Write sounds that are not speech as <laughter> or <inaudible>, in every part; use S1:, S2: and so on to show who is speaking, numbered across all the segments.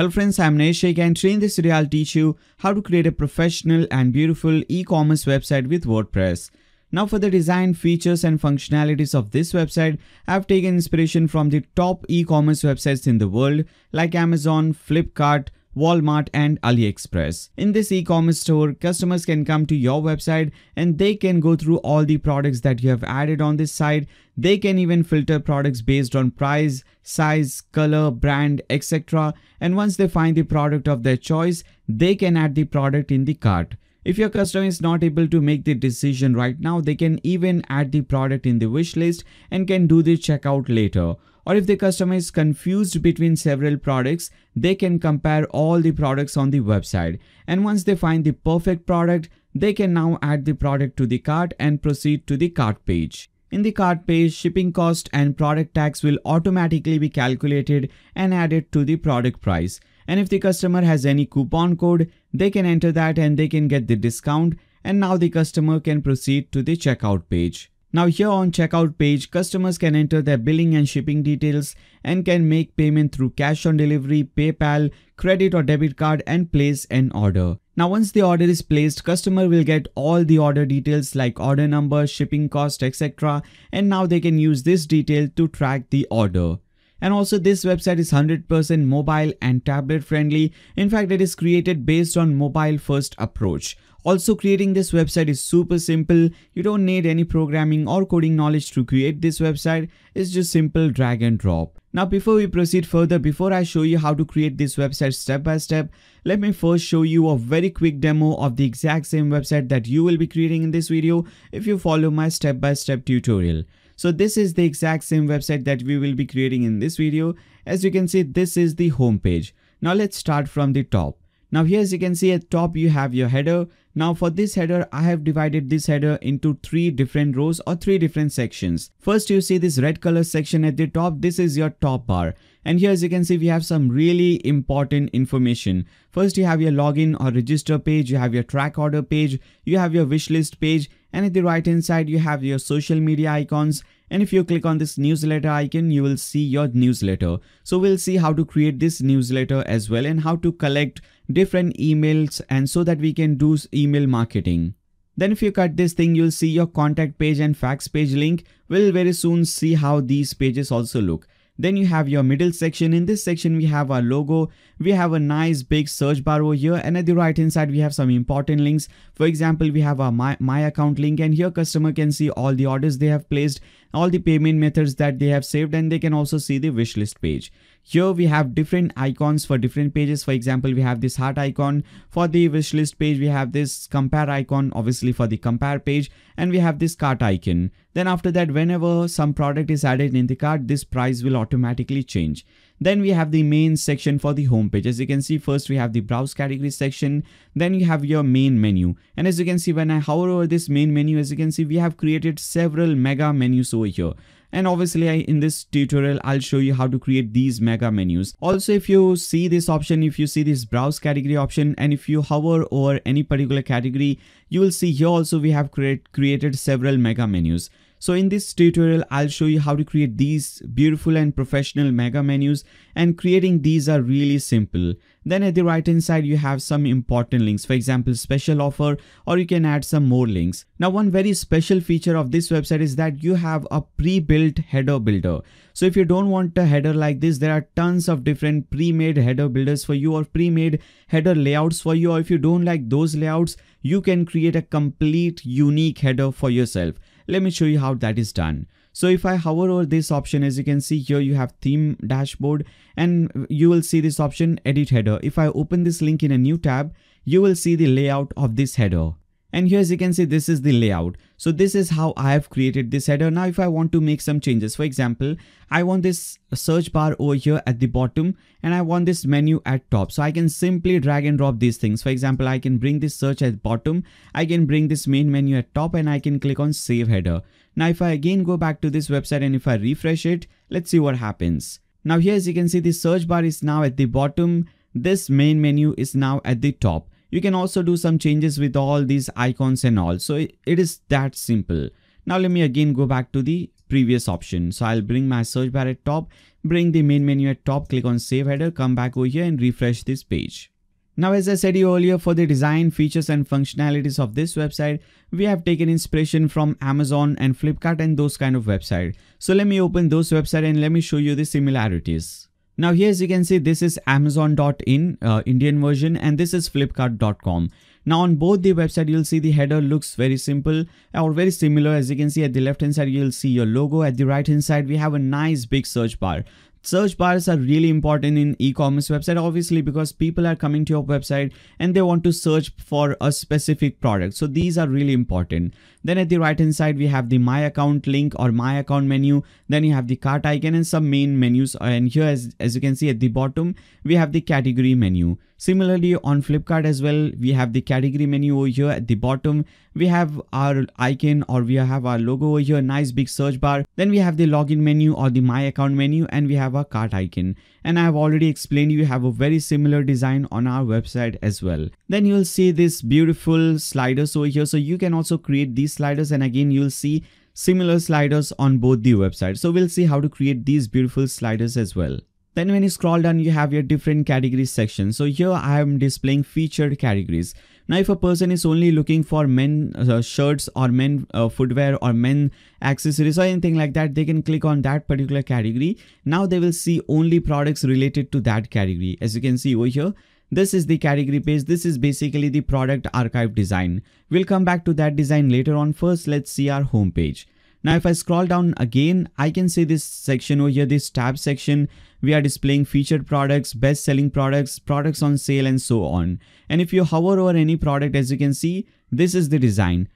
S1: Hello friends, I'm Neshek and today in this video I'll teach you how to create a professional and beautiful e-commerce website with WordPress. Now for the design, features and functionalities of this website, I've taken inspiration from the top e-commerce websites in the world like Amazon, Flipkart, Walmart, and AliExpress. In this e-commerce store, customers can come to your website and they can go through all the products that you have added on this site. They can even filter products based on price, size, color, brand, etc. And once they find the product of their choice, they can add the product in the cart. If your customer is not able to make the decision right now, they can even add the product in the wish list and can do the checkout later or if the customer is confused between several products, they can compare all the products on the website. And once they find the perfect product, they can now add the product to the cart and proceed to the cart page. In the cart page, shipping cost and product tax will automatically be calculated and added to the product price. And if the customer has any coupon code, they can enter that and they can get the discount and now the customer can proceed to the checkout page. Now here on checkout page, customers can enter their billing and shipping details and can make payment through cash on delivery, PayPal, credit or debit card and place an order. Now once the order is placed, customer will get all the order details like order number, shipping cost, etc. And now they can use this detail to track the order. And also this website is 100% mobile and tablet friendly. In fact, it is created based on mobile first approach. Also creating this website is super simple. You don't need any programming or coding knowledge to create this website. It's just simple drag and drop. Now before we proceed further, before I show you how to create this website step by step, let me first show you a very quick demo of the exact same website that you will be creating in this video if you follow my step by step tutorial. So this is the exact same website that we will be creating in this video. As you can see, this is the homepage. Now let's start from the top. Now here as you can see at top you have your header. Now for this header I have divided this header into three different rows or three different sections. First you see this red color section at the top this is your top bar and here as you can see we have some really important information. First you have your login or register page, you have your track order page, you have your wishlist page and at the right hand side you have your social media icons and if you click on this newsletter icon, you will see your newsletter. So we'll see how to create this newsletter as well and how to collect different emails and so that we can do email marketing. Then if you cut this thing, you'll see your contact page and fax page link. We'll very soon see how these pages also look. Then you have your middle section. In this section, we have our logo. We have a nice big search bar over here. And at the right hand side, we have some important links. For example, we have our My, My account link and here customer can see all the orders they have placed, all the payment methods that they have saved and they can also see the wishlist page. Here we have different icons for different pages. For example, we have this heart icon. For the wish list page, we have this compare icon, obviously for the compare page, and we have this cart icon. Then after that, whenever some product is added in the cart, this price will automatically change. Then we have the main section for the home page. As you can see, first we have the browse category section. Then you have your main menu. And as you can see, when I hover over this main menu, as you can see, we have created several mega menus over here and obviously I, in this tutorial I'll show you how to create these mega menus. Also if you see this option, if you see this browse category option and if you hover over any particular category you will see here also we have create, created several mega menus. So in this tutorial, I'll show you how to create these beautiful and professional mega menus and creating these are really simple. Then at the right hand side, you have some important links, for example, special offer or you can add some more links. Now one very special feature of this website is that you have a pre-built header builder. So if you don't want a header like this, there are tons of different pre-made header builders for you or pre-made header layouts for you or if you don't like those layouts, you can create a complete unique header for yourself. Let me show you how that is done. So if I hover over this option, as you can see here, you have theme dashboard and you will see this option edit header. If I open this link in a new tab, you will see the layout of this header and here as you can see this is the layout so this is how i have created this header now if i want to make some changes for example i want this search bar over here at the bottom and i want this menu at top so i can simply drag and drop these things for example i can bring this search at bottom i can bring this main menu at top and i can click on save header now if i again go back to this website and if i refresh it let's see what happens now here as you can see the search bar is now at the bottom this main menu is now at the top you can also do some changes with all these icons and all. So it, it is that simple. Now let me again go back to the previous option. So I'll bring my search bar at top, bring the main menu at top, click on save header, come back over here and refresh this page. Now as I said you earlier for the design, features and functionalities of this website, we have taken inspiration from Amazon and Flipkart and those kind of website. So let me open those website and let me show you the similarities. Now here as you can see this is amazon.in uh, Indian version and this is flipkart.com. Now on both the website you'll see the header looks very simple or very similar as you can see at the left hand side you'll see your logo at the right hand side we have a nice big search bar. Search bars are really important in e-commerce website obviously because people are coming to your website and they want to search for a specific product so these are really important. Then at the right hand side, we have the my account link or my account menu. Then you have the cart icon and some main menus. And here, as, as you can see at the bottom, we have the category menu. Similarly, on Flipkart as well, we have the category menu over here at the bottom. We have our icon or we have our logo over here, nice big search bar. Then we have the login menu or the my account menu and we have our cart icon and I have already explained you have a very similar design on our website as well. Then you'll see this beautiful sliders over here. So you can also create these sliders and again you'll see similar sliders on both the websites. So we'll see how to create these beautiful sliders as well. Then when you scroll down, you have your different categories section. So here I am displaying featured categories. Now, if a person is only looking for men uh, shirts or men uh, footwear or men accessories or anything like that, they can click on that particular category. Now they will see only products related to that category. As you can see over here, this is the category page. This is basically the product archive design. We'll come back to that design later on. First, let's see our homepage. Now if I scroll down again, I can see this section over here, this tab section, we are displaying featured products, best selling products, products on sale and so on. And if you hover over any product as you can see, this is the design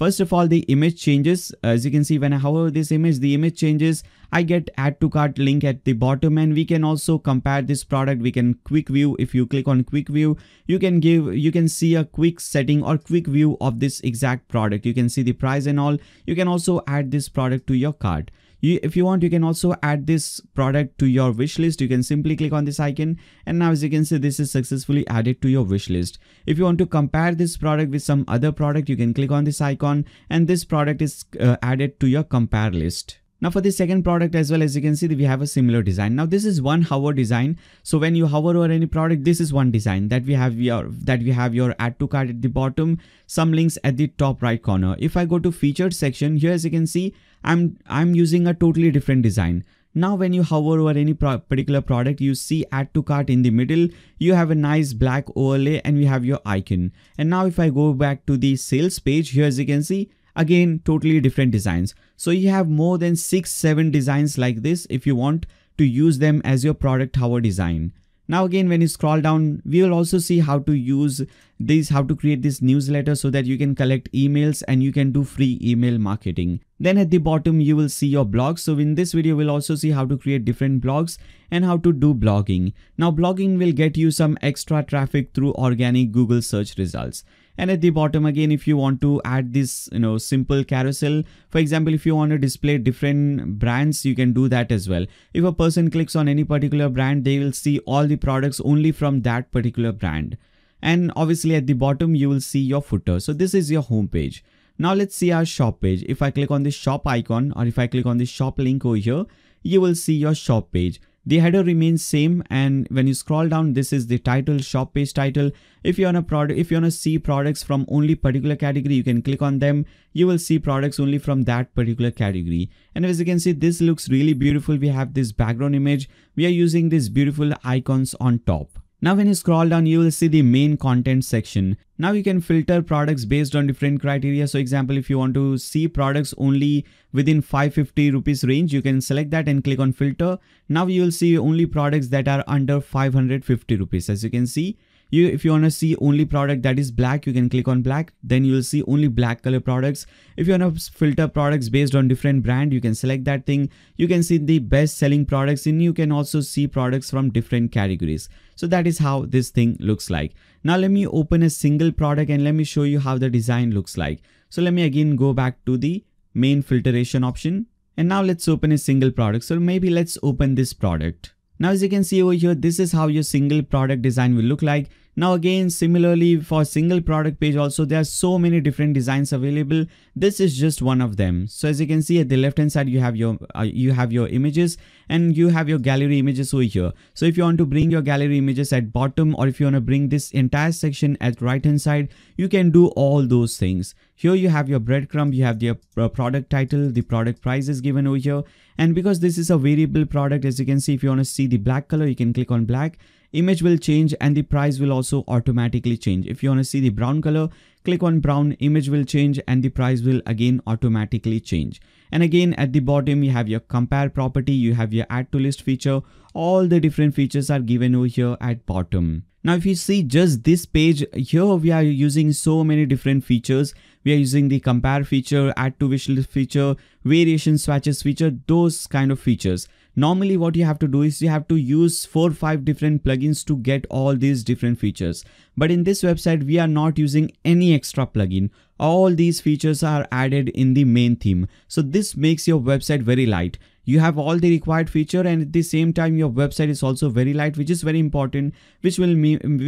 S1: first of all the image changes as you can see when I hover this image the image changes I get add to cart link at the bottom and we can also compare this product we can quick view if you click on quick view you can give you can see a quick setting or quick view of this exact product you can see the price and all you can also add this product to your cart you, if you want, you can also add this product to your wish list. You can simply click on this icon and now as you can see, this is successfully added to your wish list. If you want to compare this product with some other product, you can click on this icon and this product is uh, added to your compare list. Now for the second product as well as you can see we have a similar design. Now this is one hover design. So when you hover over any product this is one design that we have your that we have your add to cart at the bottom some links at the top right corner. If I go to featured section here as you can see I'm I'm using a totally different design. Now when you hover over any pro particular product, you see add to cart in the middle, you have a nice black overlay and you have your icon. And now if I go back to the sales page, here as you can see, Again, totally different designs. So you have more than six, seven designs like this if you want to use them as your product tower design. Now again, when you scroll down, we will also see how to use this, how to create this newsletter so that you can collect emails and you can do free email marketing. Then at the bottom, you will see your blogs. So in this video, we'll also see how to create different blogs and how to do blogging. Now blogging will get you some extra traffic through organic Google search results and at the bottom again if you want to add this you know simple carousel for example if you want to display different brands you can do that as well if a person clicks on any particular brand they will see all the products only from that particular brand and obviously at the bottom you will see your footer so this is your home page now let's see our shop page if i click on the shop icon or if i click on the shop link over here you will see your shop page the header remains same and when you scroll down this is the title shop page title. If you want a product if you want to see products from only particular category you can click on them. You will see products only from that particular category. And as you can see this looks really beautiful. We have this background image. We are using these beautiful icons on top. Now when you scroll down, you will see the main content section. Now you can filter products based on different criteria. So example, if you want to see products only within 550 rupees range, you can select that and click on filter. Now you will see only products that are under 550 rupees. As you can see, you if you want to see only product that is black you can click on black then you'll see only black color products if you want to filter products based on different brand you can select that thing you can see the best selling products and you can also see products from different categories so that is how this thing looks like now let me open a single product and let me show you how the design looks like so let me again go back to the main filtration option and now let's open a single product so maybe let's open this product now as you can see over here, this is how your single product design will look like. Now again, similarly for single product page also, there are so many different designs available. This is just one of them. So as you can see at the left hand side, you have your uh, you have your images and you have your gallery images over here. So if you want to bring your gallery images at bottom or if you want to bring this entire section at right hand side, you can do all those things. Here you have your breadcrumb, you have the uh, product title, the product price is given over here. And because this is a variable product, as you can see, if you want to see the black color, you can click on black image will change and the price will also automatically change. If you want to see the brown color, click on brown, image will change and the price will again automatically change. And again at the bottom you have your compare property, you have your add to list feature, all the different features are given over here at bottom. Now if you see just this page, here we are using so many different features. We are using the compare feature, add to wish list feature, variation swatches feature, those kind of features normally what you have to do is you have to use four five different plugins to get all these different features but in this website we are not using any extra plugin all these features are added in the main theme so this makes your website very light you have all the required feature and at the same time your website is also very light which is very important which will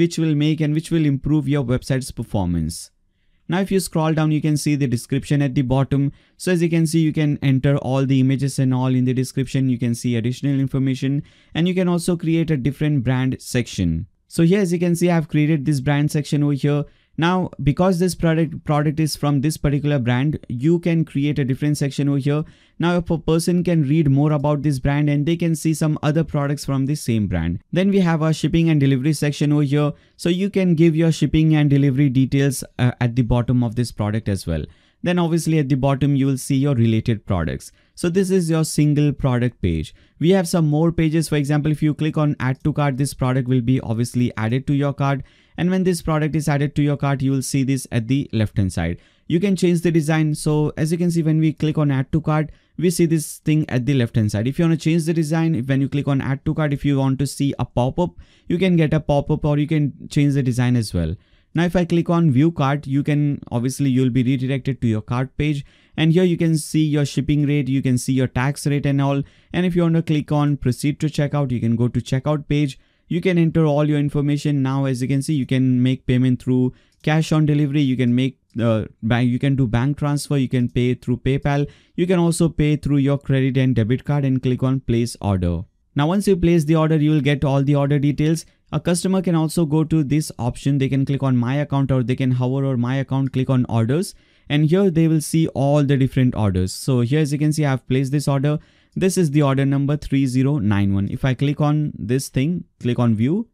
S1: which will make and which will improve your website's performance now if you scroll down, you can see the description at the bottom. So as you can see, you can enter all the images and all in the description. You can see additional information and you can also create a different brand section. So here as you can see, I've created this brand section over here now, because this product product is from this particular brand, you can create a different section over here. Now, if a person can read more about this brand and they can see some other products from the same brand. Then we have our shipping and delivery section over here. So you can give your shipping and delivery details uh, at the bottom of this product as well. Then obviously at the bottom you will see your related products. So this is your single product page. We have some more pages. For example, if you click on add to cart, this product will be obviously added to your cart and when this product is added to your cart you will see this at the left hand side you can change the design so as you can see when we click on add to cart we see this thing at the left hand side if you want to change the design when you click on add to cart if you want to see a pop-up you can get a pop-up or you can change the design as well now if I click on view cart, you can obviously you'll be redirected to your cart page and here you can see your shipping rate, you can see your tax rate and all. And if you want to click on proceed to checkout, you can go to checkout page you can enter all your information now as you can see you can make payment through cash on delivery you can make uh, bank you can do bank transfer you can pay through paypal you can also pay through your credit and debit card and click on place order now once you place the order you will get all the order details a customer can also go to this option they can click on my account or they can hover over my account click on orders and here they will see all the different orders so here as you can see i have placed this order this is the order number 3091. If I click on this thing, click on view,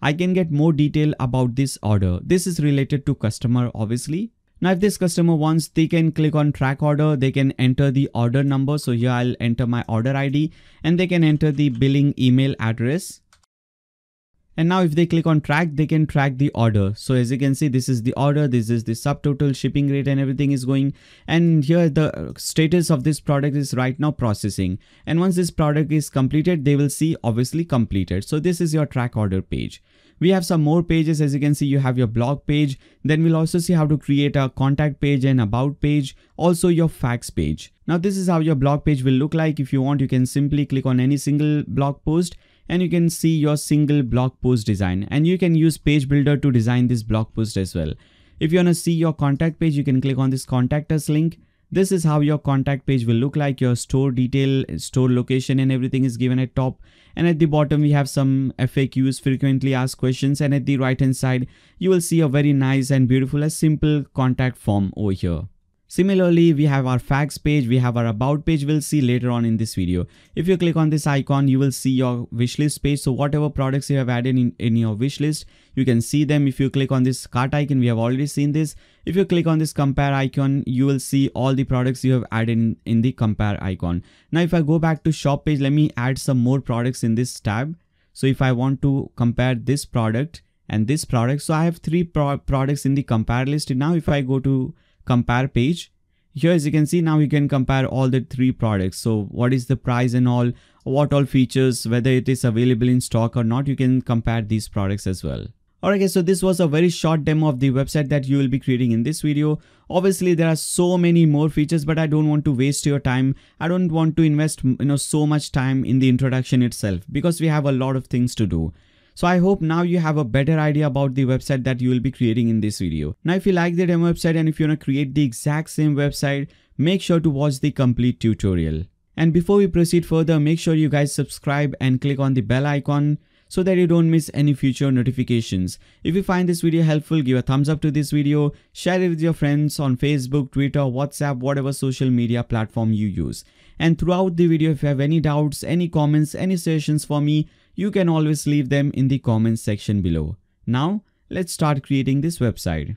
S1: I can get more detail about this order. This is related to customer obviously. Now if this customer wants, they can click on track order, they can enter the order number. So here I'll enter my order ID and they can enter the billing email address and now if they click on track, they can track the order. So as you can see, this is the order, this is the subtotal, shipping rate and everything is going. And here the status of this product is right now processing. And once this product is completed, they will see obviously completed. So this is your track order page. We have some more pages as you can see you have your blog page. Then we'll also see how to create a contact page and about page. Also your fax page. Now this is how your blog page will look like. If you want you can simply click on any single blog post and you can see your single blog post design and you can use page builder to design this blog post as well. If you want to see your contact page, you can click on this contact us link. This is how your contact page will look like. Your store detail, store location and everything is given at top. And at the bottom, we have some FAQs, frequently asked questions. And at the right hand side, you will see a very nice and beautiful, a simple contact form over here. Similarly, we have our facts page, we have our about page, we'll see later on in this video. If you click on this icon, you will see your wishlist page. So whatever products you have added in, in your wishlist, you can see them. If you click on this cart icon, we have already seen this. If you click on this compare icon, you will see all the products you have added in, in the compare icon. Now, if I go back to shop page, let me add some more products in this tab. So if I want to compare this product and this product, so I have three pro products in the compare list. Now, if I go to compare page. Here, as you can see, now you can compare all the three products. So what is the price and all, what all features, whether it is available in stock or not, you can compare these products as well. Alright guys, so this was a very short demo of the website that you will be creating in this video. Obviously, there are so many more features, but I don't want to waste your time. I don't want to invest you know so much time in the introduction itself because we have a lot of things to do. So I hope now you have a better idea about the website that you will be creating in this video. Now if you like the demo website and if you want to create the exact same website, make sure to watch the complete tutorial. And before we proceed further, make sure you guys subscribe and click on the bell icon so that you don't miss any future notifications. If you find this video helpful, give a thumbs up to this video, share it with your friends on Facebook, Twitter, WhatsApp, whatever social media platform you use. And throughout the video, if you have any doubts, any comments, any suggestions for me, you can always leave them in the comments section below. Now, let's start creating this website.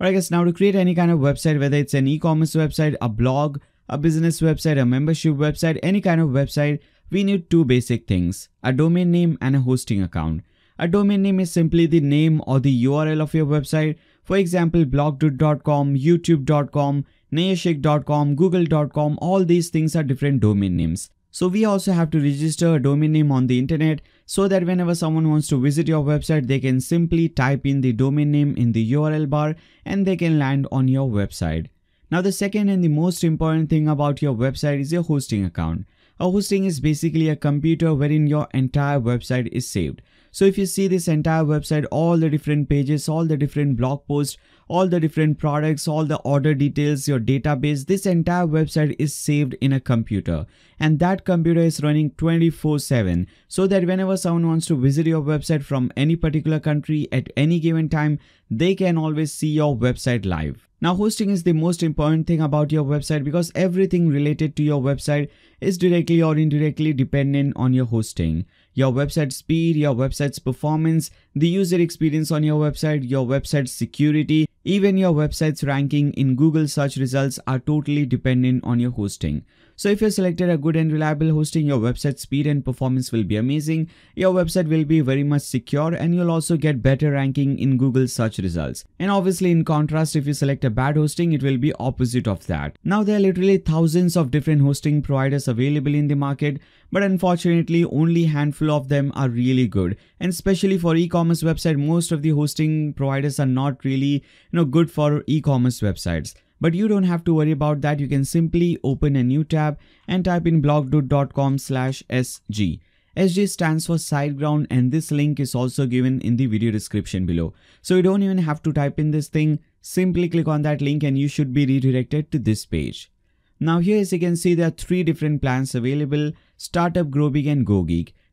S1: Alright guys, now to create any kind of website, whether it's an e-commerce website, a blog, a business website, a membership website, any kind of website, we need two basic things, a domain name and a hosting account. A domain name is simply the name or the URL of your website, for example blogdude.com, youtube.com, nayashik.com, google.com, all these things are different domain names. So we also have to register a domain name on the internet so that whenever someone wants to visit your website, they can simply type in the domain name in the URL bar and they can land on your website. Now the second and the most important thing about your website is your hosting account. A hosting is basically a computer wherein your entire website is saved. So if you see this entire website, all the different pages, all the different blog posts, all the different products, all the order details, your database, this entire website is saved in a computer. And that computer is running 24 7 so that whenever someone wants to visit your website from any particular country at any given time, they can always see your website live. Now hosting is the most important thing about your website because everything related to your website is directly or indirectly dependent on your hosting your website speed, your website's performance, the user experience on your website, your website's security, even your website's ranking in Google search results are totally dependent on your hosting. So if you selected a good and reliable hosting, your website speed and performance will be amazing, your website will be very much secure and you'll also get better ranking in Google search results. And obviously in contrast, if you select a bad hosting, it will be opposite of that. Now there are literally thousands of different hosting providers available in the market, but unfortunately only handful of them are really good. And especially for e-commerce website, most of the hosting providers are not really you know, good for e-commerce websites. But you don't have to worry about that. You can simply open a new tab and type in blogdude.com slash SG. SG stands for SiteGround and this link is also given in the video description below. So you don't even have to type in this thing, simply click on that link and you should be redirected to this page. Now here as you can see there are three different plans available, Startup, Grow and Go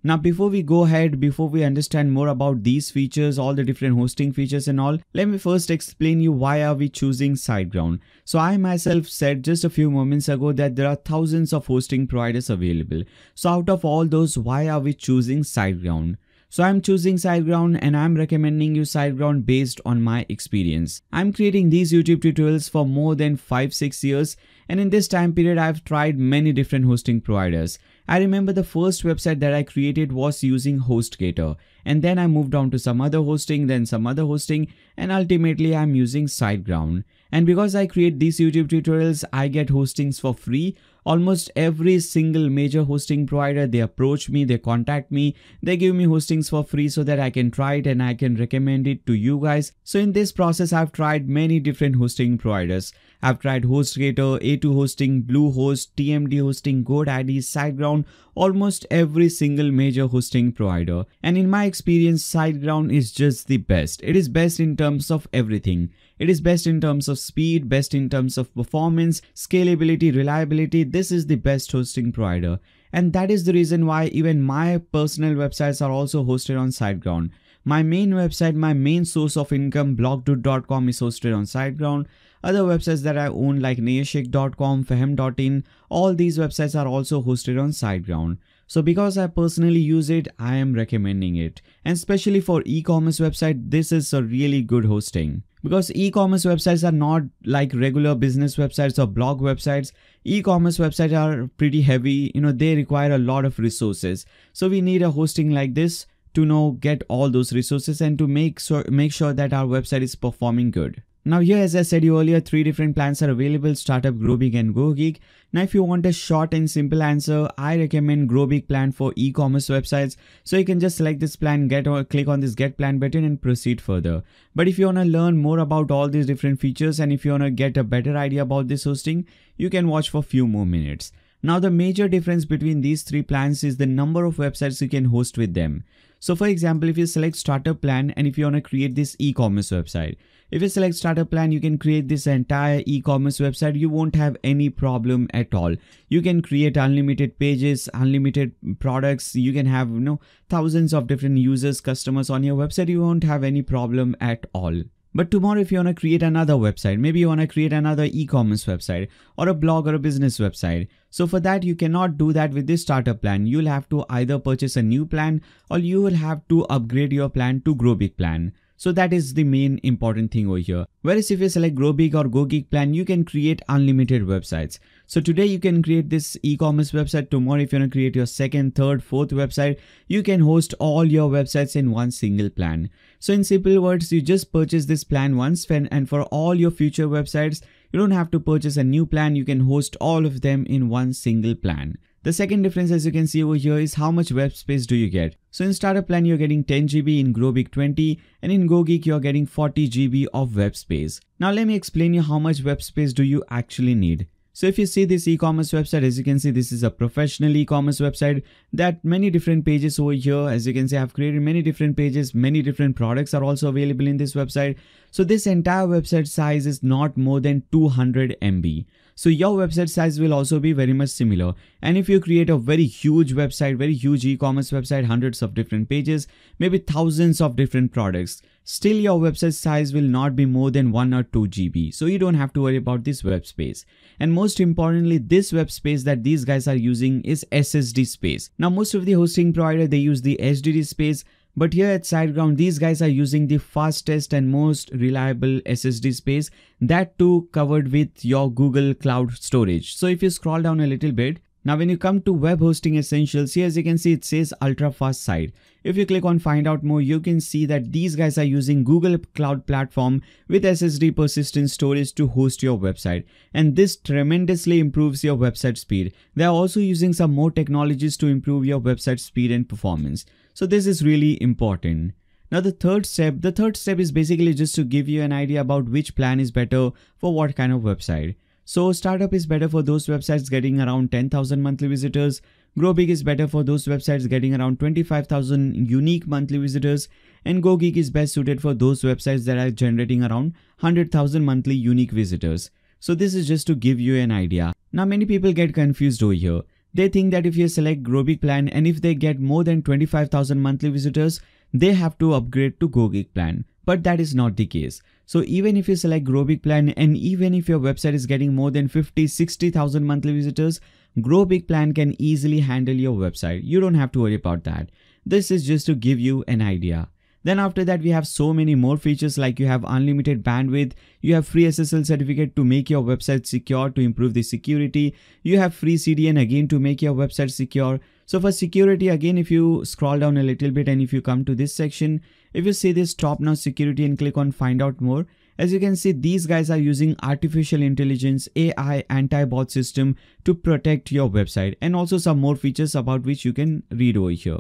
S1: now before we go ahead, before we understand more about these features, all the different hosting features and all, let me first explain you why are we choosing SiteGround. So I myself said just a few moments ago that there are thousands of hosting providers available. So out of all those, why are we choosing SiteGround? So I'm choosing SiteGround and I'm recommending you SiteGround based on my experience. I'm creating these YouTube tutorials for more than 5-6 years and in this time period I've tried many different hosting providers. I remember the first website that I created was using HostGator and then I moved on to some other hosting, then some other hosting and ultimately I'm using SiteGround. And because I create these YouTube tutorials, I get hostings for free. Almost every single major hosting provider, they approach me, they contact me, they give me hostings for free so that I can try it and I can recommend it to you guys. So in this process, I've tried many different hosting providers. I've tried HostGator, A2 Hosting, Bluehost, TMD Hosting, GoDaddy, SiteGround, almost every single major hosting provider. And in my experience, SiteGround is just the best. It is best in terms of everything. It is best in terms of speed, best in terms of performance, scalability, reliability. This is the best hosting provider. And that is the reason why even my personal websites are also hosted on SiteGround. My main website, my main source of income, blogdude.com is hosted on SiteGround. Other websites that I own like nayashik.com, fahem.in, all these websites are also hosted on SiteGround. So because I personally use it, I am recommending it. And especially for e-commerce website, this is a really good hosting because e-commerce websites are not like regular business websites or blog websites e-commerce websites are pretty heavy you know they require a lot of resources so we need a hosting like this to know get all those resources and to make so make sure that our website is performing good now here as I said you earlier, three different plans are available, Startup, Grow Big and Go Gig. Now if you want a short and simple answer, I recommend Grow Big plan for e-commerce websites. So you can just select this plan, get or click on this get plan button and proceed further. But if you want to learn more about all these different features and if you want to get a better idea about this hosting, you can watch for few more minutes. Now the major difference between these three plans is the number of websites you can host with them. So for example, if you select startup plan and if you want to create this e-commerce website, if you select starter plan, you can create this entire e-commerce website. You won't have any problem at all. You can create unlimited pages, unlimited products. You can have, you know, thousands of different users, customers on your website. You won't have any problem at all. But tomorrow, if you want to create another website, maybe you want to create another e commerce website or a blog or a business website. So, for that, you cannot do that with this starter plan. You'll have to either purchase a new plan or you will have to upgrade your plan to Grow Big Plan. So that is the main important thing over here. Whereas if you select Grow Big or Go Geek plan, you can create unlimited websites. So today you can create this e-commerce website. Tomorrow if you want to create your second, third, fourth website, you can host all your websites in one single plan. So in simple words, you just purchase this plan once and for all your future websites, you don't have to purchase a new plan. You can host all of them in one single plan. The second difference as you can see over here is how much web space do you get. So in starter plan you're getting 10 GB, in GrowGeek 20 and in GoGeek you're getting 40 GB of web space. Now let me explain you how much web space do you actually need. So if you see this e-commerce website, as you can see, this is a professional e-commerce website that many different pages over here, as you can see, I've created many different pages, many different products are also available in this website. So this entire website size is not more than 200 MB. So your website size will also be very much similar. And if you create a very huge website, very huge e-commerce website, hundreds of different pages, maybe thousands of different products, still your website size will not be more than 1 or 2 GB. So you don't have to worry about this web space. And most importantly, this web space that these guys are using is SSD space. Now most of the hosting provider, they use the HDD space but here at SiteGround, these guys are using the fastest and most reliable SSD space, that too covered with your Google Cloud Storage. So if you scroll down a little bit, now when you come to web hosting essentials, here as you can see it says ultra fast site. If you click on find out more, you can see that these guys are using Google Cloud Platform with SSD persistent storage to host your website. And this tremendously improves your website speed. They are also using some more technologies to improve your website speed and performance. So this is really important. Now the third step, the third step is basically just to give you an idea about which plan is better for what kind of website. So startup is better for those websites getting around 10,000 monthly visitors. Grow Big is better for those websites getting around 25,000 unique monthly visitors. And Go Geek is best suited for those websites that are generating around 100,000 monthly unique visitors. So this is just to give you an idea. Now many people get confused over here. They think that if you select GrowGeek plan and if they get more than 25,000 monthly visitors, they have to upgrade to GoGeek plan. But that is not the case. So even if you select GrowBig plan and even if your website is getting more than 50, 60,000 monthly visitors, GrowBig plan can easily handle your website. You don't have to worry about that. This is just to give you an idea. Then after that we have so many more features like you have unlimited bandwidth, you have free SSL certificate to make your website secure to improve the security, you have free CDN again to make your website secure. So for security again if you scroll down a little bit and if you come to this section, if you see this top notch security and click on find out more, as you can see, these guys are using artificial intelligence, AI, anti-bot system to protect your website and also some more features about which you can read over here.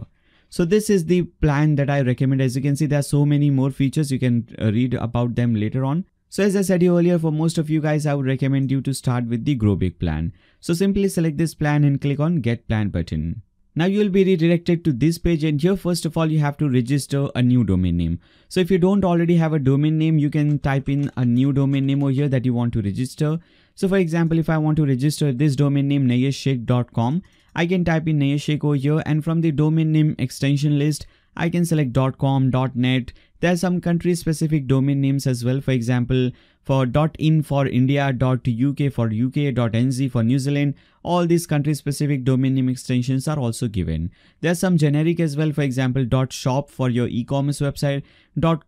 S1: So this is the plan that I recommend. As you can see, there are so many more features. You can uh, read about them later on. So as I said earlier, for most of you guys, I would recommend you to start with the Grow Big plan. So simply select this plan and click on Get Plan button. Now you will be redirected to this page and here first of all you have to register a new domain name. So if you don't already have a domain name you can type in a new domain name over here that you want to register. So for example if I want to register this domain name nayeshshake.com I can type in Nayasheko here and from the domain name extension list, I can select .com, .net. There are some country specific domain names as well. For example, for .in for India, .uk for UK, .nz for New Zealand. All these country specific domain name extensions are also given. There are some generic as well. For example, .shop for your e-commerce website,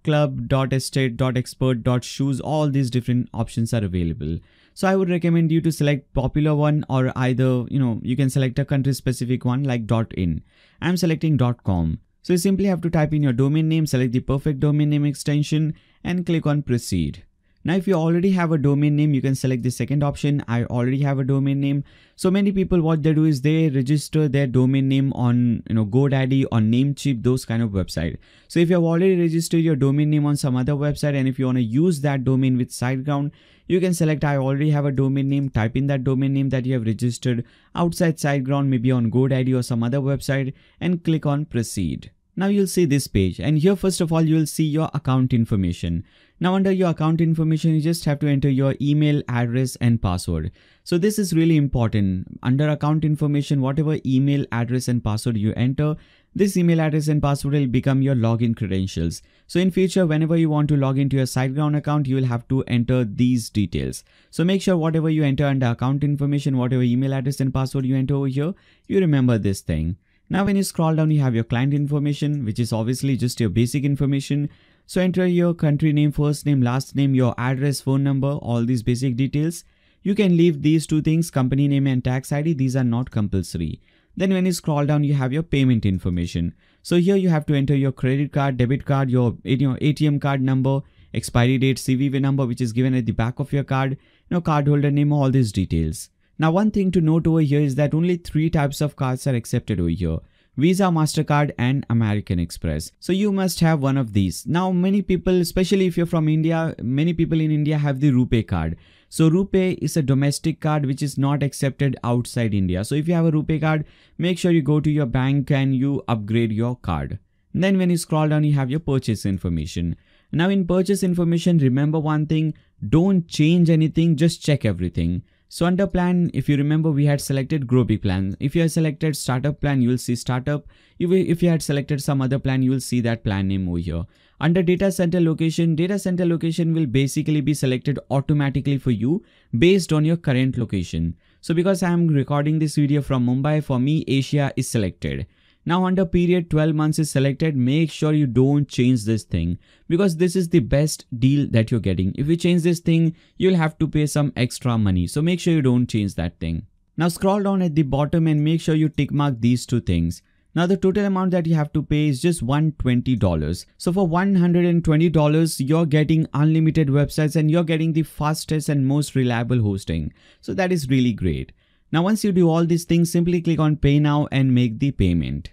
S1: .club, .estate, .expert, .shoes. All these different options are available. So I would recommend you to select popular one or either, you know, you can select a country specific one like .in. I'm selecting .com. So you simply have to type in your domain name, select the perfect domain name extension and click on proceed. Now, if you already have a domain name, you can select the second option. I already have a domain name. So many people, what they do is they register their domain name on, you know, GoDaddy or Namecheap, those kind of website. So if you have already registered your domain name on some other website, and if you want to use that domain with SiteGround, you can select I already have a domain name, type in that domain name that you have registered outside SiteGround, maybe on GoDaddy or some other website and click on proceed. Now you'll see this page and here first of all you'll see your account information. Now under your account information you just have to enter your email address and password. So this is really important. Under account information whatever email address and password you enter this email address and password will become your login credentials. So in future, whenever you want to log into your SiteGround account, you will have to enter these details. So make sure whatever you enter under account information, whatever email address and password you enter over here, you remember this thing. Now when you scroll down you have your client information which is obviously just your basic information. So enter your country name, first name, last name, your address, phone number, all these basic details. You can leave these two things company name and tax ID these are not compulsory. Then when you scroll down you have your payment information. So here you have to enter your credit card, debit card, your ATM card number, expiry date, CVV number which is given at the back of your card, your cardholder name all these details. Now one thing to note over here is that only three types of cards are accepted over here. Visa, MasterCard and American Express. So you must have one of these. Now many people, especially if you're from India, many people in India have the Rupee card. So Rupee is a domestic card which is not accepted outside India. So if you have a Rupee card, make sure you go to your bank and you upgrade your card. then when you scroll down, you have your purchase information. Now in purchase information, remember one thing, don't change anything, just check everything. So under plan, if you remember, we had selected grow big plan. If you have selected startup plan, you will see startup. If you had selected some other plan, you will see that plan name over here. Under data center location, data center location will basically be selected automatically for you based on your current location. So because I am recording this video from Mumbai, for me, Asia is selected. Now under period 12 months is selected, make sure you don't change this thing because this is the best deal that you're getting. If you change this thing, you'll have to pay some extra money. So make sure you don't change that thing. Now scroll down at the bottom and make sure you tick mark these two things. Now the total amount that you have to pay is just $120. So for $120, you're getting unlimited websites and you're getting the fastest and most reliable hosting. So that is really great. Now once you do all these things, simply click on pay now and make the payment.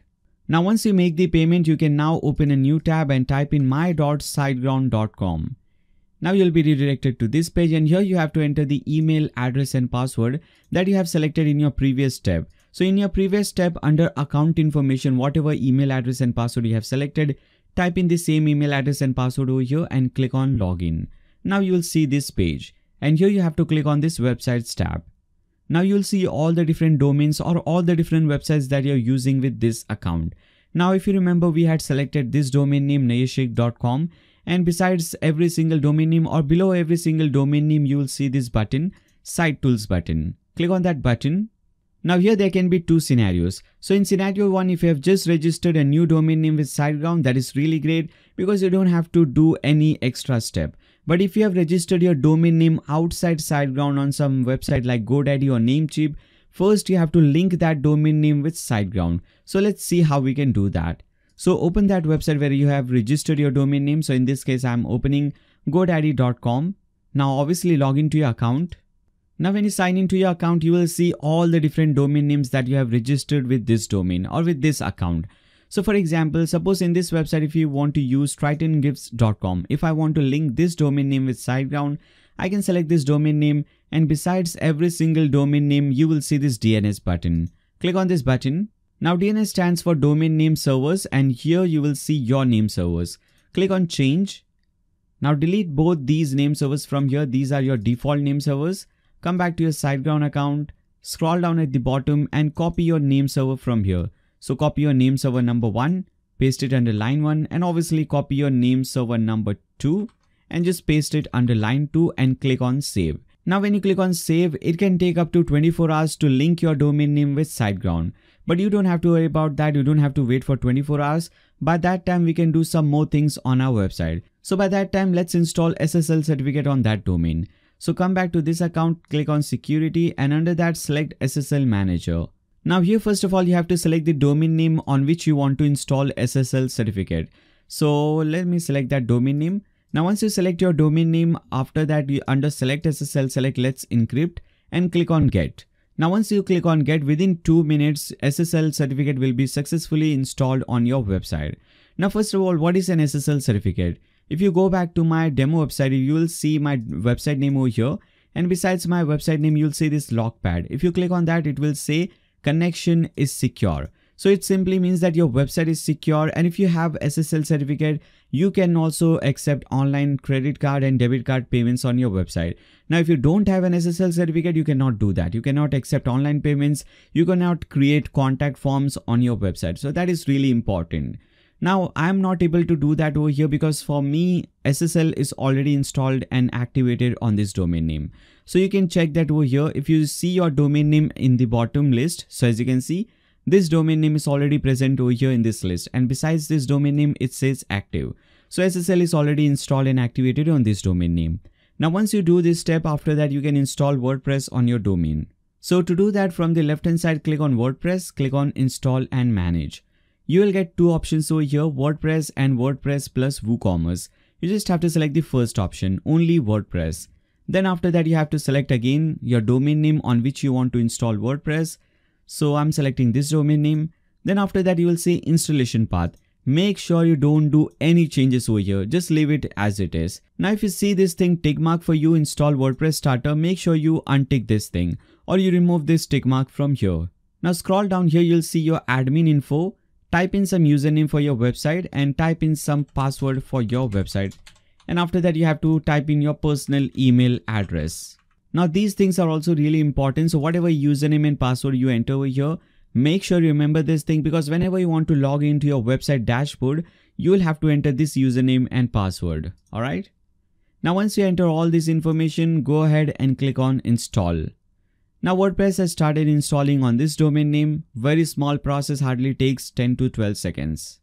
S1: Now once you make the payment, you can now open a new tab and type in my.sideground.com. Now you'll be redirected to this page and here you have to enter the email address and password that you have selected in your previous tab. So in your previous step under account information, whatever email address and password you have selected, type in the same email address and password over here and click on login. Now you will see this page and here you have to click on this websites tab. Now you'll see all the different domains or all the different websites that you're using with this account. Now if you remember we had selected this domain name nayeshik.com, and besides every single domain name or below every single domain name you will see this button site tools button. Click on that button. Now here there can be two scenarios. So in scenario 1 if you have just registered a new domain name with SiteGround that is really great because you don't have to do any extra step. But if you have registered your domain name outside SiteGround on some website like GoDaddy or Namecheap, first you have to link that domain name with SiteGround. So let's see how we can do that. So open that website where you have registered your domain name. So in this case, I'm opening godaddy.com. Now obviously log into your account. Now when you sign into your account, you will see all the different domain names that you have registered with this domain or with this account. So for example, suppose in this website, if you want to use tritongifts.com, if I want to link this domain name with SiteGround, I can select this domain name and besides every single domain name, you will see this DNS button. Click on this button. Now DNS stands for domain name servers and here you will see your name servers. Click on change. Now delete both these name servers from here. These are your default name servers. Come back to your SiteGround account, scroll down at the bottom and copy your name server from here. So copy your name server number 1, paste it under line 1 and obviously copy your name server number 2 and just paste it under line 2 and click on save. Now when you click on save, it can take up to 24 hours to link your domain name with SiteGround. But you don't have to worry about that, you don't have to wait for 24 hours. By that time, we can do some more things on our website. So by that time, let's install SSL certificate on that domain. So come back to this account, click on security and under that select SSL manager. Now here first of all you have to select the domain name on which you want to install SSL certificate. So let me select that domain name. Now once you select your domain name after that you under select SSL select let's encrypt and click on get. Now once you click on get within 2 minutes SSL certificate will be successfully installed on your website. Now first of all what is an SSL certificate? If you go back to my demo website you will see my website name over here and besides my website name you'll see this lock pad. If you click on that it will say connection is secure. So it simply means that your website is secure and if you have SSL certificate, you can also accept online credit card and debit card payments on your website. Now, if you don't have an SSL certificate, you cannot do that. You cannot accept online payments. You cannot create contact forms on your website. So that is really important. Now, I'm not able to do that over here because for me, SSL is already installed and activated on this domain name. So you can check that over here. If you see your domain name in the bottom list, so as you can see, this domain name is already present over here in this list. And besides this domain name, it says active. So SSL is already installed and activated on this domain name. Now once you do this step, after that you can install WordPress on your domain. So to do that from the left hand side, click on WordPress, click on install and manage. You will get two options over here, WordPress and WordPress plus WooCommerce. You just have to select the first option, only WordPress. Then after that, you have to select again your domain name on which you want to install WordPress. So I'm selecting this domain name. Then after that, you will see installation path. Make sure you don't do any changes over here. Just leave it as it is. Now, if you see this thing tick mark for you install WordPress starter, make sure you untick this thing or you remove this tick mark from here. Now scroll down here, you'll see your admin info. Type in some username for your website and type in some password for your website and after that you have to type in your personal email address. Now these things are also really important so whatever username and password you enter over here make sure you remember this thing because whenever you want to log into your website dashboard you will have to enter this username and password alright. Now once you enter all this information go ahead and click on install. Now WordPress has started installing on this domain name very small process hardly takes 10 to 12 seconds.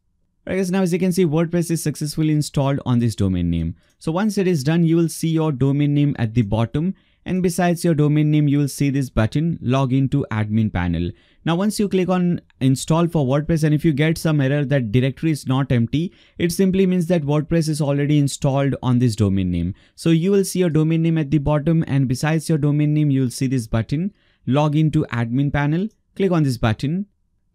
S1: Right guys, now as you can see WordPress is successfully installed on this domain name. So once it is done, you will see your domain name at the bottom and besides your domain name, you will see this button log into admin panel. Now once you click on install for WordPress and if you get some error that directory is not empty, it simply means that WordPress is already installed on this domain name. So you will see your domain name at the bottom and besides your domain name, you will see this button log into admin panel, click on this button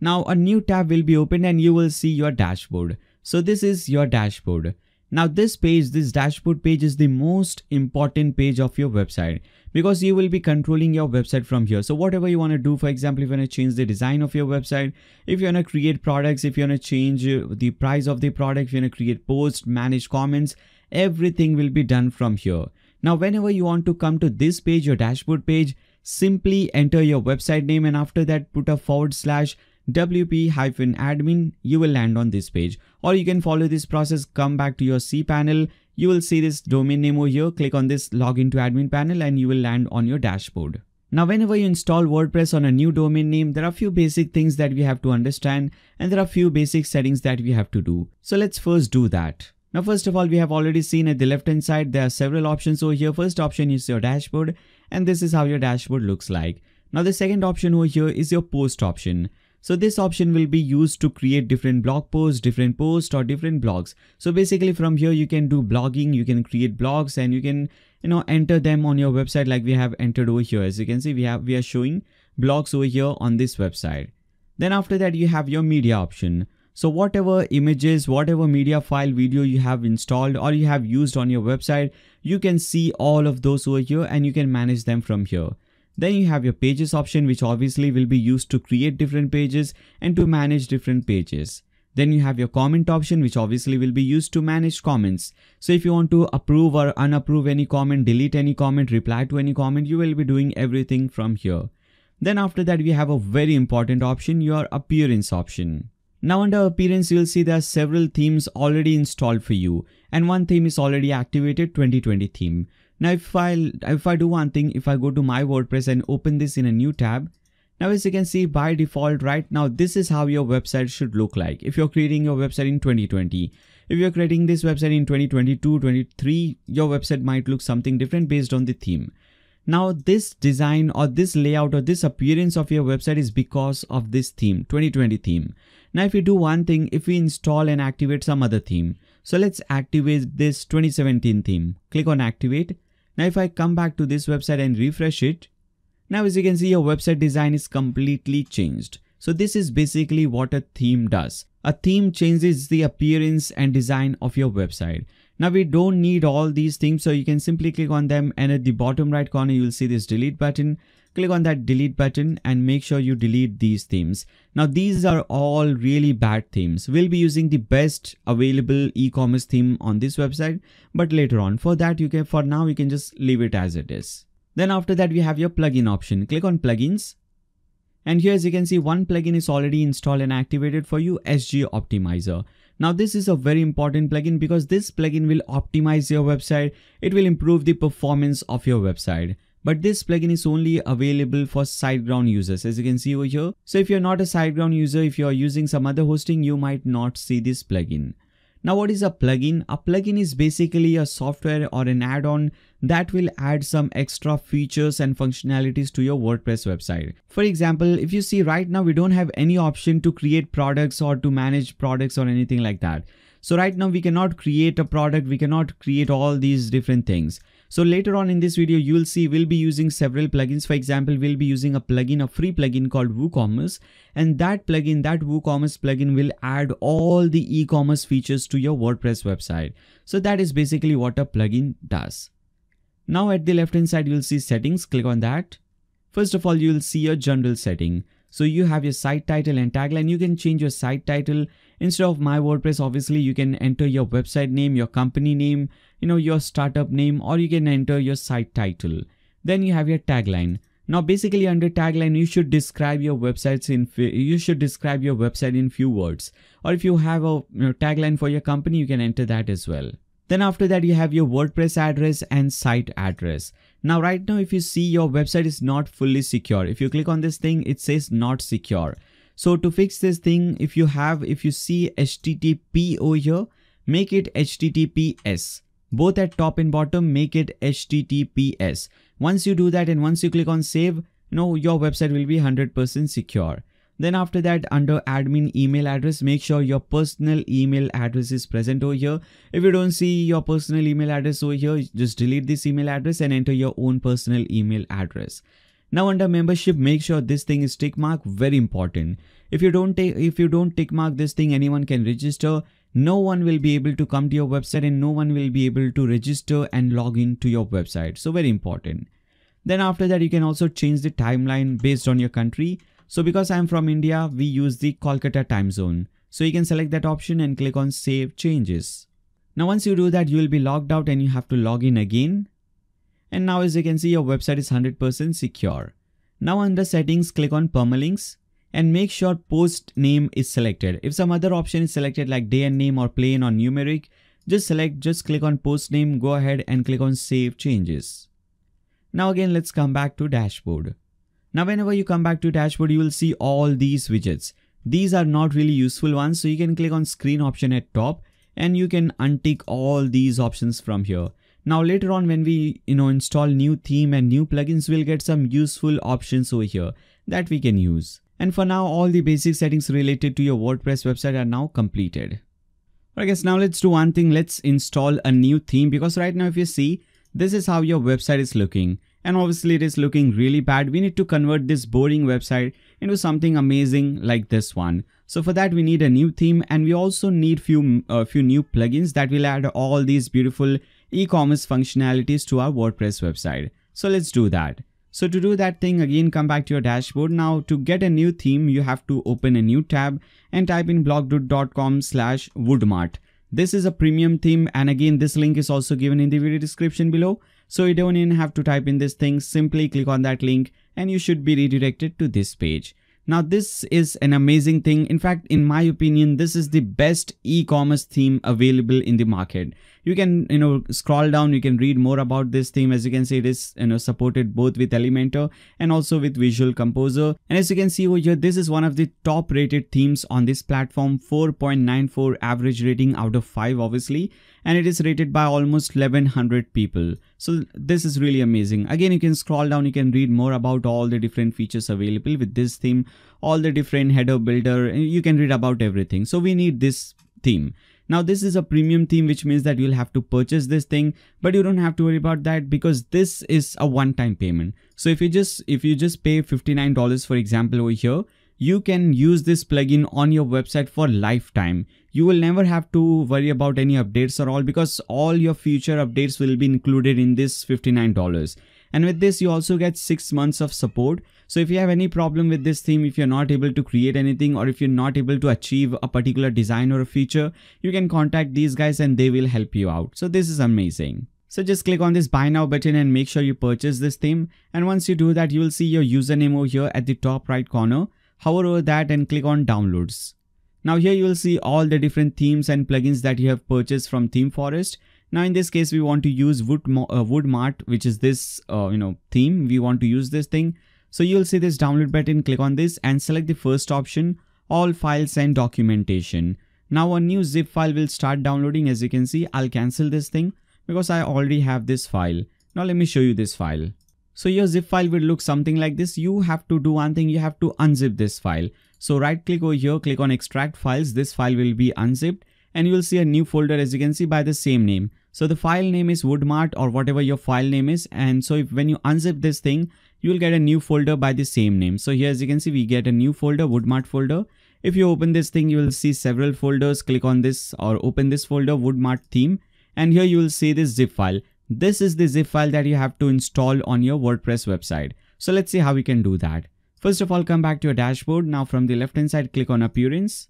S1: now a new tab will be opened and you will see your dashboard. So this is your dashboard. Now this page, this dashboard page is the most important page of your website because you will be controlling your website from here. So whatever you want to do, for example, if you want to change the design of your website, if you want to create products, if you want to change uh, the price of the product, if you want to create posts, manage comments, everything will be done from here. Now whenever you want to come to this page, your dashboard page, simply enter your website name and after that put a forward slash wp-admin, you will land on this page. Or you can follow this process, come back to your cPanel, you will see this domain name over here, click on this login to admin panel and you will land on your dashboard. Now whenever you install WordPress on a new domain name, there are few basic things that we have to understand and there are few basic settings that we have to do. So let's first do that. Now first of all, we have already seen at the left hand side, there are several options over here. First option is your dashboard and this is how your dashboard looks like. Now the second option over here is your post option so this option will be used to create different blog posts, different posts or different blogs. So basically from here you can do blogging, you can create blogs and you can you know enter them on your website like we have entered over here. As you can see we have we are showing blogs over here on this website. Then after that you have your media option. So whatever images, whatever media file video you have installed or you have used on your website, you can see all of those over here and you can manage them from here. Then you have your pages option which obviously will be used to create different pages and to manage different pages. Then you have your comment option which obviously will be used to manage comments. So if you want to approve or unapprove any comment, delete any comment, reply to any comment, you will be doing everything from here. Then after that we have a very important option, your appearance option. Now under appearance you'll see there are several themes already installed for you and one theme is already activated 2020 theme. Now if I, if I do one thing, if I go to my WordPress and open this in a new tab, now as you can see by default right now this is how your website should look like if you're creating your website in 2020. If you're creating this website in 2022, 23 your website might look something different based on the theme. Now this design or this layout or this appearance of your website is because of this theme 2020 theme. Now if we do one thing if we install and activate some other theme. So let's activate this 2017 theme. Click on activate now if I come back to this website and refresh it, now as you can see your website design is completely changed. So this is basically what a theme does. A theme changes the appearance and design of your website. Now we don't need all these themes so you can simply click on them and at the bottom right corner you will see this delete button click on that delete button and make sure you delete these themes. Now these are all really bad themes. We'll be using the best available e-commerce theme on this website, but later on for that you can, for now you can just leave it as it is. Then after that we have your plugin option. Click on plugins and here as you can see one plugin is already installed and activated for you SG Optimizer. Now this is a very important plugin because this plugin will optimize your website. It will improve the performance of your website. But this plugin is only available for SiteGround users as you can see over here. So if you're not a SiteGround user, if you're using some other hosting, you might not see this plugin. Now what is a plugin? A plugin is basically a software or an add-on that will add some extra features and functionalities to your WordPress website. For example, if you see right now we don't have any option to create products or to manage products or anything like that. So right now we cannot create a product, we cannot create all these different things. So later on in this video, you will see we'll be using several plugins. For example, we'll be using a plugin, a free plugin called WooCommerce. And that plugin, that WooCommerce plugin will add all the e-commerce features to your WordPress website. So that is basically what a plugin does. Now at the left hand side, you'll see settings. Click on that. First of all, you'll see your general setting. So you have your site title and tagline. You can change your site title. Instead of my WordPress, obviously you can enter your website name, your company name, you know, your startup name, or you can enter your site title. Then you have your tagline. Now basically under tagline you should describe your websites in you should describe your website in few words or if you have a you know, tagline for your company you can enter that as well. Then after that you have your WordPress address and site address. Now right now if you see your website is not fully secure. If you click on this thing it says not secure. So to fix this thing if you have if you see HTTP over here make it HTTPS. Both at top and bottom make it HTTPS. Once you do that and once you click on save no, your website will be 100% secure. Then after that under admin email address, make sure your personal email address is present over here. If you don't see your personal email address over here, just delete this email address and enter your own personal email address. Now under membership, make sure this thing is tick mark, very important. If you don't take, if you don't tick mark this thing, anyone can register. No one will be able to come to your website and no one will be able to register and log in to your website. So very important. Then after that, you can also change the timeline based on your country. So because I'm from India, we use the Kolkata time zone. So you can select that option and click on save changes. Now once you do that, you will be logged out and you have to log in again. And now as you can see, your website is 100% secure. Now under settings, click on permalinks and make sure post name is selected. If some other option is selected like day and name or plain or numeric, just select, just click on post name, go ahead and click on save changes. Now again, let's come back to dashboard. Now whenever you come back to dashboard, you will see all these widgets. These are not really useful ones, so you can click on screen option at top and you can untick all these options from here. Now later on when we you know install new theme and new plugins, we'll get some useful options over here that we can use. And for now, all the basic settings related to your WordPress website are now completed. I guess now let's do one thing. Let's install a new theme because right now if you see, this is how your website is looking and obviously it is looking really bad. We need to convert this boring website into something amazing like this one. So for that we need a new theme and we also need few uh, few new plugins that will add all these beautiful e-commerce functionalities to our WordPress website. So let's do that. So to do that thing again come back to your dashboard. Now to get a new theme you have to open a new tab and type in blogdude.com slash woodmart. This is a premium theme and again this link is also given in the video description below. So you don't even have to type in this thing, simply click on that link and you should be redirected to this page. Now this is an amazing thing. In fact, in my opinion, this is the best e-commerce theme available in the market you can you know scroll down you can read more about this theme as you can see it is you know supported both with elementor and also with visual composer and as you can see over here this is one of the top rated themes on this platform 4.94 average rating out of 5 obviously and it is rated by almost 1100 people so this is really amazing again you can scroll down you can read more about all the different features available with this theme all the different header builder you can read about everything so we need this theme now this is a premium theme which means that you'll have to purchase this thing but you don't have to worry about that because this is a one-time payment. So if you just if you just pay $59 for example over here you can use this plugin on your website for lifetime. You will never have to worry about any updates at all because all your future updates will be included in this $59. And with this, you also get 6 months of support so if you have any problem with this theme, if you're not able to create anything or if you're not able to achieve a particular design or a feature, you can contact these guys and they will help you out. So this is amazing. So just click on this buy now button and make sure you purchase this theme. And once you do that, you will see your username over here at the top right corner. Hover over that and click on downloads. Now here you will see all the different themes and plugins that you have purchased from Theme Forest. Now in this case, we want to use Wood, uh, which is this, uh, you know, theme. We want to use this thing. So you'll see this download button, click on this and select the first option, all files and documentation. Now a new zip file will start downloading as you can see, I'll cancel this thing because I already have this file. Now let me show you this file. So your zip file will look something like this. You have to do one thing, you have to unzip this file. So right click over here, click on extract files. This file will be unzipped and you will see a new folder as you can see by the same name. So the file name is Woodmart or whatever your file name is. And so if, when you unzip this thing, you will get a new folder by the same name. So here as you can see, we get a new folder, Woodmart folder. If you open this thing, you will see several folders. Click on this or open this folder, Woodmart theme. And here you will see this zip file. This is the zip file that you have to install on your WordPress website. So let's see how we can do that. First of all, come back to your dashboard. Now from the left hand side, click on appearance.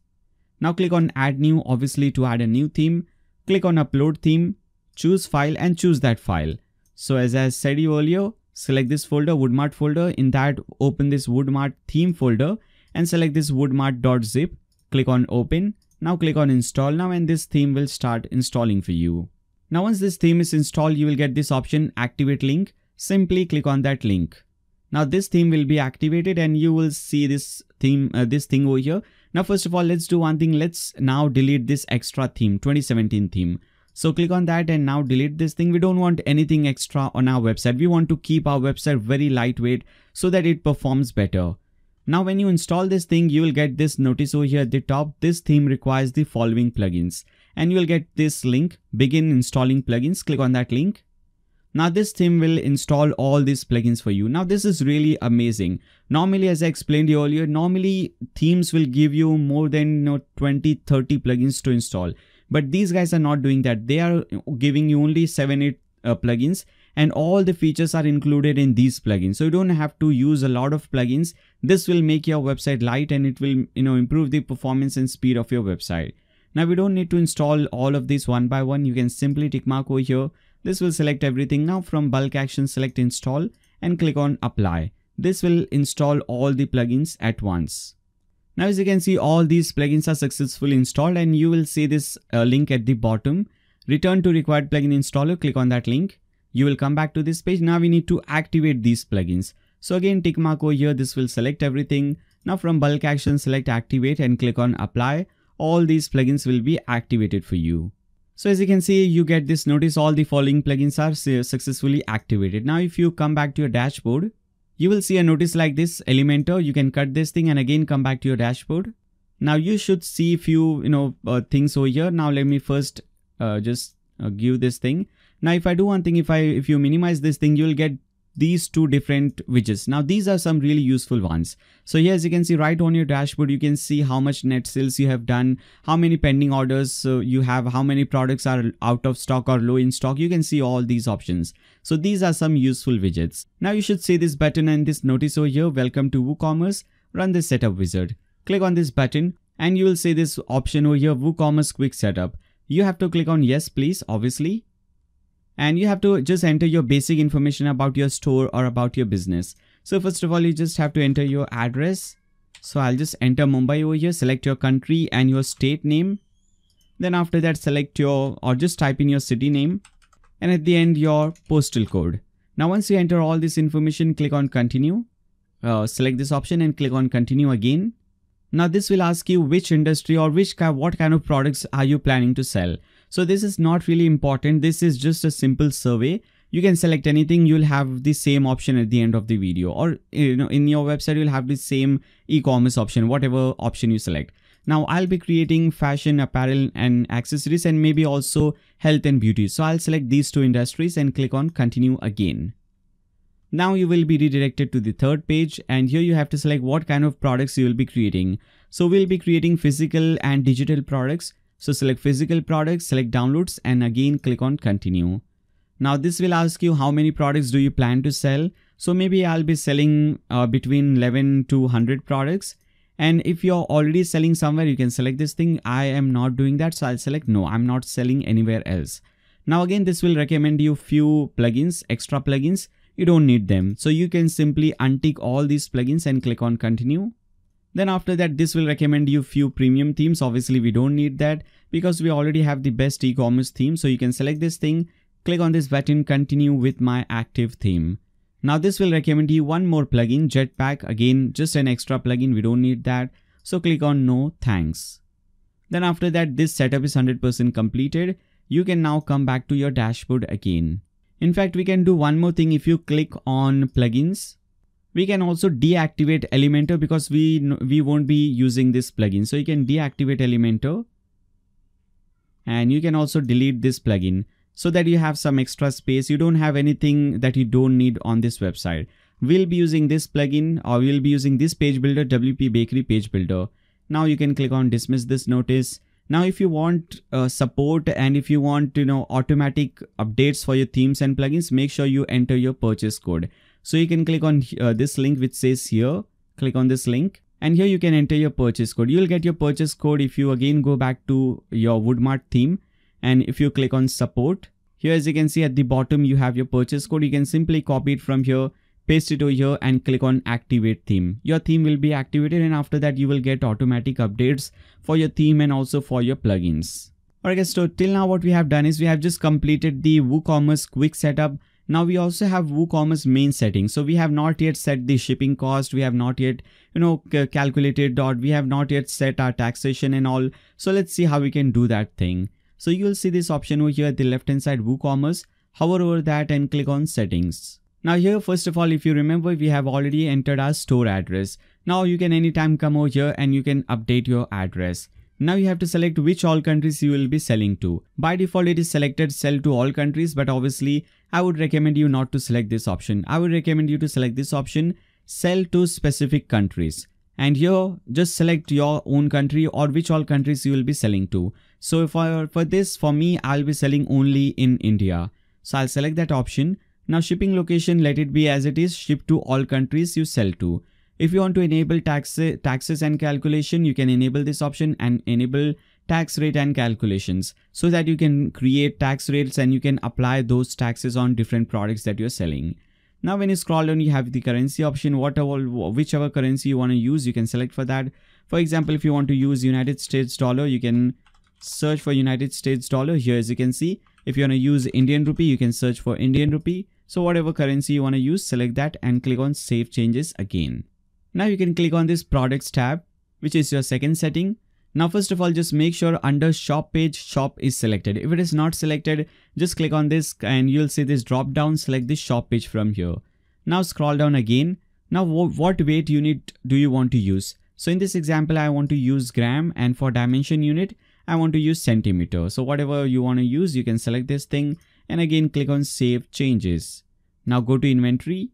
S1: Now click on add new, obviously to add a new theme. Click on upload theme, choose file and choose that file. So as I said you earlier, select this folder woodmart folder in that open this woodmart theme folder and select this woodmart.zip click on open now click on install now and this theme will start installing for you now once this theme is installed you will get this option activate link simply click on that link now this theme will be activated and you will see this theme uh, this thing over here now first of all let's do one thing let's now delete this extra theme 2017 theme so click on that and now delete this thing. We don't want anything extra on our website. We want to keep our website very lightweight so that it performs better. Now when you install this thing, you will get this notice over here at the top. This theme requires the following plugins and you will get this link, begin installing plugins. Click on that link. Now this theme will install all these plugins for you. Now this is really amazing. Normally as I explained earlier, normally themes will give you more than you know, 20, 30 plugins to install but these guys are not doing that they are giving you only 7 8 uh, plugins and all the features are included in these plugins so you don't have to use a lot of plugins this will make your website light and it will you know improve the performance and speed of your website now we don't need to install all of these one by one you can simply tick mark over here this will select everything now from bulk action select install and click on apply this will install all the plugins at once now as you can see all these plugins are successfully installed and you will see this uh, link at the bottom. Return to required plugin installer, click on that link. You will come back to this page. Now we need to activate these plugins. So again tick mark over here, this will select everything. Now from bulk action select activate and click on apply. All these plugins will be activated for you. So as you can see, you get this notice all the following plugins are uh, successfully activated. Now if you come back to your dashboard, you will see a notice like this Elementor. You can cut this thing and again come back to your dashboard. Now you should see a few you know uh, things over here. Now let me first uh, just uh, give this thing. Now if I do one thing, if I if you minimize this thing, you'll get these two different widgets. Now these are some really useful ones. So here as you can see right on your dashboard you can see how much net sales you have done, how many pending orders uh, you have, how many products are out of stock or low in stock. You can see all these options. So these are some useful widgets. Now you should see this button and this notice over here, welcome to WooCommerce, run this setup wizard. Click on this button and you will see this option over here WooCommerce quick setup. You have to click on yes please obviously and you have to just enter your basic information about your store or about your business. So first of all, you just have to enter your address. So I'll just enter Mumbai over here, select your country and your state name. Then after that, select your or just type in your city name and at the end your postal code. Now once you enter all this information, click on continue. Uh, select this option and click on continue again. Now this will ask you which industry or which what kind of products are you planning to sell. So this is not really important. This is just a simple survey. You can select anything. You'll have the same option at the end of the video or you know in your website, you'll have the same e-commerce option, whatever option you select. Now I'll be creating fashion, apparel and accessories and maybe also health and beauty. So I'll select these two industries and click on continue again. Now you will be redirected to the third page and here you have to select what kind of products you will be creating. So we'll be creating physical and digital products. So select physical products, select downloads and again click on continue. Now this will ask you how many products do you plan to sell. So maybe I'll be selling uh, between 11 to 100 products. And if you're already selling somewhere, you can select this thing. I am not doing that. So I'll select no, I'm not selling anywhere else. Now again, this will recommend you few plugins, extra plugins. You don't need them. So you can simply untick all these plugins and click on continue. Then after that, this will recommend you few premium themes. Obviously, we don't need that because we already have the best e-commerce theme. So you can select this thing, click on this button, continue with my active theme. Now this will recommend you one more plugin, Jetpack. Again, just an extra plugin. We don't need that. So click on no thanks. Then after that, this setup is 100% completed. You can now come back to your dashboard again. In fact, we can do one more thing if you click on plugins we can also deactivate Elementor because we we won't be using this plugin. So you can deactivate Elementor and you can also delete this plugin so that you have some extra space. You don't have anything that you don't need on this website. We'll be using this plugin or we'll be using this page builder WP Bakery page builder. Now you can click on dismiss this notice. Now if you want uh, support and if you want you know automatic updates for your themes and plugins, make sure you enter your purchase code. So you can click on uh, this link which says here, click on this link and here you can enter your purchase code. You'll get your purchase code if you again go back to your Woodmart theme and if you click on support, here as you can see at the bottom you have your purchase code. You can simply copy it from here paste it over here and click on activate theme. Your theme will be activated and after that you will get automatic updates for your theme and also for your plugins. Alright guys, so till now what we have done is we have just completed the WooCommerce quick setup now we also have WooCommerce main settings. So we have not yet set the shipping cost. We have not yet, you know, calculated dot. We have not yet set our taxation and all. So let's see how we can do that thing. So you'll see this option over here at the left hand side WooCommerce. Hover over that and click on settings. Now here, first of all, if you remember, we have already entered our store address. Now you can anytime come over here and you can update your address. Now you have to select which all countries you will be selling to. By default it is selected sell to all countries but obviously I would recommend you not to select this option. I would recommend you to select this option sell to specific countries. And here just select your own country or which all countries you will be selling to. So for, for this for me I'll be selling only in India. So I'll select that option. Now shipping location let it be as it is ship to all countries you sell to. If you want to enable tax, taxes and calculation, you can enable this option and enable tax rate and calculations so that you can create tax rates and you can apply those taxes on different products that you're selling. Now when you scroll down, you have the currency option, whatever, whichever currency you want to use, you can select for that. For example, if you want to use United States dollar, you can search for United States dollar here as you can see. If you want to use Indian rupee, you can search for Indian rupee. So whatever currency you want to use, select that and click on save changes again. Now you can click on this products tab, which is your second setting. Now first of all, just make sure under shop page, shop is selected. If it is not selected, just click on this and you'll see this drop down, select the shop page from here. Now scroll down again. Now what weight unit do you want to use? So in this example, I want to use gram and for dimension unit, I want to use centimeter. So whatever you want to use, you can select this thing and again click on save changes. Now go to inventory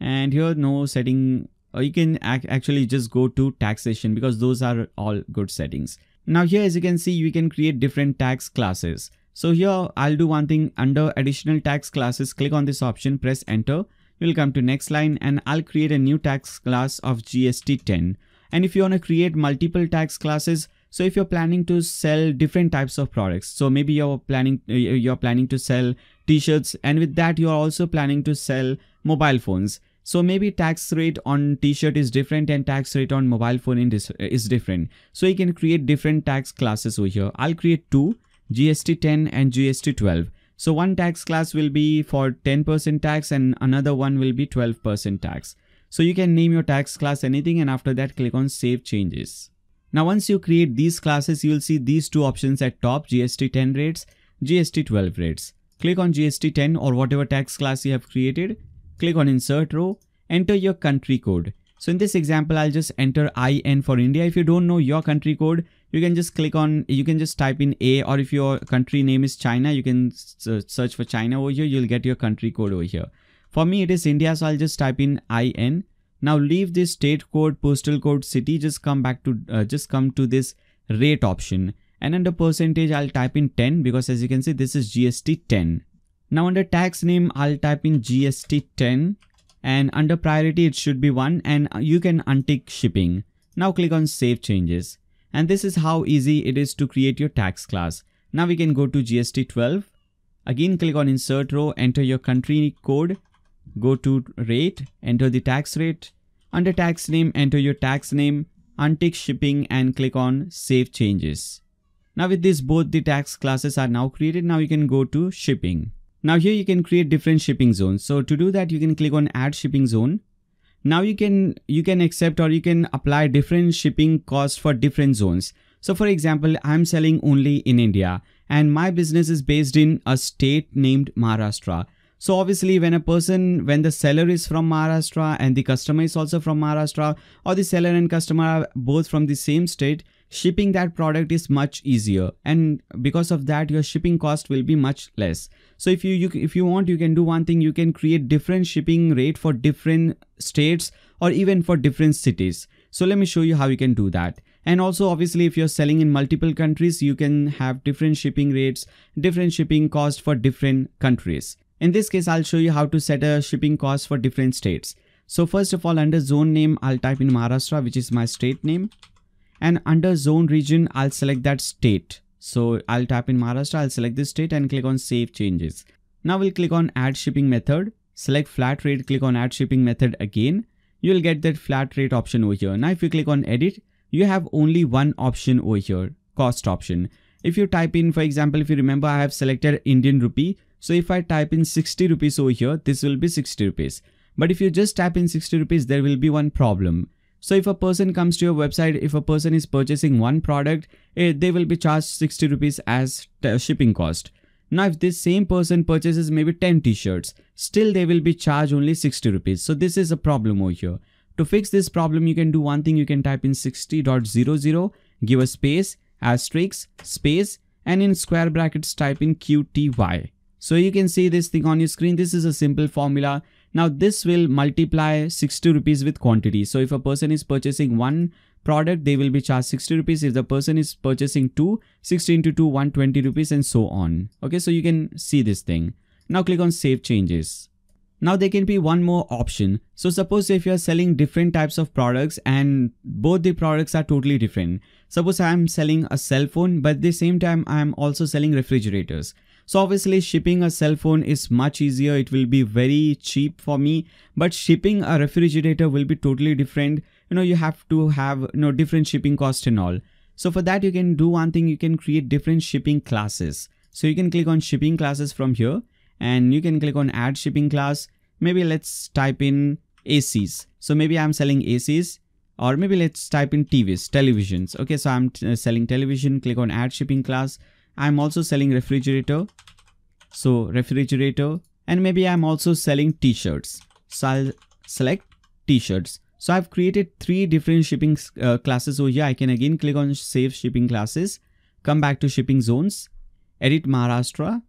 S1: and here no setting or uh, you can actually just go to taxation because those are all good settings. Now here as you can see, you can create different tax classes. So here I'll do one thing under additional tax classes, click on this option, press enter. You'll come to next line and I'll create a new tax class of GST 10. And if you want to create multiple tax classes, so if you're planning to sell different types of products, so maybe you're planning you're planning to sell t-shirts and with that you're also planning to sell mobile phones. So maybe tax rate on t-shirt is different and tax rate on mobile phone uh, is different. So you can create different tax classes over here. I'll create two, GST 10 and GST 12. So one tax class will be for 10% tax and another one will be 12% tax. So you can name your tax class anything and after that click on save changes. Now once you create these classes, you will see these two options at top GST 10 rates, GST 12 rates. Click on GST 10 or whatever tax class you have created click on insert row, enter your country code. So in this example, I'll just enter IN for India. If you don't know your country code, you can just click on, you can just type in A or if your country name is China, you can search for China over here. You'll get your country code over here. For me, it is India. So I'll just type in IN. Now leave this state code, postal code, city. Just come back to, uh, just come to this rate option. And under percentage, I'll type in 10 because as you can see, this is GST 10. Now under tax name, I'll type in GST 10 and under priority, it should be one and uh, you can untick shipping. Now click on save changes. And this is how easy it is to create your tax class. Now we can go to GST 12. Again, click on insert row, enter your country code, go to rate, enter the tax rate. Under tax name, enter your tax name, untick shipping and click on save changes. Now with this, both the tax classes are now created. Now you can go to shipping. Now here you can create different shipping zones. So to do that, you can click on add shipping zone. Now you can you can accept or you can apply different shipping costs for different zones. So for example, I'm selling only in India and my business is based in a state named Maharashtra. So obviously when a person, when the seller is from Maharashtra and the customer is also from Maharashtra or the seller and customer are both from the same state, shipping that product is much easier and because of that your shipping cost will be much less so if you, you if you want you can do one thing you can create different shipping rate for different states or even for different cities so let me show you how you can do that and also obviously if you're selling in multiple countries you can have different shipping rates different shipping cost for different countries in this case i'll show you how to set a shipping cost for different states so first of all under zone name i'll type in maharashtra which is my state name and under zone region I'll select that state. So I'll tap in Maharashtra, I'll select this state and click on save changes. Now we'll click on add shipping method, select flat rate, click on add shipping method again. You'll get that flat rate option over here. Now if you click on edit, you have only one option over here, cost option. If you type in, for example, if you remember, I have selected Indian rupee. So if I type in 60 rupees over here, this will be 60 rupees. But if you just type in 60 rupees, there will be one problem. So if a person comes to your website, if a person is purchasing one product, eh, they will be charged 60 rupees as shipping cost. Now if this same person purchases maybe 10 t-shirts, still they will be charged only 60 rupees. So this is a problem over here. To fix this problem, you can do one thing. You can type in 60.00, give a space, asterisk, space, and in square brackets type in QTY. So you can see this thing on your screen. This is a simple formula now this will multiply 60 rupees with quantity. So if a person is purchasing one product, they will be charged 60 rupees. If the person is purchasing two, 60 into two, 120 rupees and so on. Okay, so you can see this thing. Now click on save changes. Now there can be one more option. So suppose if you're selling different types of products and both the products are totally different. Suppose I'm selling a cell phone but at the same time I'm also selling refrigerators. So obviously shipping a cell phone is much easier. It will be very cheap for me, but shipping a refrigerator will be totally different. You know, you have to have you know different shipping cost and all. So for that, you can do one thing. You can create different shipping classes. So you can click on shipping classes from here and you can click on add shipping class. Maybe let's type in ACs. So maybe I'm selling ACs or maybe let's type in TVs, televisions. Okay, so I'm uh, selling television, click on add shipping class. I'm also selling refrigerator. So refrigerator and maybe I'm also selling t-shirts. So I'll select t-shirts. So I've created three different shipping uh, classes over here. I can again click on save shipping classes, come back to shipping zones, edit Maharashtra,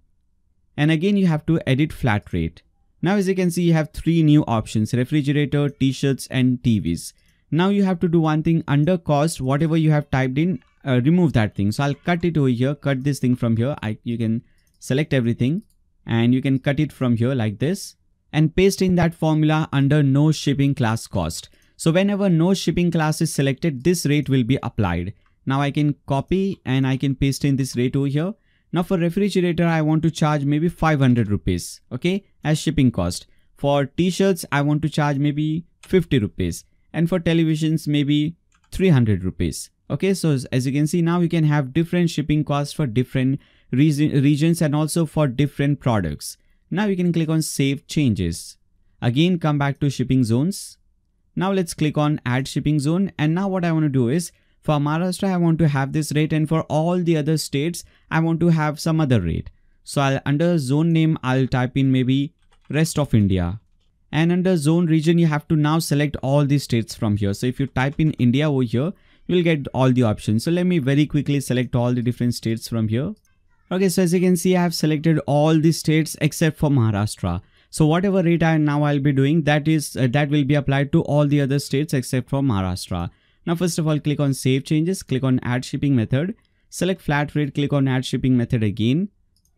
S1: and again you have to edit flat rate. Now as you can see you have three new options refrigerator, t-shirts and TVs. Now you have to do one thing under cost whatever you have typed in uh, remove that thing. So I'll cut it over here, cut this thing from here. I, you can select everything and you can cut it from here like this and paste in that formula under no shipping class cost. So whenever no shipping class is selected, this rate will be applied. Now I can copy and I can paste in this rate over here. Now for refrigerator, I want to charge maybe 500 rupees, okay, as shipping cost. For t-shirts, I want to charge maybe 50 rupees and for televisions, maybe 300 rupees okay so as you can see now you can have different shipping costs for different regions and also for different products now you can click on save changes again come back to shipping zones now let's click on add shipping zone and now what i want to do is for maharashtra i want to have this rate and for all the other states i want to have some other rate so i'll under zone name i'll type in maybe rest of india and under zone region you have to now select all the states from here so if you type in india over here you'll get all the options. So let me very quickly select all the different states from here. Okay, so as you can see, I have selected all the states except for Maharashtra. So whatever rate I now I'll be doing, that is uh, that will be applied to all the other states except for Maharashtra. Now first of all, click on Save Changes, click on Add Shipping Method, select Flat Rate, click on Add Shipping Method again,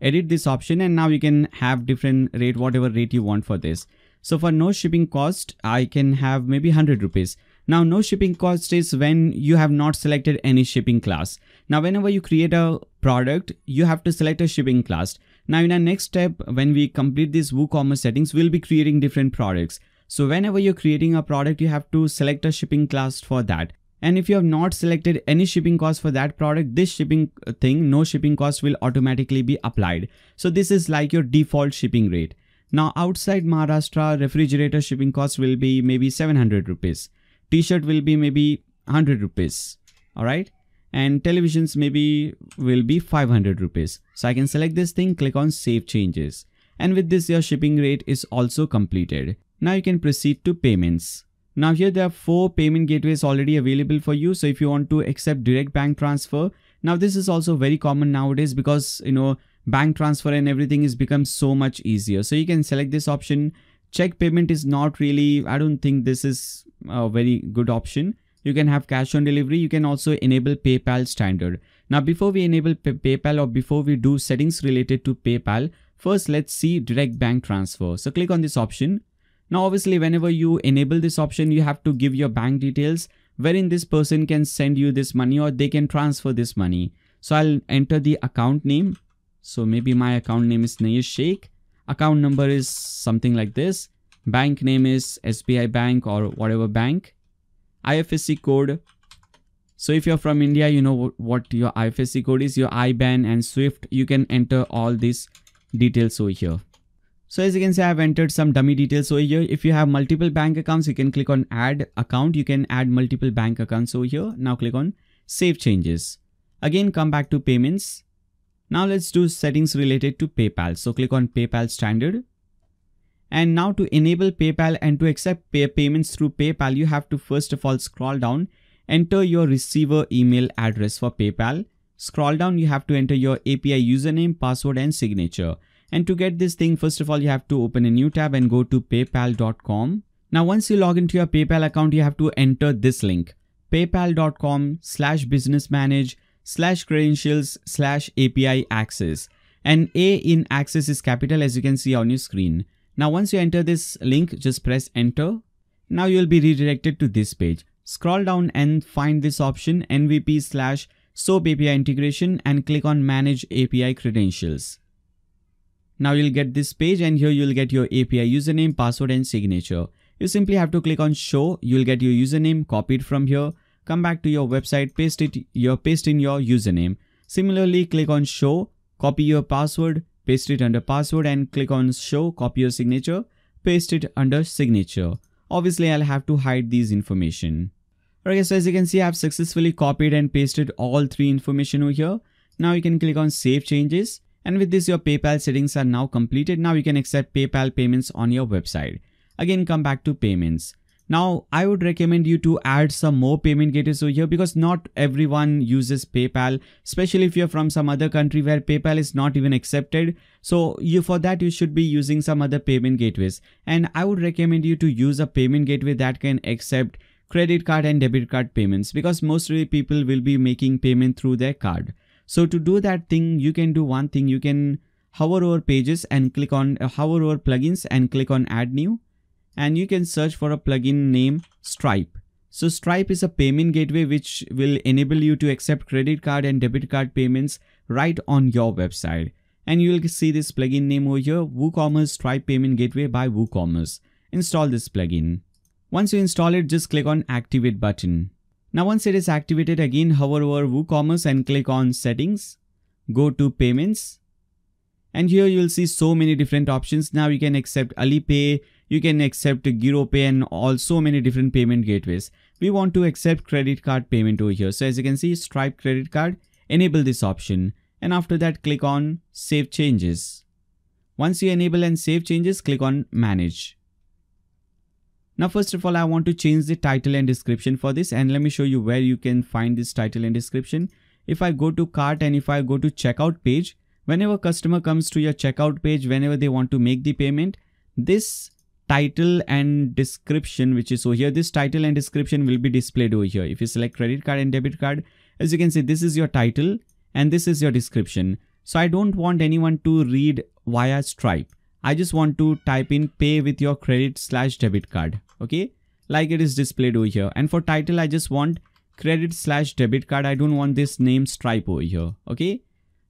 S1: edit this option and now you can have different rate, whatever rate you want for this. So for no shipping cost, I can have maybe 100 rupees. Now no shipping cost is when you have not selected any shipping class. Now whenever you create a product, you have to select a shipping class. Now in our next step, when we complete these WooCommerce settings, we'll be creating different products. So whenever you're creating a product, you have to select a shipping class for that. And if you have not selected any shipping cost for that product, this shipping uh, thing, no shipping cost will automatically be applied. So this is like your default shipping rate. Now outside Maharashtra, refrigerator shipping cost will be maybe 700 rupees t-shirt will be maybe 100 rupees all right and televisions maybe will be 500 rupees so i can select this thing click on save changes and with this your shipping rate is also completed now you can proceed to payments now here there are four payment gateways already available for you so if you want to accept direct bank transfer now this is also very common nowadays because you know bank transfer and everything has become so much easier so you can select this option check payment is not really i don't think this is a very good option you can have cash on delivery you can also enable paypal standard now before we enable paypal or before we do settings related to paypal first let's see direct bank transfer so click on this option now obviously whenever you enable this option you have to give your bank details wherein this person can send you this money or they can transfer this money so i'll enter the account name so maybe my account name is Nayesh Sheikh account number is something like this bank name is SBI bank or whatever bank IFSC code so if you're from India you know what your IFSC code is your IBAN and SWIFT you can enter all these details over here so as you can see I've entered some dummy details over here if you have multiple bank accounts you can click on add account you can add multiple bank accounts over here now click on save changes again come back to payments now let's do settings related to PayPal so click on PayPal standard and now to enable PayPal and to accept pay payments through PayPal, you have to first of all scroll down, enter your receiver email address for PayPal. Scroll down, you have to enter your API username, password and signature. And to get this thing, first of all, you have to open a new tab and go to paypal.com. Now, once you log into your PayPal account, you have to enter this link, paypal.com slash manage slash credentials slash API access. And A in access is capital as you can see on your screen. Now once you enter this link, just press enter. Now you'll be redirected to this page. Scroll down and find this option MVP slash SOAP API integration and click on manage API credentials. Now you'll get this page and here you'll get your API username, password and signature. You simply have to click on show. You'll get your username copied from here. Come back to your website, paste it, your paste in your username. Similarly, click on show, copy your password, paste it under password and click on show copy your signature, paste it under signature. Obviously I'll have to hide these information. Okay, so as you can see I've successfully copied and pasted all three information over here. Now you can click on save changes and with this your PayPal settings are now completed. Now you can accept PayPal payments on your website. Again come back to payments. Now, I would recommend you to add some more payment gateways over here because not everyone uses PayPal, especially if you're from some other country where PayPal is not even accepted. So you for that, you should be using some other payment gateways. And I would recommend you to use a payment gateway that can accept credit card and debit card payments because mostly people will be making payment through their card. So to do that thing, you can do one thing. You can hover over pages and click on uh, hover over plugins and click on add new and you can search for a plugin name Stripe. So Stripe is a payment gateway which will enable you to accept credit card and debit card payments right on your website. And you will see this plugin name over here, WooCommerce Stripe Payment Gateway by WooCommerce. Install this plugin. Once you install it, just click on activate button. Now once it is activated again, hover over WooCommerce and click on settings. Go to payments. And here you'll see so many different options. Now you can accept Alipay, you can accept GiroPay and also many different payment gateways. We want to accept credit card payment over here. So as you can see, Stripe credit card, enable this option. And after that, click on save changes. Once you enable and save changes, click on manage. Now, first of all, I want to change the title and description for this. And let me show you where you can find this title and description. If I go to cart and if I go to checkout page, whenever customer comes to your checkout page, whenever they want to make the payment, this title and description which is so here this title and description will be displayed over here if you select credit card and debit card as you can see this is your title and this is your description so i don't want anyone to read via stripe i just want to type in pay with your credit slash debit card okay like it is displayed over here and for title i just want credit slash debit card i don't want this name stripe over here okay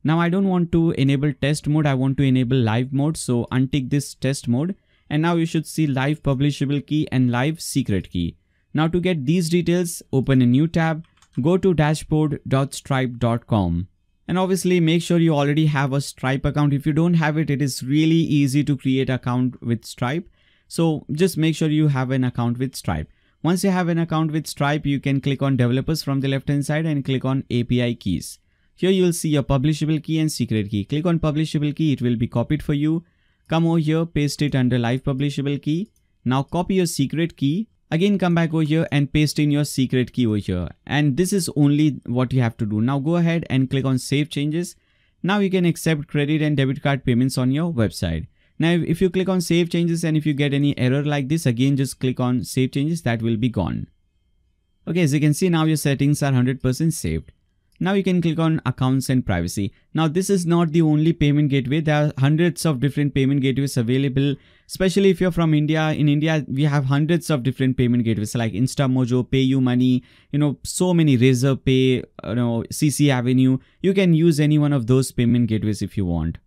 S1: now i don't want to enable test mode i want to enable live mode so untick this test mode and now you should see live publishable key and live secret key. Now to get these details, open a new tab, go to dashboard.stripe.com. And obviously make sure you already have a Stripe account. If you don't have it, it is really easy to create account with Stripe. So just make sure you have an account with Stripe. Once you have an account with Stripe, you can click on developers from the left hand side and click on API keys. Here you'll see your publishable key and secret key. Click on publishable key, it will be copied for you. Come over here, paste it under live publishable key. Now copy your secret key. Again come back over here and paste in your secret key over here. And this is only what you have to do. Now go ahead and click on save changes. Now you can accept credit and debit card payments on your website. Now if you click on save changes and if you get any error like this again just click on save changes that will be gone. Okay as you can see now your settings are 100% saved. Now you can click on accounts and privacy. Now this is not the only payment gateway. There are hundreds of different payment gateways available. Especially if you're from India. In India, we have hundreds of different payment gateways like InstaMojo, PayUMoney, you know, so many Razorpay, you know, CC Avenue. You can use any one of those payment gateways if you want.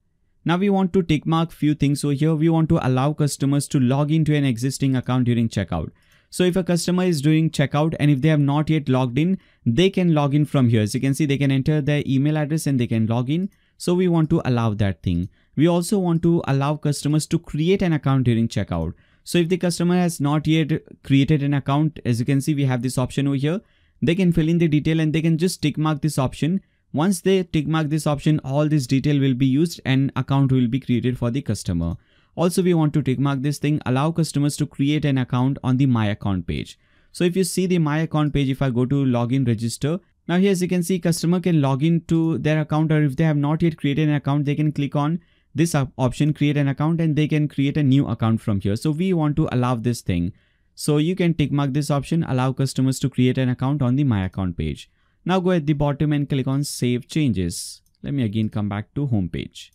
S1: Now we want to tick mark few things. So here we want to allow customers to log into an existing account during checkout. So if a customer is doing checkout and if they have not yet logged in, they can log in from here. As you can see, they can enter their email address and they can log in. So we want to allow that thing. We also want to allow customers to create an account during checkout. So if the customer has not yet created an account, as you can see, we have this option over here. They can fill in the detail and they can just tick mark this option. Once they tick mark this option, all this detail will be used and account will be created for the customer. Also, we want to tick mark this thing, allow customers to create an account on the My Account page. So if you see the My Account page, if I go to login register, now here as you can see, customer can log in to their account or if they have not yet created an account, they can click on this option create an account and they can create a new account from here. So we want to allow this thing. So you can tick mark this option, allow customers to create an account on the My Account page. Now go at the bottom and click on save changes. Let me again come back to home page.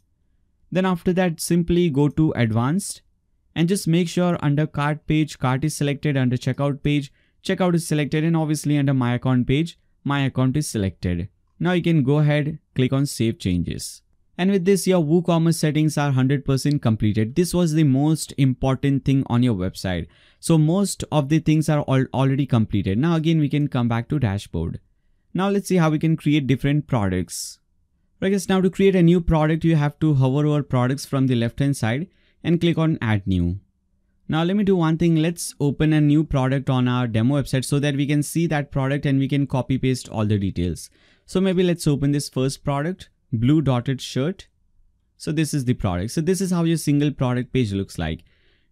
S1: Then after that, simply go to advanced and just make sure under cart page, cart is selected, under checkout page, checkout is selected and obviously under my account page, my account is selected. Now you can go ahead, click on save changes. And with this, your WooCommerce settings are 100% completed. This was the most important thing on your website. So most of the things are al already completed. Now again, we can come back to dashboard. Now let's see how we can create different products. I guess now to create a new product, you have to hover over products from the left hand side and click on add new. Now let me do one thing. Let's open a new product on our demo website so that we can see that product and we can copy paste all the details. So maybe let's open this first product, blue dotted shirt. So this is the product. So this is how your single product page looks like.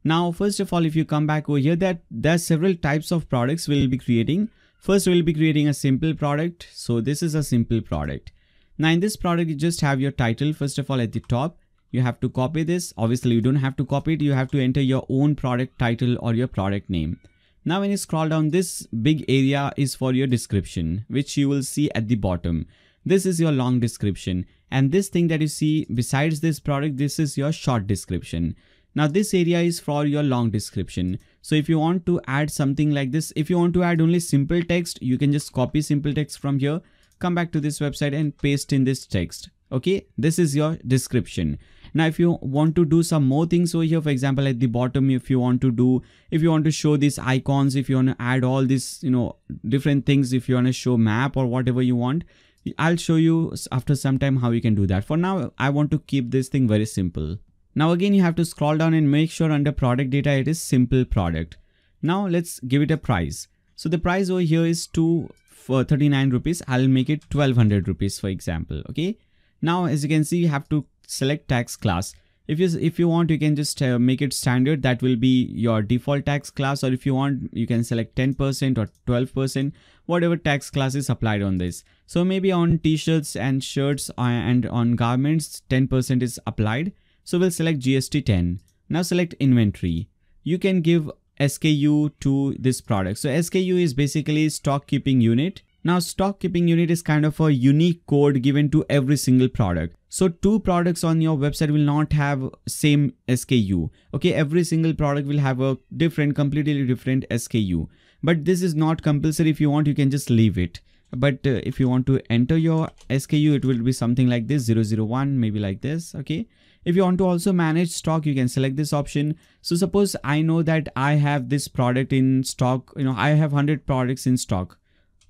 S1: Now, first of all, if you come back over here, that there are several types of products we'll be creating. First, we'll be creating a simple product. So this is a simple product. Now in this product, you just have your title first of all at the top. You have to copy this. Obviously, you don't have to copy it. You have to enter your own product title or your product name. Now when you scroll down, this big area is for your description, which you will see at the bottom. This is your long description. And this thing that you see besides this product, this is your short description. Now this area is for your long description. So if you want to add something like this, if you want to add only simple text, you can just copy simple text from here come back to this website and paste in this text okay this is your description now if you want to do some more things over here for example at the bottom if you want to do if you want to show these icons if you want to add all these you know different things if you want to show map or whatever you want i'll show you after some time how you can do that for now i want to keep this thing very simple now again you have to scroll down and make sure under product data it is simple product now let's give it a price so the price over here is two for 39 rupees i'll make it 1200 rupees for example okay now as you can see you have to select tax class if you if you want you can just uh, make it standard that will be your default tax class or if you want you can select 10% or 12% whatever tax class is applied on this so maybe on t-shirts and shirts uh, and on garments 10% is applied so we'll select gst 10 now select inventory you can give SKU to this product. So SKU is basically stock keeping unit. Now stock keeping unit is kind of a unique code given to every single product. So two products on your website will not have same SKU. Okay, every single product will have a different, completely different SKU. But this is not compulsory. If you want, you can just leave it. But uh, if you want to enter your SKU, it will be something like this 001, maybe like this. Okay. If you want to also manage stock, you can select this option. So suppose I know that I have this product in stock, you know, I have 100 products in stock.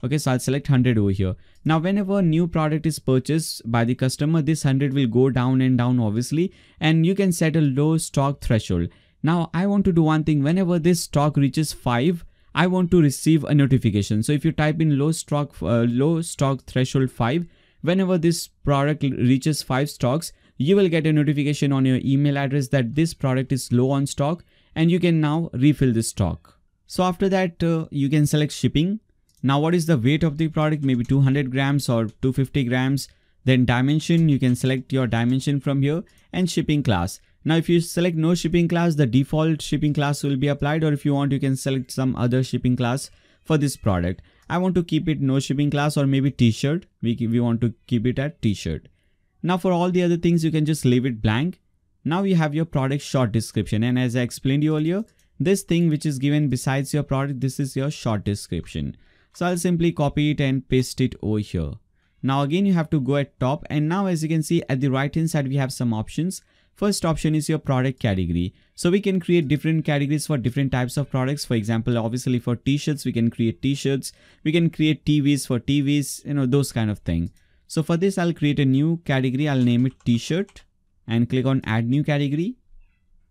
S1: Okay, so I'll select 100 over here. Now, whenever new product is purchased by the customer, this 100 will go down and down obviously, and you can set a low stock threshold. Now, I want to do one thing. Whenever this stock reaches 5, I want to receive a notification. So if you type in low stock, uh, low stock threshold 5, whenever this product reaches 5 stocks, you will get a notification on your email address that this product is low on stock and you can now refill the stock. So after that, uh, you can select shipping. Now what is the weight of the product? Maybe 200 grams or 250 grams. Then dimension, you can select your dimension from here and shipping class. Now if you select no shipping class, the default shipping class will be applied or if you want, you can select some other shipping class for this product. I want to keep it no shipping class or maybe t-shirt. We, we want to keep it at t-shirt. Now for all the other things, you can just leave it blank. Now you have your product short description. And as I explained you earlier, this thing which is given besides your product, this is your short description. So I'll simply copy it and paste it over here. Now again, you have to go at top. And now as you can see at the right hand side, we have some options. First option is your product category. So we can create different categories for different types of products. For example, obviously for t-shirts, we can create t-shirts. We can create TVs for TVs, you know, those kind of thing. So for this, I'll create a new category. I'll name it t-shirt and click on add new category.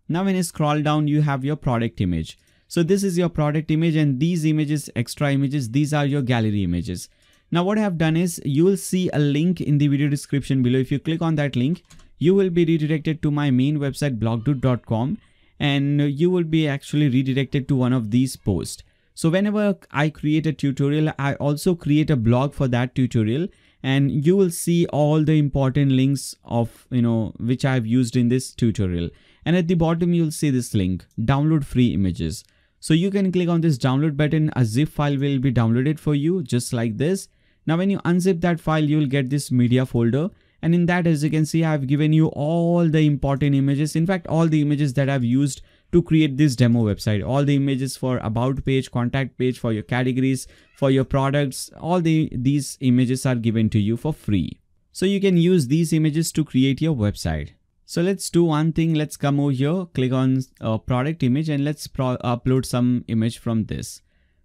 S1: Now when you scroll down, you have your product image. So this is your product image and these images, extra images, these are your gallery images. Now what I have done is you will see a link in the video description below. If you click on that link, you will be redirected to my main website blogdude.com and you will be actually redirected to one of these posts. So whenever I create a tutorial, I also create a blog for that tutorial and you will see all the important links of you know which I've used in this tutorial and at the bottom you'll see this link download free images so you can click on this download button a zip file will be downloaded for you just like this now when you unzip that file you'll get this media folder and in that as you can see I've given you all the important images in fact all the images that I've used to create this demo website. All the images for about page, contact page, for your categories, for your products, all the these images are given to you for free. So you can use these images to create your website. So let's do one thing. Let's come over here, click on uh, product image and let's upload some image from this.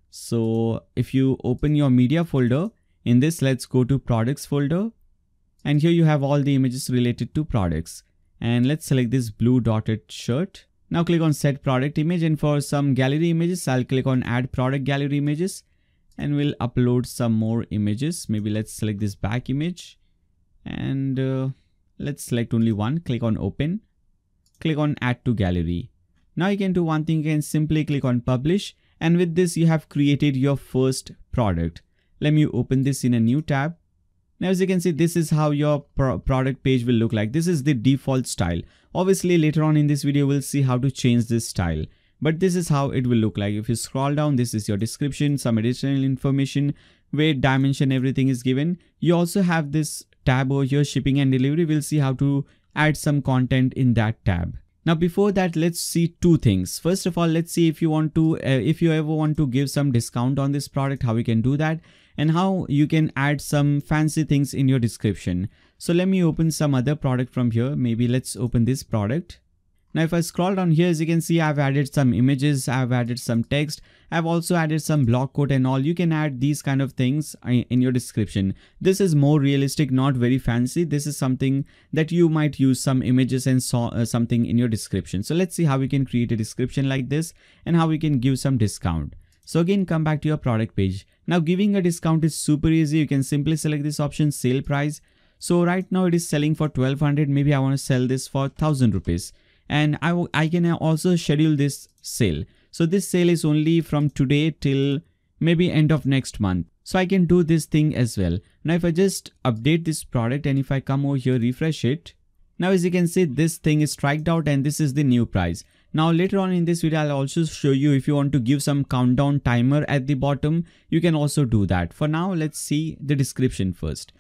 S1: So if you open your media folder, in this, let's go to products folder. And here you have all the images related to products. And let's select this blue dotted shirt. Now click on set product image and for some gallery images, I'll click on add product gallery images and we'll upload some more images. Maybe let's select this back image and uh, let's select only one, click on open, click on add to gallery. Now you can do one thing, you can simply click on publish and with this you have created your first product. Let me open this in a new tab now as you can see this is how your pro product page will look like. This is the default style. Obviously later on in this video we'll see how to change this style. But this is how it will look like. If you scroll down this is your description, some additional information, weight, dimension everything is given. You also have this tab over here shipping and delivery. We'll see how to add some content in that tab. Now before that let's see two things. First of all let's see if you want to uh, if you ever want to give some discount on this product how we can do that and how you can add some fancy things in your description. So let me open some other product from here. Maybe let's open this product. Now if I scroll down here as you can see I've added some images, I've added some text, I've also added some block code and all. You can add these kind of things in your description. This is more realistic, not very fancy. This is something that you might use some images and saw uh, something in your description. So let's see how we can create a description like this and how we can give some discount. So again come back to your product page. Now giving a discount is super easy. You can simply select this option sale price. So right now it is selling for 1200. Maybe I want to sell this for 1000 rupees. And I, I can also schedule this sale. So this sale is only from today till maybe end of next month. So I can do this thing as well. Now if I just update this product and if I come over here refresh it. Now as you can see this thing is striked out and this is the new price. Now later on in this video, I'll also show you if you want to give some countdown timer at the bottom, you can also do that. For now, let's see the description first.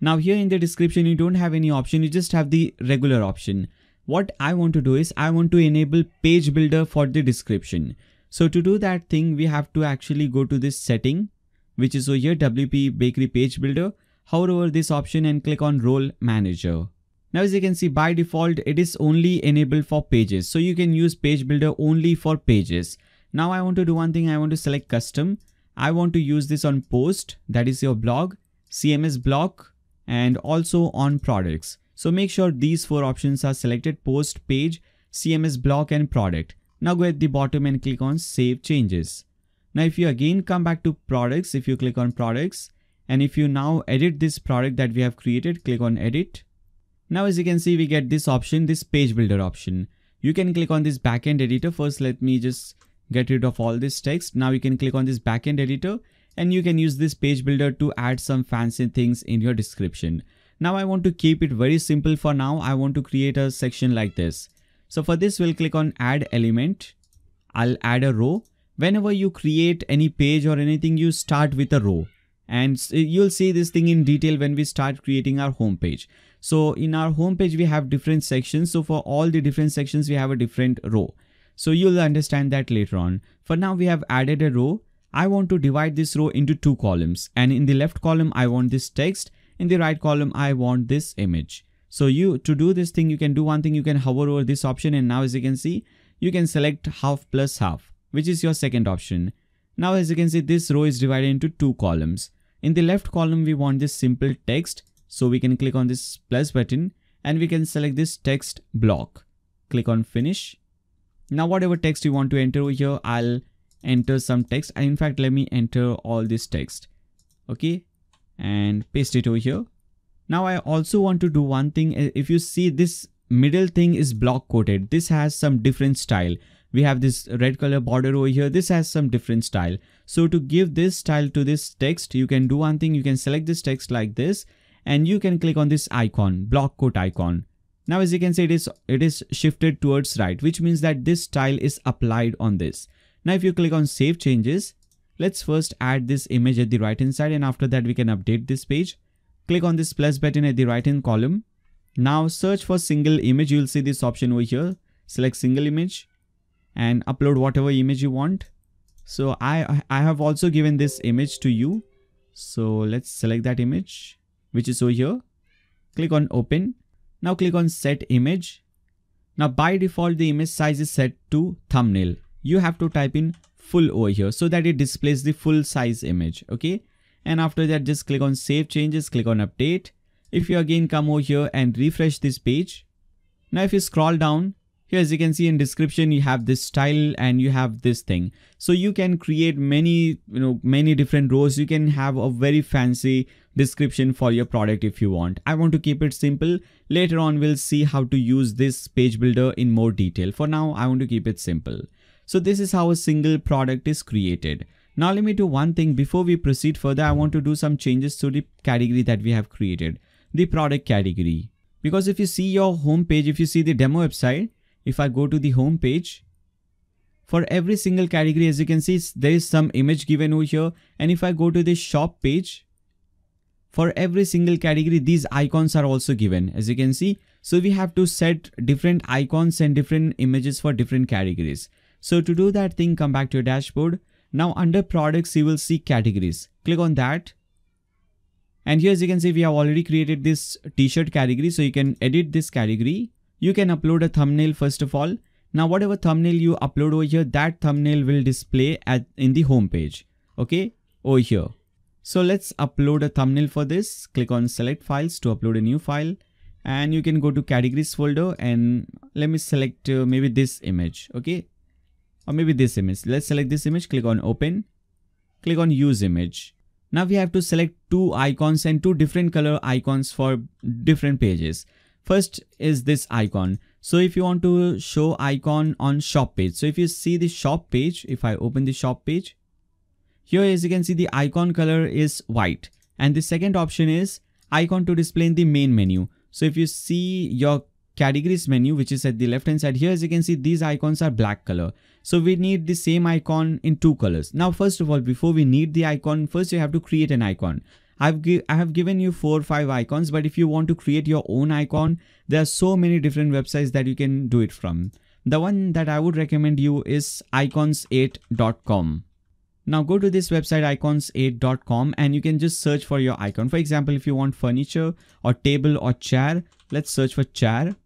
S1: Now here in the description, you don't have any option, you just have the regular option. What I want to do is I want to enable page builder for the description. So to do that thing, we have to actually go to this setting, which is over here, WP Bakery Page Builder. Hover over this option and click on Role Manager. Now as you can see by default it is only enabled for pages so you can use page builder only for pages. Now I want to do one thing I want to select custom. I want to use this on post that is your blog, CMS block and also on products. So make sure these four options are selected post, page, CMS block and product. Now go at the bottom and click on save changes. Now if you again come back to products if you click on products and if you now edit this product that we have created click on edit now as you can see, we get this option, this page builder option. You can click on this backend editor. First, let me just get rid of all this text. Now you can click on this backend editor and you can use this page builder to add some fancy things in your description. Now I want to keep it very simple for now. I want to create a section like this. So for this, we'll click on add element. I'll add a row. Whenever you create any page or anything, you start with a row. And you'll see this thing in detail when we start creating our homepage. So in our homepage, we have different sections. So for all the different sections, we have a different row. So you'll understand that later on. For now, we have added a row. I want to divide this row into two columns. And in the left column, I want this text. In the right column, I want this image. So you to do this thing, you can do one thing. You can hover over this option. And now as you can see, you can select half plus half, which is your second option. Now as you can see, this row is divided into two columns. In the left column, we want this simple text. So we can click on this plus button and we can select this text block. Click on finish. Now whatever text you want to enter over here, I'll enter some text. In fact, let me enter all this text. Okay. And paste it over here. Now I also want to do one thing. If you see this middle thing is block quoted. This has some different style. We have this red color border over here. This has some different style. So to give this style to this text, you can do one thing. You can select this text like this and you can click on this icon, block quote icon. Now as you can see, it is, it is shifted towards right, which means that this style is applied on this. Now if you click on save changes, let's first add this image at the right hand side and after that we can update this page. Click on this plus button at the right hand column. Now search for single image, you'll see this option over here. Select single image and upload whatever image you want. So I, I have also given this image to you. So let's select that image which is over here. Click on open. Now click on set image. Now by default the image size is set to thumbnail. You have to type in full over here so that it displays the full size image. Okay. And after that just click on save changes, click on update. If you again come over here and refresh this page. Now if you scroll down here as you can see in description you have this style and you have this thing so you can create many you know many different rows you can have a very fancy description for your product if you want. I want to keep it simple. Later on, we'll see how to use this page builder in more detail. For now, I want to keep it simple. So this is how a single product is created. Now let me do one thing before we proceed further. I want to do some changes to the category that we have created, the product category. Because if you see your home page, if you see the demo website, if I go to the home page, for every single category, as you can see, there is some image given over here. And if I go to the shop page, for every single category these icons are also given as you can see so we have to set different icons and different images for different categories so to do that thing come back to your dashboard now under products you will see categories click on that and here as you can see we have already created this t-shirt category so you can edit this category you can upload a thumbnail first of all now whatever thumbnail you upload over here that thumbnail will display at in the home page okay over here so let's upload a thumbnail for this. Click on select files to upload a new file and you can go to categories folder and let me select uh, maybe this image. Okay. Or maybe this image. Let's select this image. Click on open. Click on use image. Now we have to select two icons and two different color icons for different pages. First is this icon. So if you want to show icon on shop page. So if you see the shop page, if I open the shop page, here as you can see the icon color is white and the second option is icon to display in the main menu. So if you see your categories menu which is at the left hand side here as you can see these icons are black color. So we need the same icon in two colors. Now first of all before we need the icon first you have to create an icon. I've I have given you four or five icons, but if you want to create your own icon, there are so many different websites that you can do it from. The one that I would recommend you is icons8.com. Now go to this website icons8.com and you can just search for your icon. For example, if you want furniture or table or chair, let's search for chair.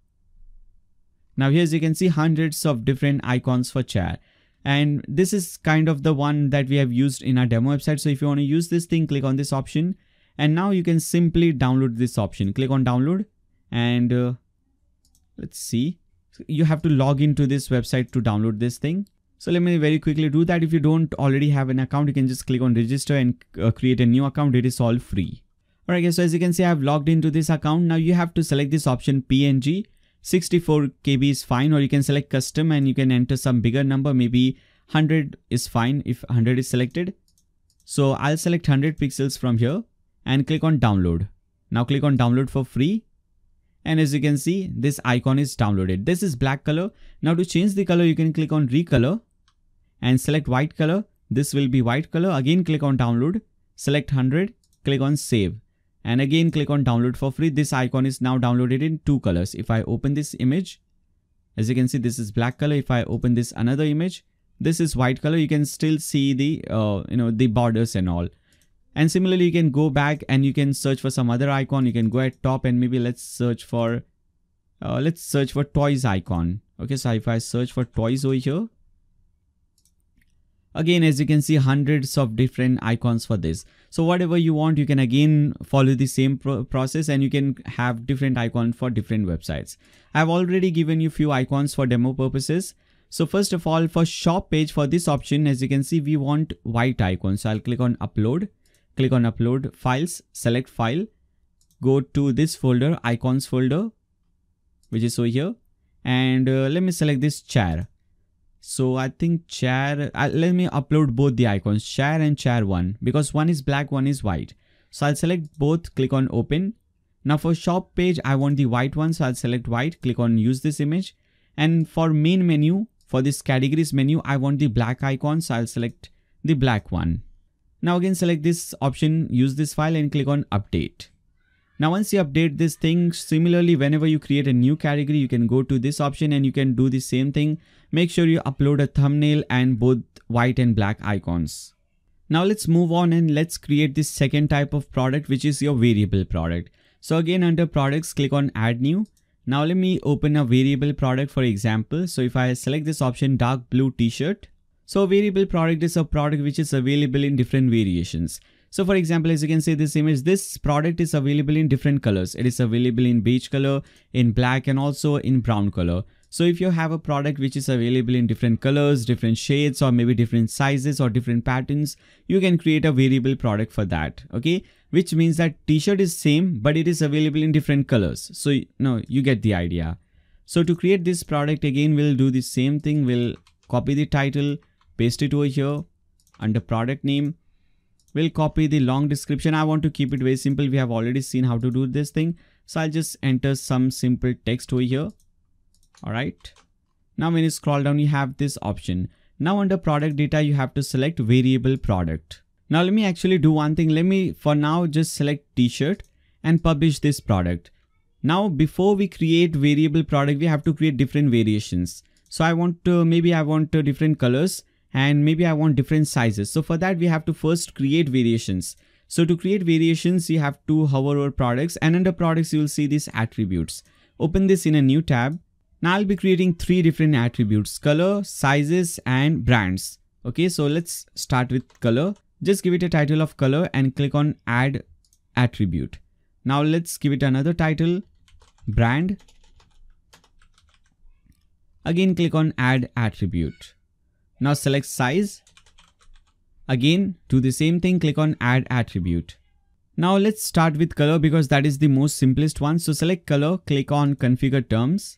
S1: Now here as you can see hundreds of different icons for chair. And this is kind of the one that we have used in our demo website. So if you want to use this thing, click on this option. And now you can simply download this option. Click on download and uh, let's see. You have to log into this website to download this thing so let me very quickly do that. If you don't already have an account, you can just click on register and uh, create a new account. It is all free. Alright guys, so as you can see, I've logged into this account. Now you have to select this option PNG. 64 KB is fine or you can select custom and you can enter some bigger number. Maybe 100 is fine if 100 is selected. So I'll select 100 pixels from here and click on download. Now click on download for free. And as you can see, this icon is downloaded. This is black color. Now to change the color, you can click on recolor and select white color. This will be white color. Again, click on download, select 100, click on save. And again, click on download for free. This icon is now downloaded in two colors. If I open this image, as you can see, this is black color. If I open this another image, this is white color. You can still see the, uh, you know, the borders and all. And similarly, you can go back and you can search for some other icon. You can go at top and maybe let's search for, uh, let's search for toys icon. Okay, so if I search for toys over here, Again, as you can see, hundreds of different icons for this. So whatever you want, you can again follow the same pro process and you can have different icon for different websites. I've already given you few icons for demo purposes. So first of all, for shop page for this option, as you can see, we want white icon. So I'll click on upload, click on upload files, select file, go to this folder, icons folder, which is over here. And uh, let me select this chair. So I think chair, uh, let me upload both the icons, chair and chair one, because one is black, one is white. So I'll select both, click on open. Now for shop page, I want the white one. So I'll select white, click on use this image. And for main menu, for this categories menu, I want the black icon. So I'll select the black one. Now again, select this option, use this file and click on update. Now once you update this thing, similarly whenever you create a new category, you can go to this option and you can do the same thing. Make sure you upload a thumbnail and both white and black icons. Now let's move on and let's create this second type of product which is your variable product. So again under products click on add new. Now let me open a variable product for example. So if I select this option dark blue t-shirt. So variable product is a product which is available in different variations. So for example, as you can see this image, this product is available in different colors. It is available in beige color, in black and also in brown color. So if you have a product which is available in different colors, different shades or maybe different sizes or different patterns, you can create a variable product for that. Okay, which means that t-shirt is same but it is available in different colors. So you know, you get the idea. So to create this product again, we'll do the same thing. We'll copy the title, paste it over here under product name We'll copy the long description. I want to keep it very simple. We have already seen how to do this thing. So I'll just enter some simple text over here. All right. Now when you scroll down, you have this option. Now under product data, you have to select variable product. Now let me actually do one thing. Let me for now just select t-shirt and publish this product. Now before we create variable product, we have to create different variations. So I want to, maybe I want different colors and maybe I want different sizes. So for that, we have to first create variations. So to create variations, you have to hover over products and under products, you will see these attributes. Open this in a new tab. Now I'll be creating three different attributes, color, sizes and brands. Okay, so let's start with color. Just give it a title of color and click on add attribute. Now let's give it another title, brand. Again, click on add attribute. Now select size. Again, do the same thing, click on add attribute. Now let's start with color because that is the most simplest one. So select color, click on configure terms.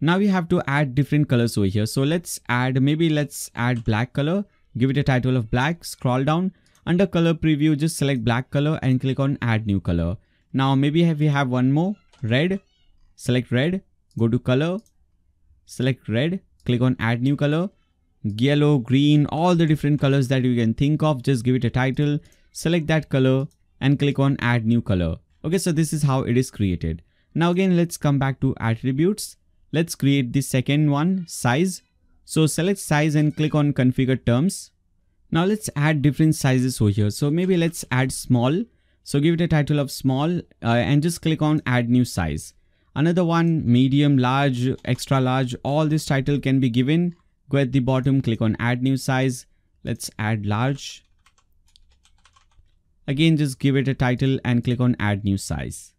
S1: Now we have to add different colors over here. So let's add, maybe let's add black color, give it a title of black, scroll down. Under color preview, just select black color and click on add new color. Now maybe if we have one more, red, select red, go to color, select red, click on add new color yellow, green, all the different colors that you can think of. Just give it a title, select that color and click on add new color. Okay, so this is how it is created. Now again, let's come back to attributes. Let's create the second one, size. So select size and click on configure terms. Now let's add different sizes over here. So maybe let's add small. So give it a title of small uh, and just click on add new size. Another one, medium, large, extra large, all this title can be given go at the bottom click on add new size let's add large again just give it a title and click on add new size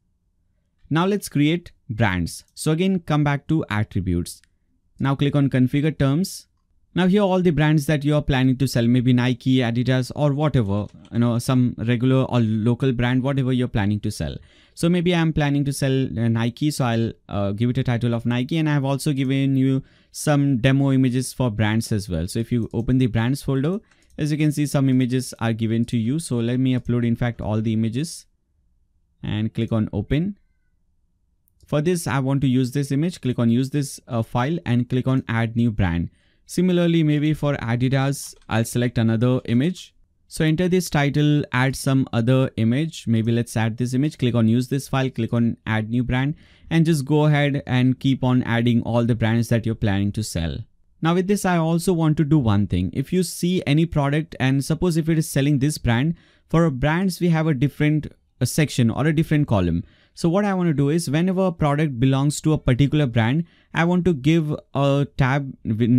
S1: now let's create brands so again come back to attributes now click on configure terms now here all the brands that you are planning to sell, maybe Nike, Adidas or whatever, you know, some regular or local brand, whatever you're planning to sell. So maybe I'm planning to sell uh, Nike, so I'll uh, give it a title of Nike and I've also given you some demo images for brands as well. So if you open the brands folder, as you can see, some images are given to you. So let me upload in fact all the images and click on open. For this, I want to use this image, click on use this uh, file and click on add new brand. Similarly, maybe for Adidas, I'll select another image. So enter this title, add some other image. Maybe let's add this image, click on use this file, click on add new brand and just go ahead and keep on adding all the brands that you're planning to sell. Now with this, I also want to do one thing. If you see any product and suppose if it is selling this brand, for brands, we have a different a section or a different column. So what I want to do is whenever a product belongs to a particular brand, I want to give a tab,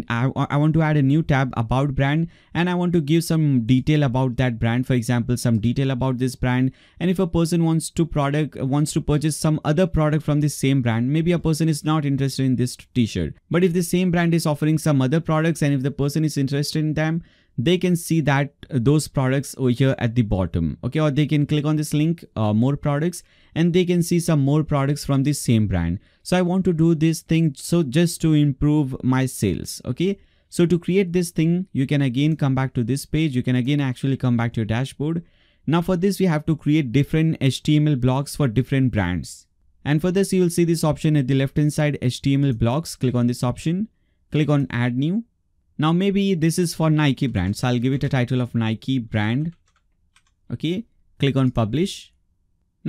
S1: I want to add a new tab about brand and I want to give some detail about that brand. For example, some detail about this brand. And if a person wants to product, wants to purchase some other product from the same brand, maybe a person is not interested in this t-shirt. But if the same brand is offering some other products and if the person is interested in them, they can see that those products over here at the bottom okay or they can click on this link uh, more products and they can see some more products from the same brand so i want to do this thing so just to improve my sales okay so to create this thing you can again come back to this page you can again actually come back to your dashboard now for this we have to create different html blocks for different brands and for this you will see this option at the left hand side html blocks click on this option click on add new now maybe this is for nike brand so i'll give it a title of nike brand okay click on publish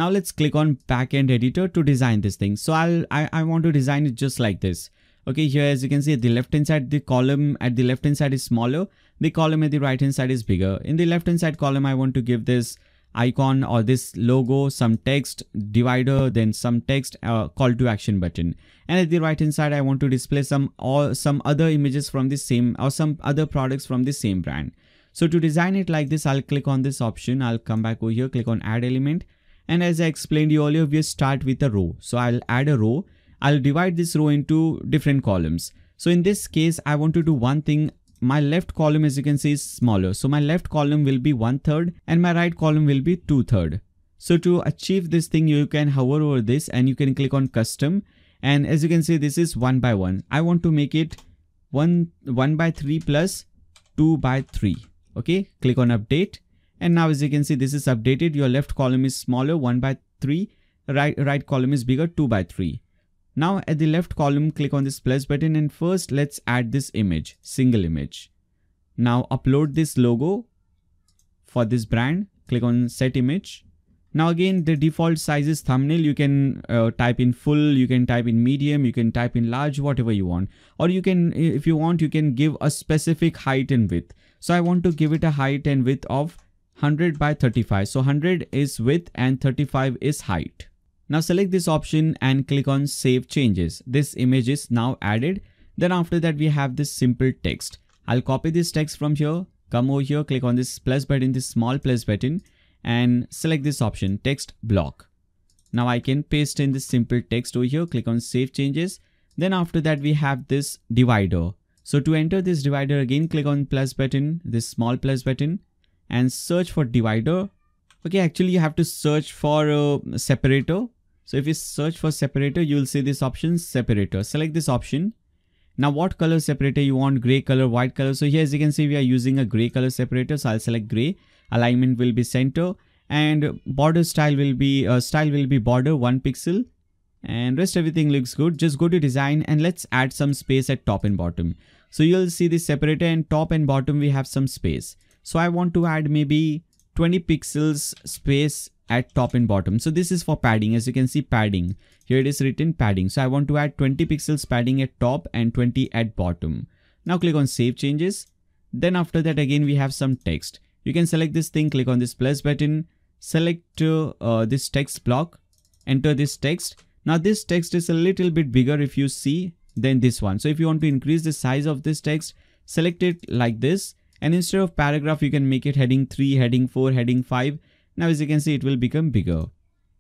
S1: now let's click on backend editor to design this thing so i'll i, I want to design it just like this okay here as you can see at the left hand side the column at the left hand side is smaller the column at the right hand side is bigger in the left hand side column i want to give this icon or this logo, some text divider, then some text uh, call to action button. And at the right hand side, I want to display some or some other images from the same or some other products from the same brand. So to design it like this, I'll click on this option. I'll come back over here, click on add element. And as I explained you earlier, we start with a row. So I'll add a row. I'll divide this row into different columns. So in this case, I want to do one thing my left column as you can see is smaller. So my left column will be one third and my right column will be two third. So to achieve this thing, you can hover over this and you can click on custom. And as you can see, this is one by one. I want to make it one, one by three plus two by three. Okay, click on update. And now as you can see, this is updated. Your left column is smaller, one by three. Right, right column is bigger, two by three. Now at the left column, click on this plus button and first let's add this image, single image. Now upload this logo for this brand, click on set image. Now again, the default size is thumbnail. You can uh, type in full, you can type in medium, you can type in large, whatever you want. Or you can, if you want, you can give a specific height and width. So I want to give it a height and width of 100 by 35. So 100 is width and 35 is height. Now select this option and click on save changes. This image is now added. Then after that we have this simple text. I'll copy this text from here, come over here, click on this plus button, this small plus button and select this option text block. Now I can paste in this simple text over here, click on save changes. Then after that we have this divider. So to enter this divider again, click on plus button, this small plus button and search for divider. Okay, actually you have to search for a separator so if you search for separator, you will see this option separator. Select this option. Now what color separator you want, gray color, white color. So here as you can see, we are using a gray color separator. So I'll select gray. Alignment will be center and border style will be, uh, style will be border one pixel and rest everything looks good. Just go to design and let's add some space at top and bottom. So you'll see the separator and top and bottom we have some space. So I want to add maybe 20 pixels space at top and bottom. So this is for padding. As you can see padding, here it is written padding. So I want to add 20 pixels padding at top and 20 at bottom. Now click on save changes. Then after that again we have some text. You can select this thing, click on this plus button, select uh, uh, this text block, enter this text. Now this text is a little bit bigger if you see than this one. So if you want to increase the size of this text, select it like this and instead of paragraph you can make it heading 3, heading 4, heading 5 now as you can see, it will become bigger.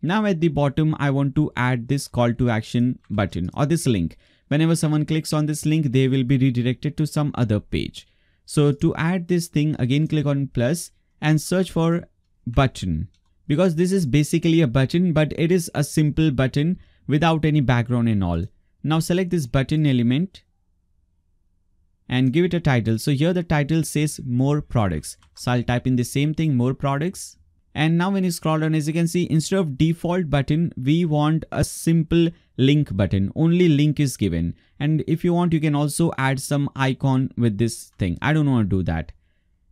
S1: Now at the bottom, I want to add this call to action button or this link. Whenever someone clicks on this link, they will be redirected to some other page. So to add this thing, again click on plus and search for button. Because this is basically a button, but it is a simple button without any background and all. Now select this button element and give it a title. So here the title says more products. So I'll type in the same thing, more products and now when you scroll down as you can see instead of default button we want a simple link button only link is given and if you want you can also add some icon with this thing i don't want to do that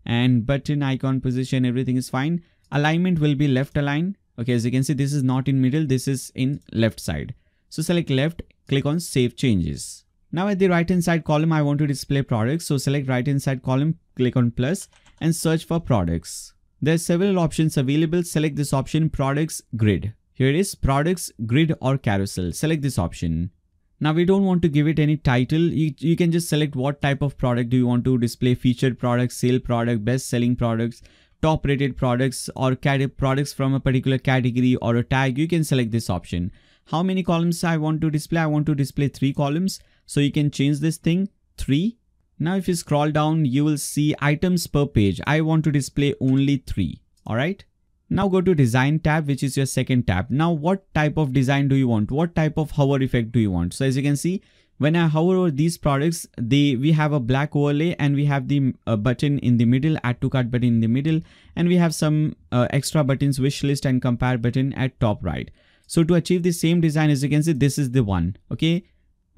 S1: and button icon position everything is fine alignment will be left align okay as you can see this is not in middle this is in left side so select left click on save changes now at the right hand side column i want to display products so select right hand side column click on plus and search for products there are several options available. Select this option products grid. Here it is products grid or carousel. Select this option. Now we don't want to give it any title. You, you can just select what type of product do you want to display featured products, sale product, best selling products, top rated products or products from a particular category or a tag. You can select this option. How many columns I want to display? I want to display three columns. So you can change this thing three now if you scroll down, you will see items per page. I want to display only three. All right. Now go to design tab, which is your second tab. Now, what type of design do you want? What type of hover effect do you want? So as you can see, when I hover over these products, they we have a black overlay and we have the uh, button in the middle, add to cart button in the middle, and we have some uh, extra buttons, wish list and compare button at top right. So to achieve the same design, as you can see, this is the one. Okay.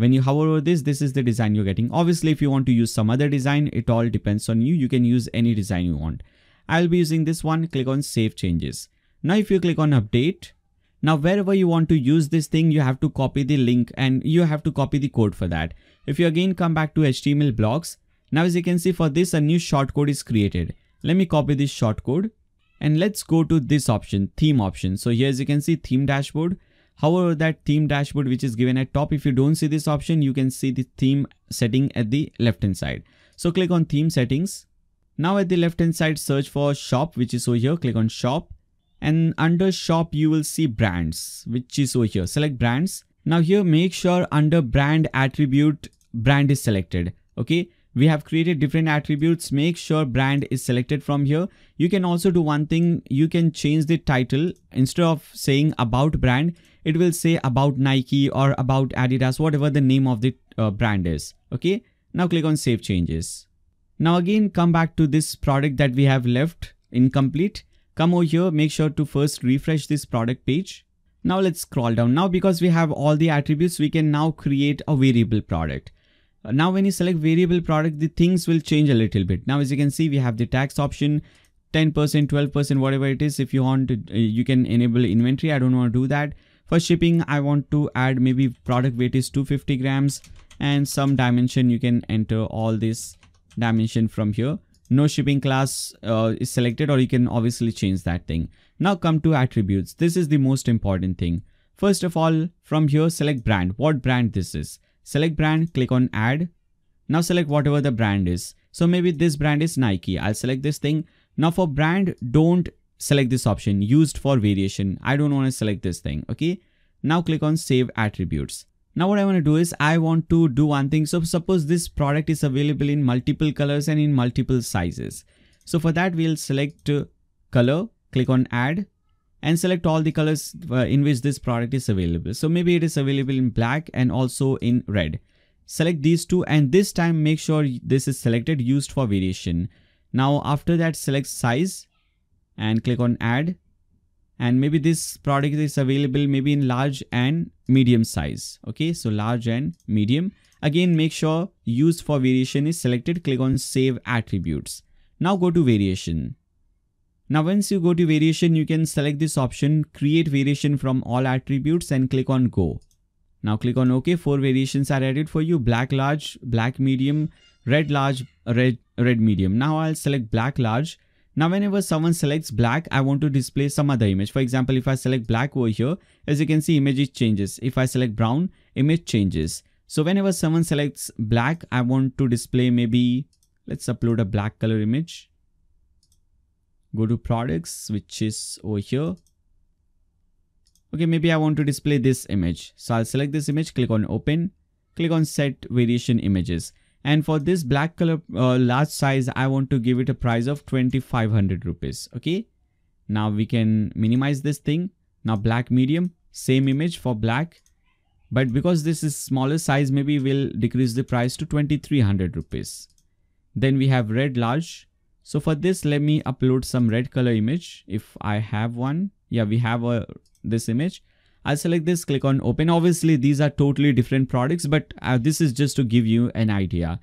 S1: When you hover over this, this is the design you're getting. Obviously, if you want to use some other design, it all depends on you. You can use any design you want. I'll be using this one, click on save changes. Now if you click on update, now wherever you want to use this thing, you have to copy the link and you have to copy the code for that. If you again come back to HTML blocks, now as you can see for this a new shortcode is created. Let me copy this shortcode and let's go to this option, theme option. So here as you can see theme dashboard, However, that theme dashboard which is given at top, if you don't see this option, you can see the theme setting at the left hand side. So click on theme settings. Now at the left hand side, search for shop, which is over here. Click on shop and under shop, you will see brands, which is over here. Select brands. Now here, make sure under brand attribute, brand is selected. Okay. We have created different attributes. Make sure brand is selected from here. You can also do one thing. You can change the title. Instead of saying about brand, it will say about Nike or about Adidas, whatever the name of the uh, brand is. Okay. Now click on save changes. Now again, come back to this product that we have left incomplete. Come over here, make sure to first refresh this product page. Now let's scroll down. Now because we have all the attributes, we can now create a variable product. Uh, now when you select variable product, the things will change a little bit. Now as you can see, we have the tax option, 10%, 12%, whatever it is. If you want to, uh, you can enable inventory. I don't want to do that. For shipping, I want to add maybe product weight is 250 grams and some dimension you can enter all this dimension from here. No shipping class uh, is selected or you can obviously change that thing. Now come to attributes. This is the most important thing. First of all, from here, select brand. What brand this is. Select brand, click on add. Now select whatever the brand is. So maybe this brand is Nike. I'll select this thing. Now for brand, don't select this option used for variation. I don't want to select this thing. Okay. Now click on save attributes. Now what I want to do is I want to do one thing. So suppose this product is available in multiple colors and in multiple sizes. So for that we'll select uh, color, click on add and select all the colors uh, in which this product is available. So maybe it is available in black and also in red. Select these two and this time make sure this is selected used for variation. Now after that select size and click on add and maybe this product is available maybe in large and medium size okay so large and medium again make sure use for variation is selected click on save attributes now go to variation now once you go to variation you can select this option create variation from all attributes and click on go now click on OK. Four variations are added for you. Black large, black medium, red large, red, red medium. Now I'll select black large now whenever someone selects black, I want to display some other image. For example, if I select black over here, as you can see image changes. If I select brown, image changes. So whenever someone selects black, I want to display maybe, let's upload a black color image. Go to products, which is over here. Okay, maybe I want to display this image. So I'll select this image, click on open, click on set variation images and for this black color uh, large size i want to give it a price of 2500 rupees okay now we can minimize this thing now black medium same image for black but because this is smaller size maybe we'll decrease the price to 2300 rupees then we have red large so for this let me upload some red color image if i have one yeah we have a uh, this image I'll select this, click on open. Obviously, these are totally different products, but uh, this is just to give you an idea.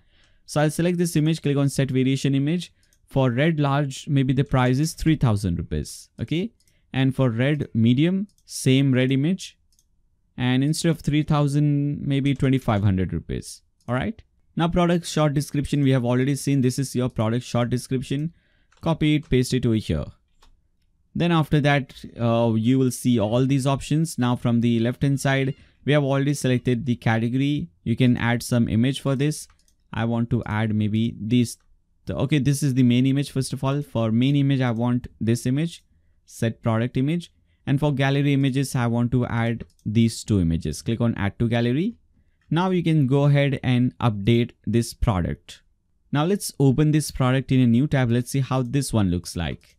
S1: So I'll select this image, click on set variation image. For red large, maybe the price is 3000 rupees. Okay. And for red medium, same red image. And instead of 3000, maybe 2500 rupees. All right. Now product short description, we have already seen this is your product short description. Copy it, paste it over here. Then after that, uh, you will see all these options. Now from the left hand side, we have already selected the category. You can add some image for this. I want to add maybe these. Okay, this is the main image first of all. For main image, I want this image, set product image. And for gallery images, I want to add these two images. Click on add to gallery. Now you can go ahead and update this product. Now let's open this product in a new tab. Let's see how this one looks like.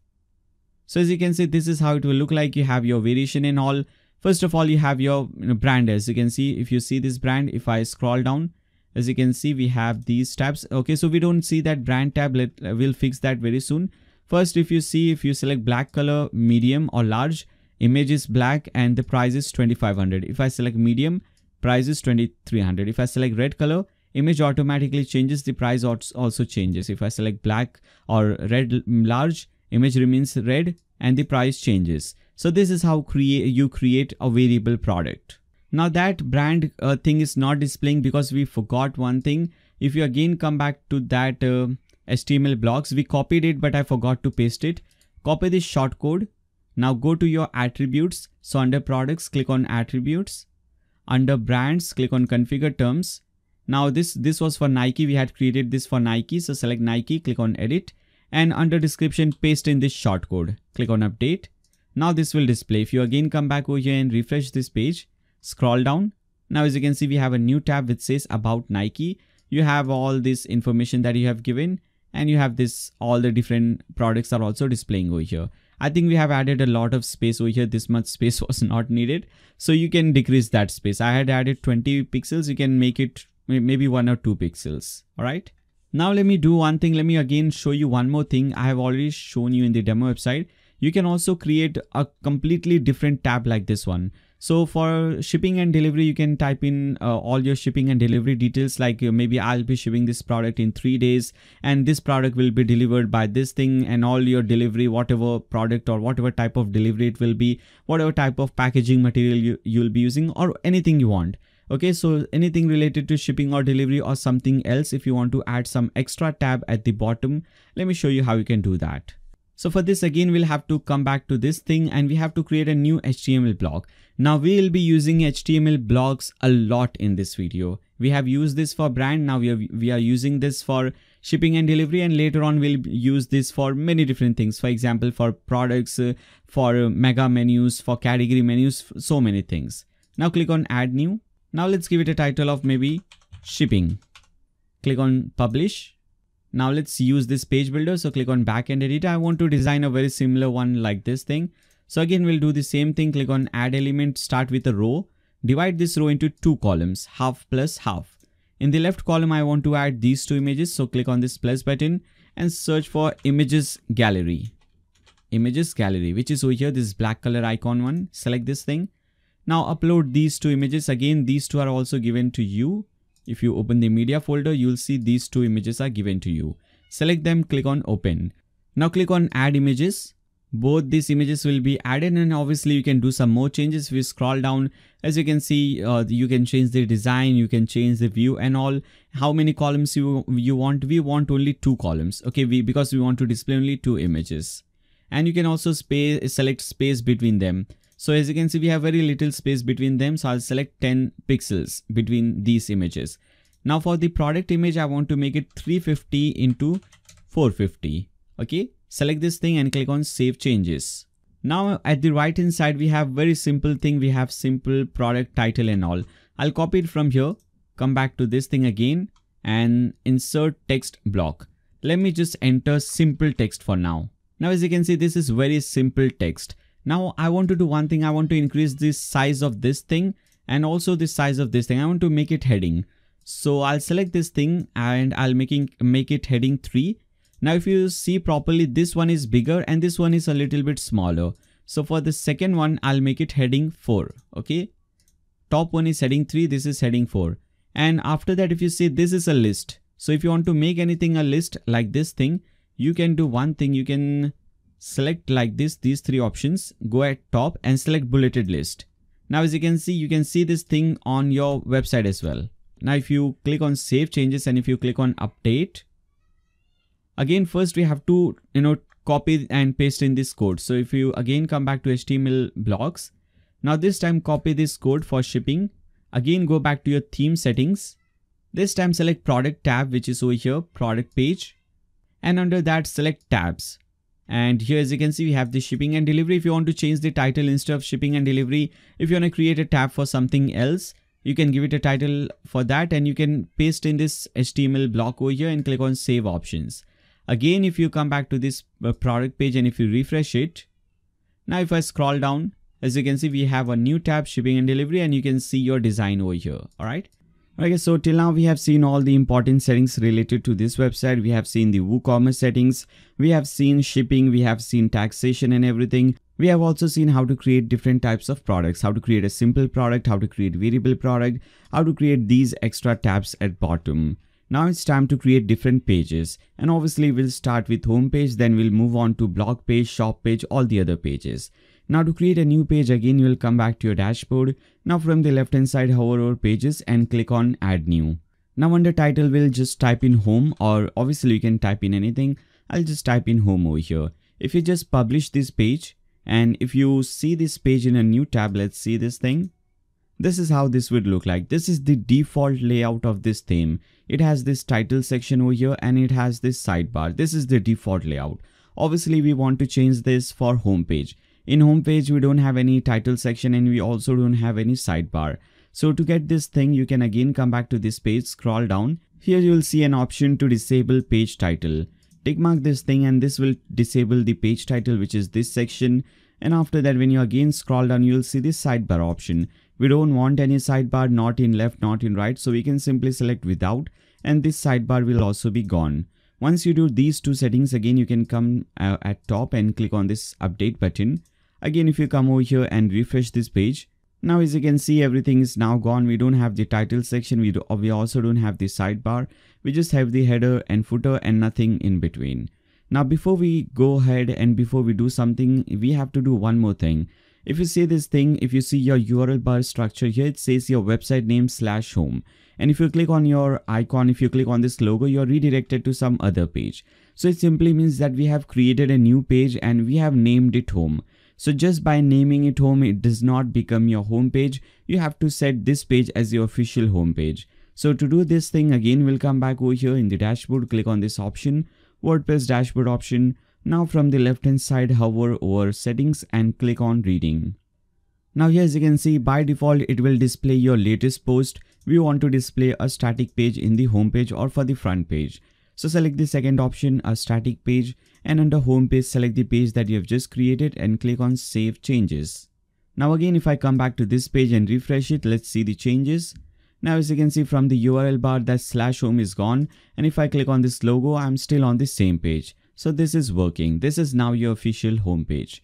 S1: So as you can see, this is how it will look like. You have your variation in all. First of all, you have your you know, brand. As you can see, if you see this brand, if I scroll down, as you can see, we have these tabs. Okay, so we don't see that brand tab. Let, we'll fix that very soon. First, if you see, if you select black color, medium or large, image is black and the price is 2500. If I select medium, price is 2300. If I select red color, image automatically changes. The price also changes. If I select black or red large, image remains red and the price changes. So this is how create you create a variable product. Now that brand uh, thing is not displaying because we forgot one thing. If you again come back to that uh, HTML blocks, we copied it, but I forgot to paste it. Copy this shortcode. Now go to your attributes. So under products, click on attributes. Under brands, click on configure terms. Now this, this was for Nike. We had created this for Nike. So select Nike, click on edit and under description paste in this shortcode. Click on update. Now this will display. If you again come back over here and refresh this page, scroll down. Now as you can see, we have a new tab which says about Nike. You have all this information that you have given and you have this all the different products are also displaying over here. I think we have added a lot of space over here. This much <laughs> space was not needed. So you can decrease that space. I had added 20 pixels. You can make it maybe one or two pixels. All right. Now let me do one thing. Let me again show you one more thing I have already shown you in the demo website. You can also create a completely different tab like this one. So for shipping and delivery, you can type in uh, all your shipping and delivery details like uh, maybe I'll be shipping this product in three days and this product will be delivered by this thing and all your delivery, whatever product or whatever type of delivery it will be, whatever type of packaging material you, you'll be using or anything you want okay so anything related to shipping or delivery or something else if you want to add some extra tab at the bottom let me show you how you can do that so for this again we'll have to come back to this thing and we have to create a new HTML block. Now we will be using HTML blocks a lot in this video. We have used this for brand, now we are, we are using this for shipping and delivery and later on we'll use this for many different things. For example for products, uh, for uh, mega menus, for category menus, so many things. Now click on add new now let's give it a title of maybe shipping. Click on publish. Now let's use this page builder. So click on backend editor. I want to design a very similar one like this thing. So again, we'll do the same thing. Click on add element, start with a row. Divide this row into two columns, half plus half. In the left column, I want to add these two images. So click on this plus button and search for images gallery. Images gallery, which is over here, this black color icon one. Select this thing now upload these two images. Again, these two are also given to you. If you open the media folder, you'll see these two images are given to you. Select them, click on open. Now click on add images. Both these images will be added and obviously you can do some more changes. If you scroll down, as you can see, uh, you can change the design, you can change the view and all. How many columns you, you want? We want only two columns, okay, we, because we want to display only two images. And you can also space, select space between them. So as you can see, we have very little space between them. So I'll select 10 pixels between these images. Now for the product image, I want to make it 350 into 450. Okay, select this thing and click on save changes. Now at the right hand side, we have very simple thing. We have simple product title and all. I'll copy it from here, come back to this thing again and insert text block. Let me just enter simple text for now. Now as you can see, this is very simple text. Now I want to do one thing. I want to increase the size of this thing and also the size of this thing. I want to make it heading. So I'll select this thing and I'll making make it heading 3. Now if you see properly this one is bigger and this one is a little bit smaller. So for the second one I'll make it heading 4 okay. Top one is heading 3 this is heading 4 and after that if you see this is a list. So if you want to make anything a list like this thing you can do one thing you can select like this these three options go at top and select bulleted list now as you can see you can see this thing on your website as well now if you click on save changes and if you click on update again first we have to you know copy and paste in this code so if you again come back to html blocks now this time copy this code for shipping again go back to your theme settings this time select product tab which is over here product page and under that select tabs and here as you can see we have the shipping and delivery if you want to change the title instead of shipping and delivery if you want to create a tab for something else you can give it a title for that and you can paste in this html block over here and click on save options again if you come back to this uh, product page and if you refresh it now if i scroll down as you can see we have a new tab shipping and delivery and you can see your design over here all right Okay, so till now we have seen all the important settings related to this website. We have seen the WooCommerce settings, we have seen shipping, we have seen taxation and everything. We have also seen how to create different types of products, how to create a simple product, how to create variable product, how to create these extra tabs at bottom. Now it's time to create different pages and obviously we'll start with home page then we'll move on to blog page, shop page, all the other pages. Now to create a new page again, you will come back to your dashboard. Now from the left hand side, hover over pages and click on add new. Now under title, we'll just type in home or obviously you can type in anything. I'll just type in home over here. If you just publish this page and if you see this page in a new tab, let's see this thing. This is how this would look like. This is the default layout of this theme. It has this title section over here and it has this sidebar. This is the default layout. Obviously, we want to change this for homepage. In homepage, we don't have any title section and we also don't have any sidebar. So to get this thing, you can again come back to this page, scroll down. Here you will see an option to disable page title. Tick mark this thing and this will disable the page title which is this section. And after that, when you again scroll down, you will see this sidebar option. We don't want any sidebar, not in left, not in right. So we can simply select without and this sidebar will also be gone. Once you do these two settings again, you can come uh, at top and click on this update button. Again, if you come over here and refresh this page, now as you can see everything is now gone, we don't have the title section, we, do, we also don't have the sidebar, we just have the header and footer and nothing in between. Now before we go ahead and before we do something, we have to do one more thing. If you see this thing, if you see your URL bar structure here, it says your website name slash home. And if you click on your icon, if you click on this logo, you're redirected to some other page. So it simply means that we have created a new page and we have named it home. So just by naming it home, it does not become your home page. You have to set this page as your official home page. So to do this thing again, we'll come back over here in the dashboard, click on this option, WordPress dashboard option. Now from the left hand side, hover over settings and click on reading. Now here as you can see, by default, it will display your latest post. We want to display a static page in the home page or for the front page. So select the second option, a static page and under home page select the page that you have just created and click on save changes. Now again if I come back to this page and refresh it, let's see the changes. Now as you can see from the URL bar that slash home is gone and if I click on this logo I'm still on the same page. So this is working, this is now your official home page.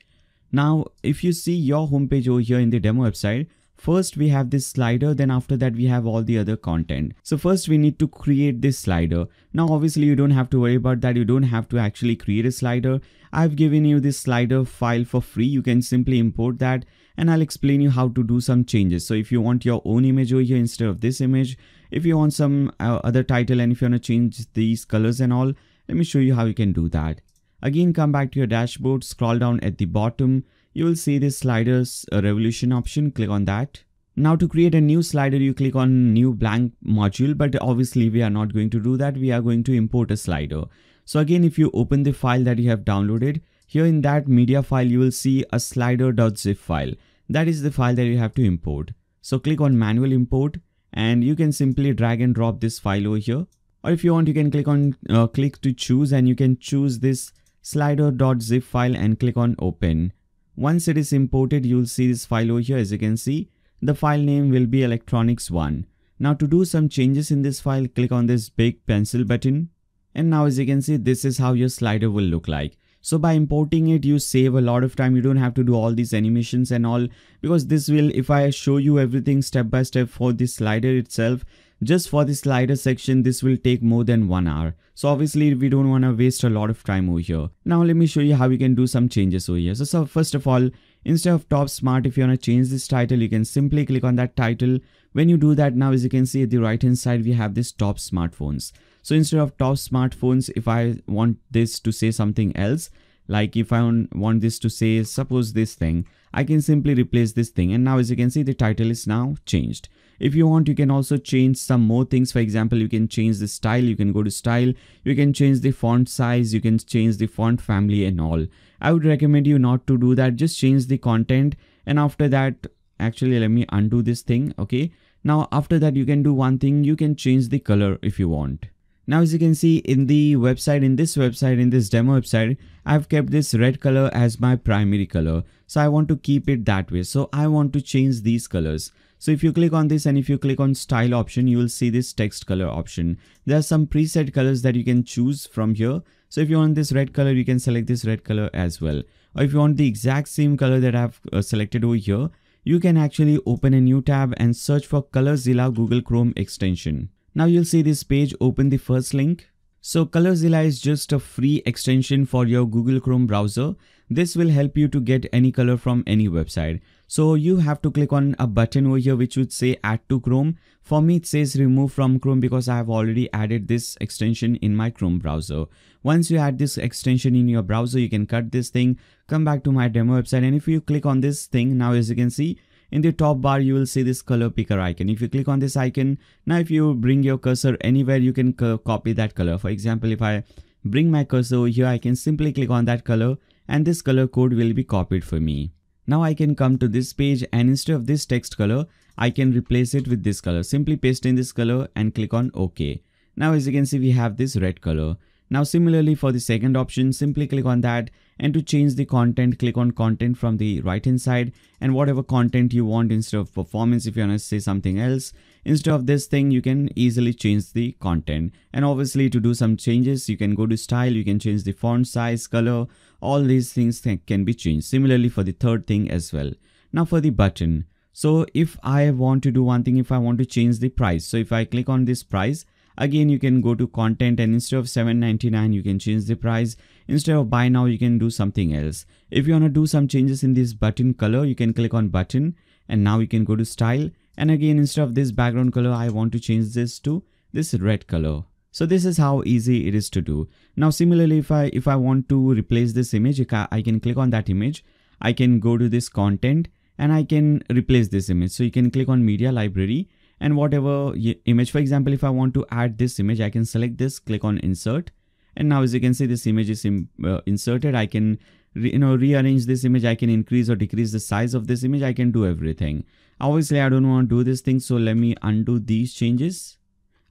S1: Now if you see your home page over here in the demo website, First we have this slider then after that we have all the other content. So first we need to create this slider. Now obviously you don't have to worry about that you don't have to actually create a slider. I've given you this slider file for free you can simply import that and I'll explain you how to do some changes. So if you want your own image over here instead of this image, if you want some uh, other title and if you want to change these colors and all, let me show you how you can do that. Again, come back to your dashboard, scroll down at the bottom you will see this sliders uh, revolution option, click on that. Now to create a new slider, you click on new blank module, but obviously we are not going to do that. We are going to import a slider. So again, if you open the file that you have downloaded, here in that media file, you will see a slider.zip file. That is the file that you have to import. So click on manual import and you can simply drag and drop this file over here. Or if you want, you can click on uh, click to choose and you can choose this slider.zip file and click on open. Once it is imported, you'll see this file over here. As you can see, the file name will be electronics1. Now to do some changes in this file, click on this big pencil button. And now as you can see, this is how your slider will look like. So by importing it, you save a lot of time. You don't have to do all these animations and all because this will, if I show you everything step by step for this slider itself, just for the slider section, this will take more than 1 hour. So obviously we don't want to waste a lot of time over here. Now let me show you how we can do some changes over here. So, so first of all, instead of top smart, if you want to change this title, you can simply click on that title. When you do that now, as you can see at the right hand side, we have this top smartphones. So instead of top smartphones, if I want this to say something else, like if I want this to say, suppose this thing, I can simply replace this thing. And now as you can see, the title is now changed if you want you can also change some more things for example you can change the style you can go to style you can change the font size you can change the font family and all i would recommend you not to do that just change the content and after that actually let me undo this thing okay now after that you can do one thing you can change the color if you want now as you can see in the website, in this website, in this demo website, I've kept this red color as my primary color. So I want to keep it that way. So I want to change these colors. So if you click on this and if you click on style option, you will see this text color option. There are some preset colors that you can choose from here. So if you want this red color, you can select this red color as well. Or if you want the exact same color that I've uh, selected over here, you can actually open a new tab and search for Colorzilla Google Chrome extension. Now you'll see this page, open the first link. So Colorzilla is just a free extension for your Google Chrome browser this will help you to get any color from any website. So you have to click on a button over here which would say add to Chrome. For me it says remove from Chrome because I have already added this extension in my Chrome browser. Once you add this extension in your browser you can cut this thing, come back to my demo website and if you click on this thing now as you can see in the top bar you will see this color picker icon if you click on this icon now if you bring your cursor anywhere you can co copy that color for example if i bring my cursor over here i can simply click on that color and this color code will be copied for me. Now I can come to this page and instead of this text color, I can replace it with this color. Simply paste in this color and click on OK. Now as you can see, we have this red color. Now similarly for the second option, simply click on that and to change the content, click on content from the right hand side and whatever content you want instead of performance, if you want to say something else, instead of this thing, you can easily change the content. And obviously to do some changes, you can go to style, you can change the font size, color, all these things can be changed. Similarly for the third thing as well. Now for the button. So if I want to do one thing, if I want to change the price, so if I click on this price, again you can go to content and instead of 799 you can change the price instead of buy now you can do something else if you want to do some changes in this button color you can click on button and now you can go to style and again instead of this background color i want to change this to this red color so this is how easy it is to do now similarly if i if i want to replace this image i can click on that image i can go to this content and i can replace this image so you can click on media library and whatever image. For example, if I want to add this image, I can select this, click on insert. And now as you can see, this image is in, uh, inserted. I can you know, rearrange this image. I can increase or decrease the size of this image. I can do everything. Obviously, I don't want to do this thing. So let me undo these changes.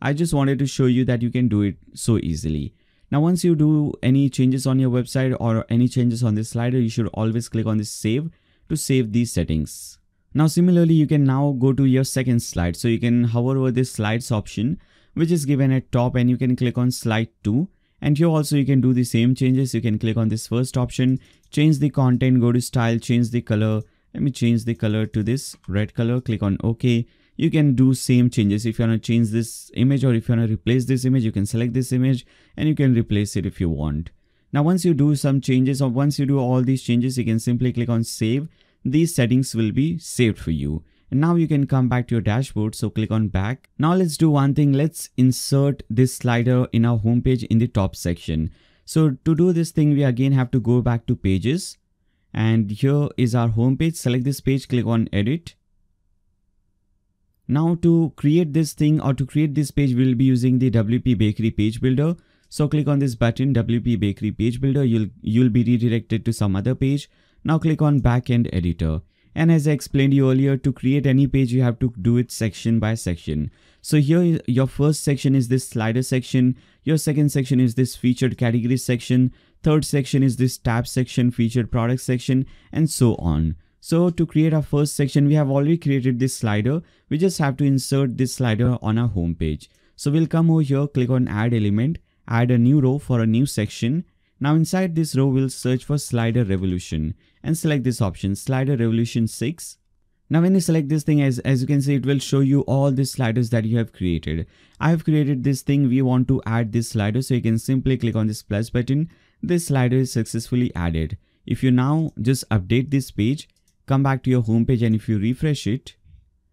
S1: I just wanted to show you that you can do it so easily. Now, once you do any changes on your website or any changes on this slider, you should always click on this save to save these settings. Now similarly, you can now go to your second slide. So you can hover over this slides option, which is given at top and you can click on slide 2. And here also you can do the same changes. You can click on this first option, change the content, go to style, change the color. Let me change the color to this red color, click on OK. You can do same changes. If you want to change this image or if you want to replace this image, you can select this image and you can replace it if you want. Now once you do some changes or once you do all these changes, you can simply click on save these settings will be saved for you. And now you can come back to your dashboard. So click on back. Now let's do one thing. Let's insert this slider in our homepage in the top section. So to do this thing, we again have to go back to pages. And here is our homepage. Select this page, click on edit. Now to create this thing or to create this page, we'll be using the WP Bakery page builder. So click on this button WP Bakery page builder. You'll, you'll be redirected to some other page. Now click on backend editor. And as I explained you earlier, to create any page, you have to do it section by section. So here, your first section is this slider section. Your second section is this featured category section. Third section is this tab section, featured product section, and so on. So to create our first section, we have already created this slider. We just have to insert this slider on our home page. So we'll come over here, click on add element, add a new row for a new section. Now inside this row, we'll search for slider revolution and select this option slider revolution 6 now when you select this thing as, as you can see it will show you all the sliders that you have created. I have created this thing we want to add this slider so you can simply click on this plus button. This slider is successfully added. If you now just update this page, come back to your home page and if you refresh it,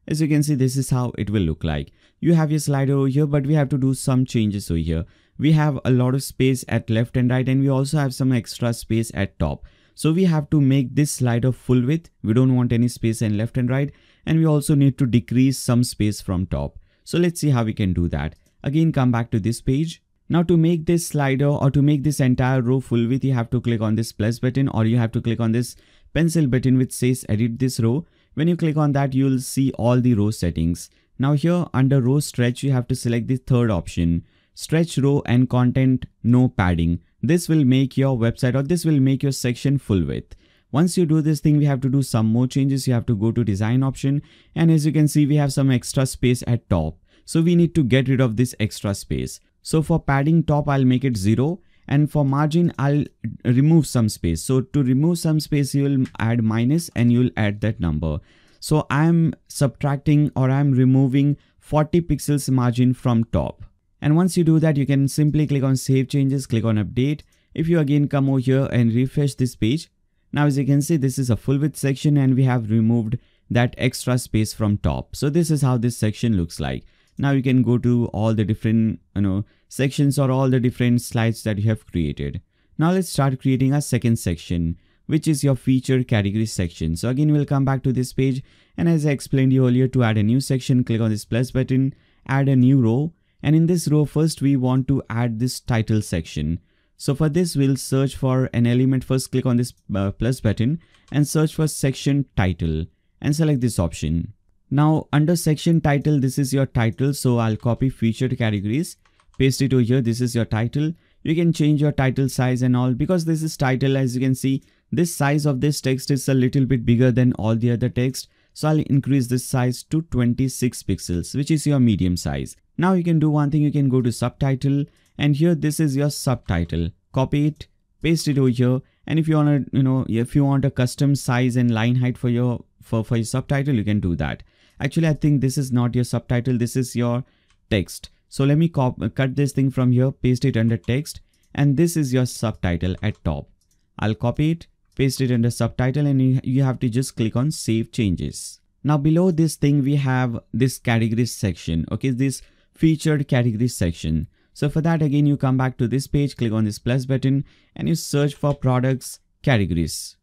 S1: as you can see this is how it will look like. You have your slider over here but we have to do some changes over here. We have a lot of space at left and right and we also have some extra space at top. So we have to make this slider full width. We don't want any space in left and right. And we also need to decrease some space from top. So let's see how we can do that. Again, come back to this page. Now to make this slider or to make this entire row full width, you have to click on this plus button or you have to click on this pencil button which says edit this row. When you click on that, you'll see all the row settings. Now here under row stretch, you have to select the third option, stretch row and content no padding. This will make your website or this will make your section full width. Once you do this thing, we have to do some more changes. You have to go to design option. And as you can see, we have some extra space at top. So we need to get rid of this extra space. So for padding top, I'll make it zero. And for margin, I'll remove some space. So to remove some space, you'll add minus and you'll add that number. So I'm subtracting or I'm removing 40 pixels margin from top. And once you do that, you can simply click on save changes, click on update. If you again come over here and refresh this page, now as you can see, this is a full width section and we have removed that extra space from top. So this is how this section looks like. Now you can go to all the different, you know, sections or all the different slides that you have created. Now let's start creating a second section which is your feature category section. So again, we'll come back to this page and as I explained you earlier to add a new section, click on this plus button, add a new row and in this row, first we want to add this title section. So for this, we'll search for an element. First click on this uh, plus button and search for section title and select this option. Now under section title, this is your title. So I'll copy featured categories, paste it over here. This is your title. You can change your title size and all because this is title. As you can see, this size of this text is a little bit bigger than all the other text. So I'll increase this size to 26 pixels, which is your medium size. Now you can do one thing, you can go to subtitle and here this is your subtitle. Copy it, paste it over here and if you want to, you know, if you want a custom size and line height for your, for, for your subtitle, you can do that. Actually, I think this is not your subtitle, this is your text. So let me cut this thing from here, paste it under text and this is your subtitle at top. I'll copy it, paste it under subtitle and you, you have to just click on save changes. Now below this thing we have this categories section. Okay, this featured categories section. So for that again you come back to this page, click on this plus button and you search for products categories.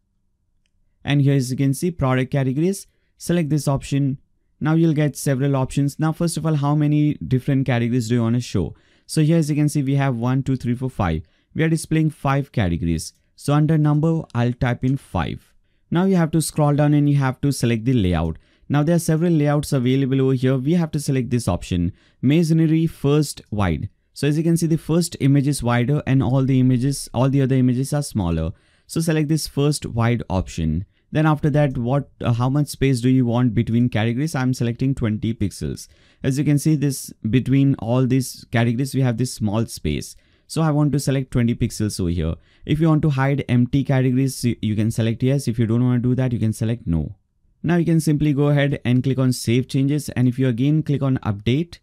S1: And here as you can see product categories, select this option. Now you'll get several options. Now first of all how many different categories do you want to show? So here as you can see we have 1, 2, 3, 4, 5. We are displaying 5 categories. So under number I'll type in 5. Now you have to scroll down and you have to select the layout. Now there are several layouts available over here. We have to select this option, masonry first wide. So as you can see, the first image is wider and all the images, all the other images are smaller. So select this first wide option. Then after that, what, uh, how much space do you want between categories? I'm selecting 20 pixels. As you can see this between all these categories, we have this small space. So I want to select 20 pixels over here. If you want to hide empty categories, you can select yes. If you don't want to do that, you can select no. Now you can simply go ahead and click on save changes and if you again click on update,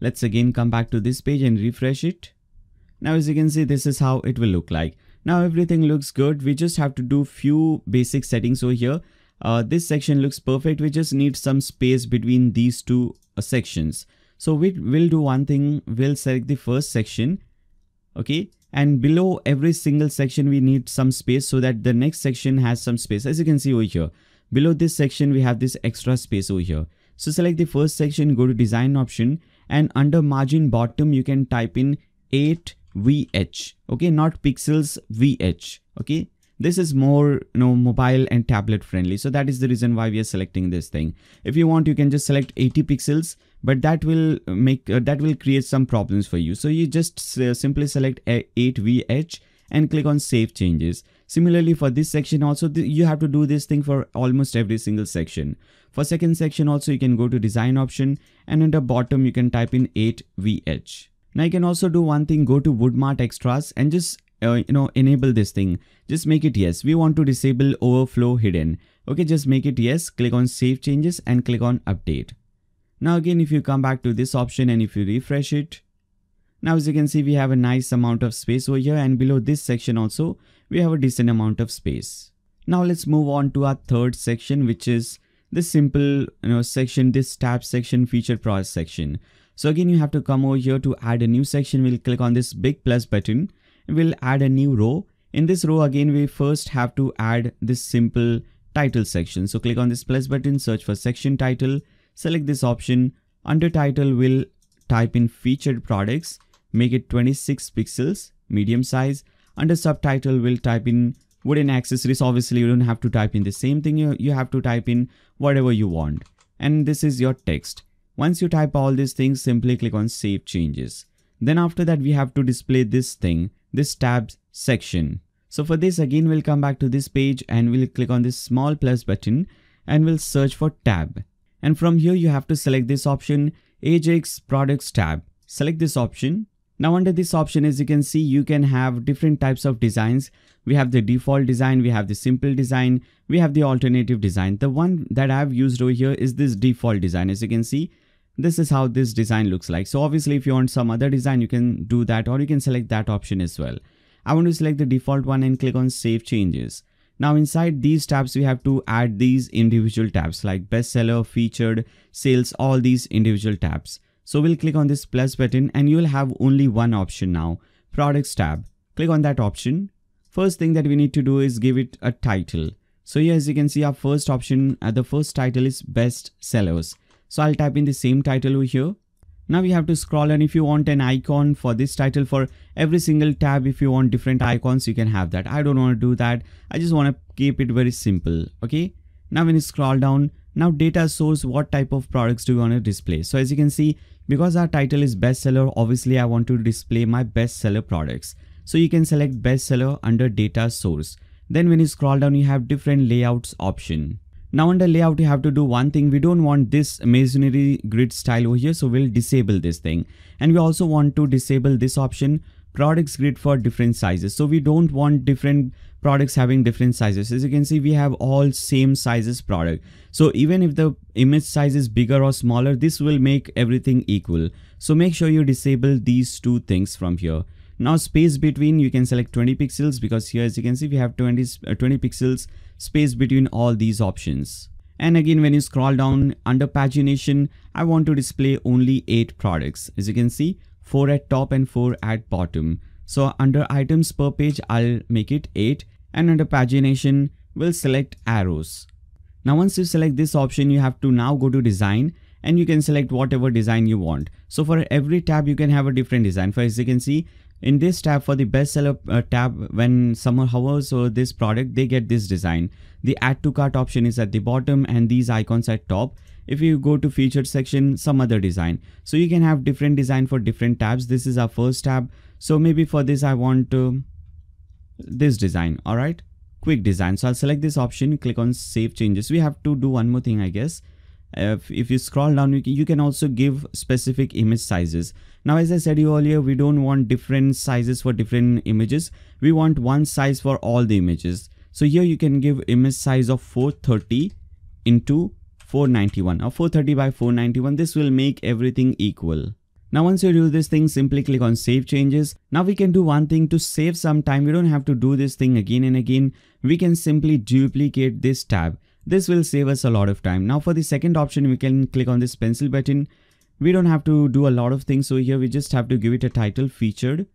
S1: let's again come back to this page and refresh it. Now as you can see this is how it will look like. Now everything looks good, we just have to do few basic settings over here. Uh, this section looks perfect, we just need some space between these two uh, sections. So we will do one thing, we'll select the first section, okay? And below every single section we need some space so that the next section has some space as you can see over here. Below this section, we have this extra space over here. So select the first section, go to design option and under margin bottom, you can type in 8 VH. Okay, not pixels VH. Okay, this is more you know mobile and tablet friendly so that is the reason why we are selecting this thing if you want you can just select 80 pixels but that will make uh, that will create some problems for you so you just uh, simply select 8vh uh, and click on save changes Similarly for this section also th you have to do this thing for almost every single section. For second section also you can go to design option and at the bottom you can type in 8VH. Now you can also do one thing go to Woodmart extras and just uh, you know enable this thing just make it yes we want to disable overflow hidden okay just make it yes click on save changes and click on update now again if you come back to this option and if you refresh it now as you can see we have a nice amount of space over here and below this section also we have a decent amount of space. Now let's move on to our third section which is this simple you know, section, this tab section, feature process section. So again you have to come over here to add a new section, we'll click on this big plus button, we'll add a new row. In this row again we first have to add this simple title section. So click on this plus button, search for section title, select this option, under title we'll type in featured products, make it 26 pixels, medium size, under subtitle we'll type in wooden accessories obviously you don't have to type in the same thing you, you have to type in whatever you want and this is your text once you type all these things simply click on save changes then after that we have to display this thing this tabs section so for this again we'll come back to this page and we'll click on this small plus button and we'll search for tab and from here you have to select this option Ajax products tab select this option now under this option as you can see you can have different types of designs. We have the default design, we have the simple design, we have the alternative design. The one that I've used over here is this default design as you can see. This is how this design looks like. So obviously if you want some other design you can do that or you can select that option as well. I want to select the default one and click on save changes. Now inside these tabs, we have to add these individual tabs like bestseller, featured, sales, all these individual tabs. So we'll click on this plus button and you'll have only one option now, products tab. Click on that option. First thing that we need to do is give it a title. So here as you can see our first option, uh, the first title is best sellers. So I'll type in the same title over here. Now we have to scroll and if you want an icon for this title for every single tab, if you want different icons, you can have that. I don't want to do that. I just want to keep it very simple. Okay. Now when you scroll down, now data source, what type of products do you want to display? So as you can see, because our title is bestseller, obviously I want to display my bestseller products. So you can select bestseller under data source. Then when you scroll down, you have different layouts option. Now under layout, you have to do one thing. We don't want this masonry grid style over here. So we'll disable this thing. And we also want to disable this option products grid for different sizes. So we don't want different products having different sizes as you can see we have all same sizes product so even if the image size is bigger or smaller this will make everything equal so make sure you disable these two things from here now space between you can select 20 pixels because here as you can see we have 20, uh, 20 pixels space between all these options. And again when you scroll down under pagination I want to display only 8 products as you can see 4 at top and 4 at bottom. So under items per page, I'll make it 8 and under pagination, we'll select arrows. Now once you select this option, you have to now go to design and you can select whatever design you want. So for every tab, you can have a different design. For as you can see, in this tab for the bestseller uh, tab, when someone hovers over this product, they get this design. The add to cart option is at the bottom and these icons at top. If you go to featured section, some other design. So you can have different design for different tabs. This is our first tab. So maybe for this, I want to this design. All right, quick design. So I'll select this option, click on save changes. We have to do one more thing, I guess. If, if you scroll down, you can, you can also give specific image sizes. Now, as I said you earlier, we don't want different sizes for different images. We want one size for all the images. So here you can give image size of 430 into 491 or 430 by 491. This will make everything equal. Now once you do this thing, simply click on save changes. Now we can do one thing to save some time. We don't have to do this thing again and again. We can simply duplicate this tab. This will save us a lot of time. Now for the second option, we can click on this pencil button. We don't have to do a lot of things. So here we just have to give it a title featured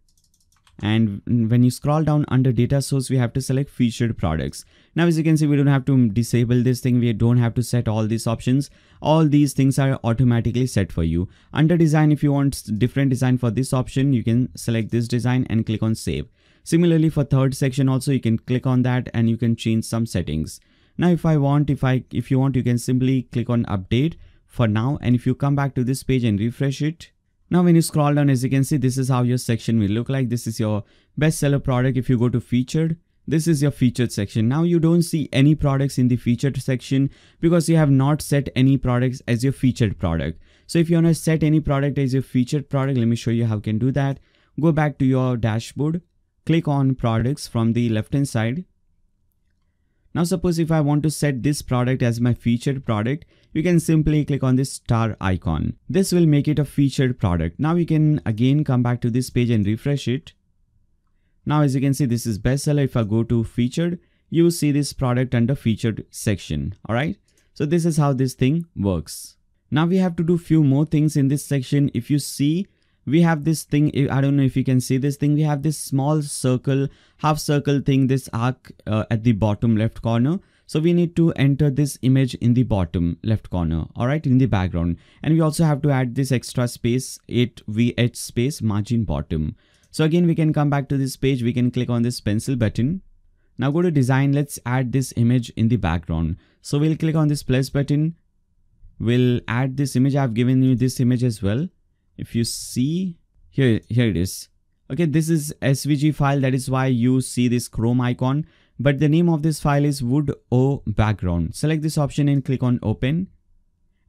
S1: and when you scroll down under data source we have to select featured products now as you can see we don't have to disable this thing we don't have to set all these options all these things are automatically set for you under design if you want different design for this option you can select this design and click on save similarly for third section also you can click on that and you can change some settings now if i want if i if you want you can simply click on update for now and if you come back to this page and refresh it now when you scroll down as you can see this is how your section will look like. This is your bestseller product if you go to featured. This is your featured section. Now you don't see any products in the featured section because you have not set any products as your featured product. So if you want to set any product as your featured product, let me show you how you can do that. Go back to your dashboard, click on products from the left hand side. Now suppose if I want to set this product as my featured product, you can simply click on this star icon. This will make it a featured product. Now you can again come back to this page and refresh it. Now as you can see this is bestseller. If I go to featured, you see this product under featured section. Alright, so this is how this thing works. Now we have to do few more things in this section. If you see we have this thing i don't know if you can see this thing we have this small circle half circle thing this arc uh, at the bottom left corner so we need to enter this image in the bottom left corner all right in the background and we also have to add this extra space 8vh space margin bottom so again we can come back to this page we can click on this pencil button now go to design let's add this image in the background so we'll click on this plus button we'll add this image i've given you this image as well if you see here here it is okay this is svg file that is why you see this chrome icon but the name of this file is wood o background select this option and click on open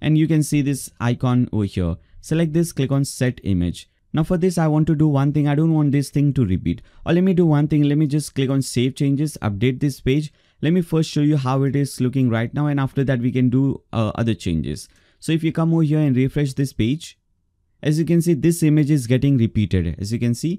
S1: and you can see this icon over here select this click on set image now for this I want to do one thing, I don't want this thing to repeat. Or let me do one thing, let me just click on save changes, update this page. Let me first show you how it is looking right now and after that we can do uh, other changes. So if you come over here and refresh this page, as you can see this image is getting repeated as you can see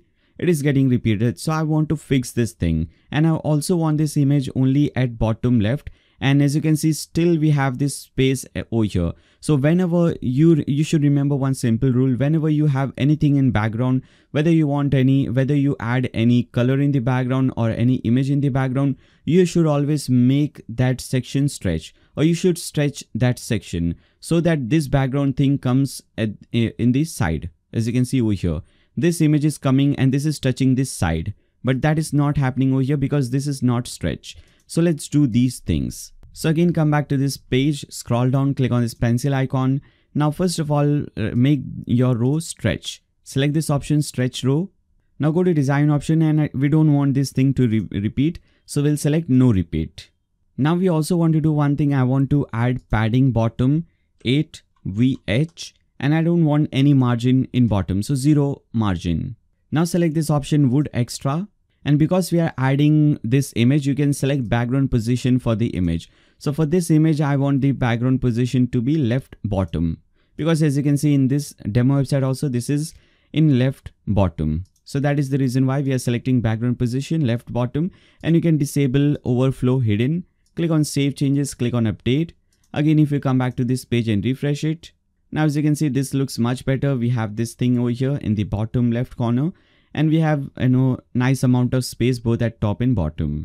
S1: it is getting repeated so I want to fix this thing and I also want this image only at bottom left and as you can see still we have this space eh, over here so whenever you you should remember one simple rule whenever you have anything in background whether you want any whether you add any color in the background or any image in the background you should always make that section stretch or you should stretch that section so that this background thing comes at, eh, in the side as you can see over here this image is coming and this is touching this side but that is not happening over here because this is not stretch so let's do these things. So again, come back to this page, scroll down, click on this pencil icon. Now, first of all, uh, make your row stretch. Select this option, stretch row. Now go to design option and uh, we don't want this thing to re repeat. So we'll select no repeat. Now we also want to do one thing. I want to add padding bottom 8 VH and I don't want any margin in bottom. So zero margin. Now select this option wood extra and because we are adding this image, you can select background position for the image. So for this image, I want the background position to be left bottom because as you can see in this demo website also, this is in left bottom. So that is the reason why we are selecting background position left bottom and you can disable overflow hidden. Click on save changes, click on update. Again, if you come back to this page and refresh it. Now, as you can see, this looks much better. We have this thing over here in the bottom left corner and we have you know nice amount of space both at top and bottom.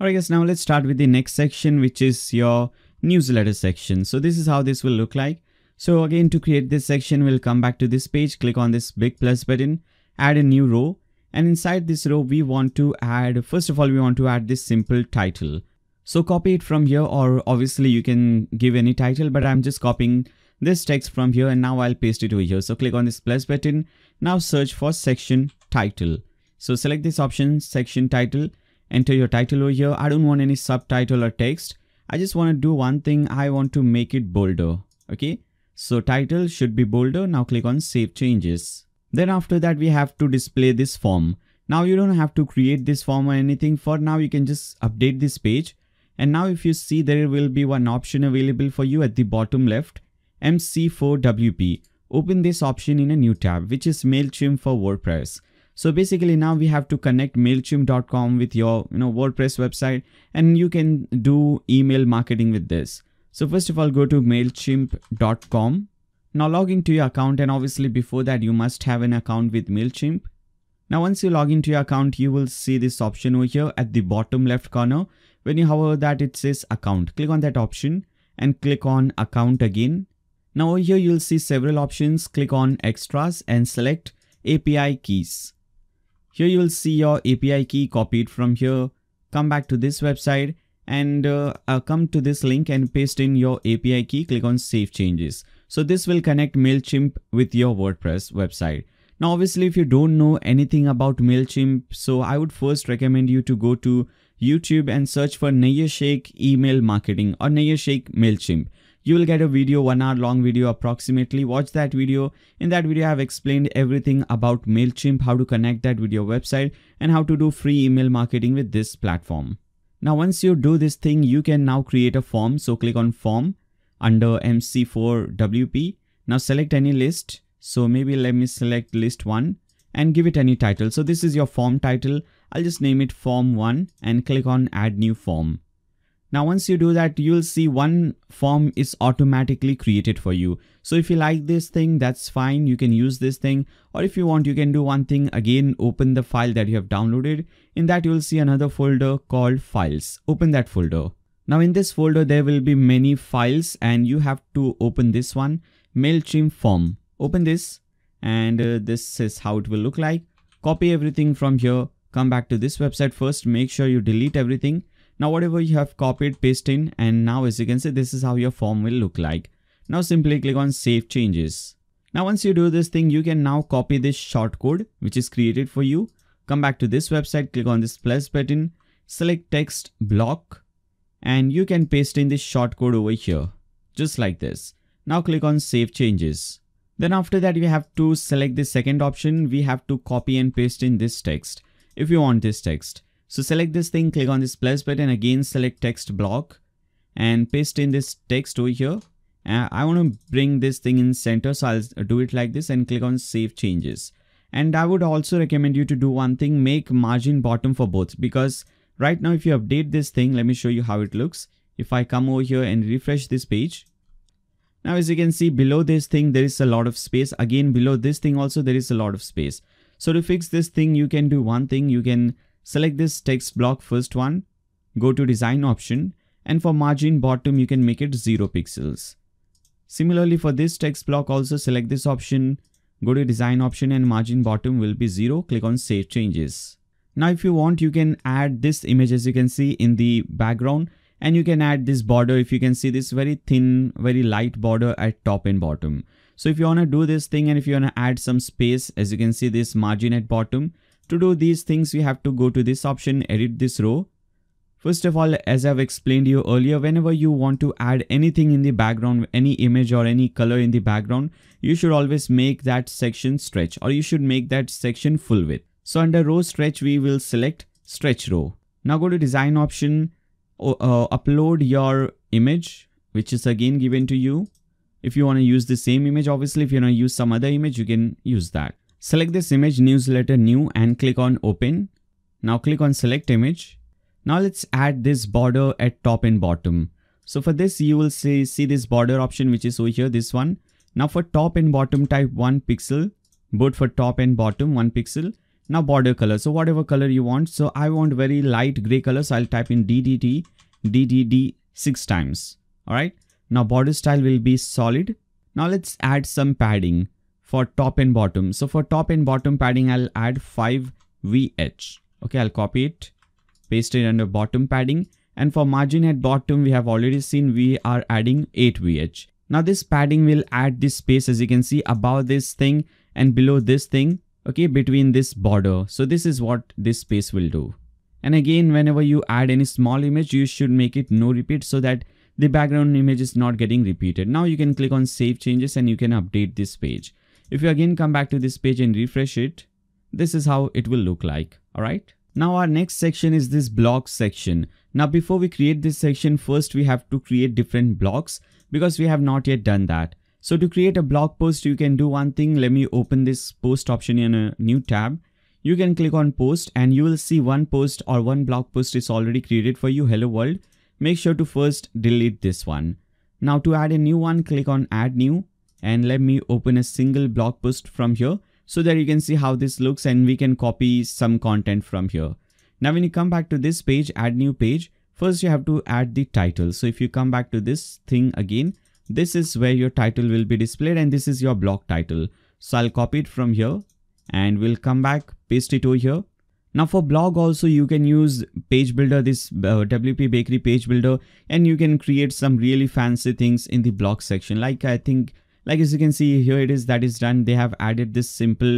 S1: Alright guys, now let's start with the next section which is your newsletter section. So this is how this will look like. So again to create this section we'll come back to this page, click on this big plus button, add a new row and inside this row we want to add, first of all we want to add this simple title. So copy it from here or obviously you can give any title but I'm just copying this text from here and now I'll paste it over here. So click on this plus button, now search for section title. So select this option, section title, enter your title over here. I don't want any subtitle or text. I just want to do one thing. I want to make it bolder. Okay. So title should be bolder. Now click on save changes. Then after that, we have to display this form. Now you don't have to create this form or anything. For now, you can just update this page. And now if you see, there will be one option available for you at the bottom left, MC4WP. Open this option in a new tab, which is MailChimp for WordPress. So basically now we have to connect MailChimp.com with your you know WordPress website and you can do email marketing with this. So first of all, go to MailChimp.com. Now log into your account and obviously before that you must have an account with MailChimp. Now once you log into your account, you will see this option over here at the bottom left corner. When you hover that it says account, click on that option and click on account again. Now over here you'll see several options, click on extras and select API keys. Here you will see your API key copied from here. Come back to this website and uh, uh come to this link and paste in your API key. Click on save changes. So this will connect MailChimp with your WordPress website. Now, obviously, if you don't know anything about MailChimp, so I would first recommend you to go to YouTube and search for Naya email marketing or Naya MailChimp you will get a video, one hour long video approximately. Watch that video. In that video, I have explained everything about MailChimp, how to connect that with your website and how to do free email marketing with this platform. Now, once you do this thing, you can now create a form. So click on form under MC4WP. Now select any list. So maybe let me select list one and give it any title. So this is your form title. I'll just name it form one and click on add new form. Now once you do that, you'll see one form is automatically created for you. So if you like this thing, that's fine. You can use this thing or if you want, you can do one thing again, open the file that you have downloaded. In that you'll see another folder called files. Open that folder. Now in this folder, there will be many files and you have to open this one, MailChimp form. Open this and uh, this is how it will look like. Copy everything from here. Come back to this website first. Make sure you delete everything now whatever you have copied, paste in and now as you can see this is how your form will look like. Now simply click on save changes. Now once you do this thing you can now copy this short code which is created for you. Come back to this website, click on this plus button, select text block and you can paste in this short code over here just like this. Now click on save changes. Then after that we have to select the second option we have to copy and paste in this text if you want this text. So select this thing, click on this plus button, again select text block and paste in this text over here. Uh, I want to bring this thing in center, so I'll do it like this and click on save changes. And I would also recommend you to do one thing, make margin bottom for both because right now if you update this thing, let me show you how it looks. If I come over here and refresh this page, now as you can see below this thing there is a lot of space again below this thing also there is a lot of space. So to fix this thing you can do one thing you can Select this text block first one, go to design option and for margin bottom you can make it 0 pixels. Similarly for this text block also select this option, go to design option and margin bottom will be 0, click on save changes. Now if you want you can add this image as you can see in the background and you can add this border if you can see this very thin very light border at top and bottom. So if you want to do this thing and if you want to add some space as you can see this margin at bottom to do these things, we have to go to this option, edit this row. First of all, as I've explained you earlier, whenever you want to add anything in the background, any image or any color in the background, you should always make that section stretch or you should make that section full width. So under row stretch, we will select stretch row. Now go to design option, uh, upload your image, which is again given to you. If you want to use the same image, obviously, if you want to use some other image, you can use that. Select this image newsletter new and click on open. Now click on select image. Now let's add this border at top and bottom. So for this you will see, see this border option which is over here this one. Now for top and bottom type 1 pixel. Both for top and bottom 1 pixel. Now border color. So whatever color you want. So I want very light gray color. So I'll type in DDT, DDD 6 times. Alright. Now border style will be solid. Now let's add some padding for top and bottom. So for top and bottom padding, I'll add 5 VH. Okay, I'll copy it, paste it under bottom padding. And for margin at bottom, we have already seen we are adding 8 VH. Now this padding will add this space as you can see above this thing and below this thing, okay, between this border. So this is what this space will do. And again, whenever you add any small image, you should make it no repeat so that the background image is not getting repeated. Now you can click on save changes and you can update this page. If you again come back to this page and refresh it, this is how it will look like, alright? Now our next section is this block section. Now before we create this section, first we have to create different blocks because we have not yet done that. So to create a blog post, you can do one thing. Let me open this post option in a new tab. You can click on post and you will see one post or one blog post is already created for you. Hello world. Make sure to first delete this one. Now to add a new one, click on add new and let me open a single blog post from here so that you can see how this looks and we can copy some content from here. Now when you come back to this page, add new page, first you have to add the title. So if you come back to this thing again, this is where your title will be displayed and this is your blog title. So I'll copy it from here and we'll come back, paste it over here. Now for blog also you can use page builder, this uh, WP Bakery page builder and you can create some really fancy things in the blog section. Like I think like as you can see here it is that is done they have added this simple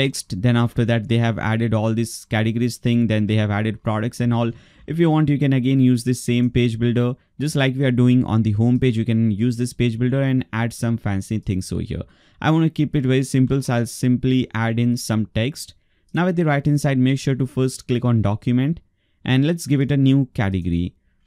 S1: text then after that they have added all this categories thing then they have added products and all if you want you can again use this same page builder just like we are doing on the home page you can use this page builder and add some fancy things over here i want to keep it very simple so i'll simply add in some text now at the right hand side make sure to first click on document and let's give it a new category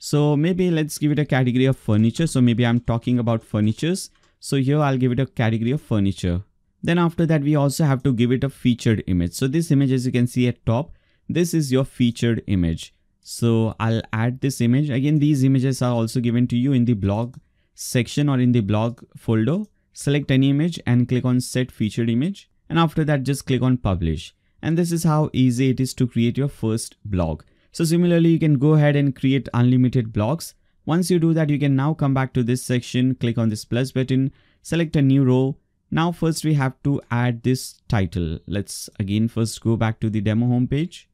S1: so maybe let's give it a category of furniture so maybe i'm talking about furnitures so here I'll give it a category of furniture. Then after that, we also have to give it a featured image. So this image, as you can see at top, this is your featured image. So I'll add this image. Again, these images are also given to you in the blog section or in the blog folder. Select any image and click on set featured image. And after that, just click on publish. And this is how easy it is to create your first blog. So similarly, you can go ahead and create unlimited blogs once you do that, you can now come back to this section, click on this plus button, select a new row. Now first we have to add this title. Let's again first go back to the demo homepage.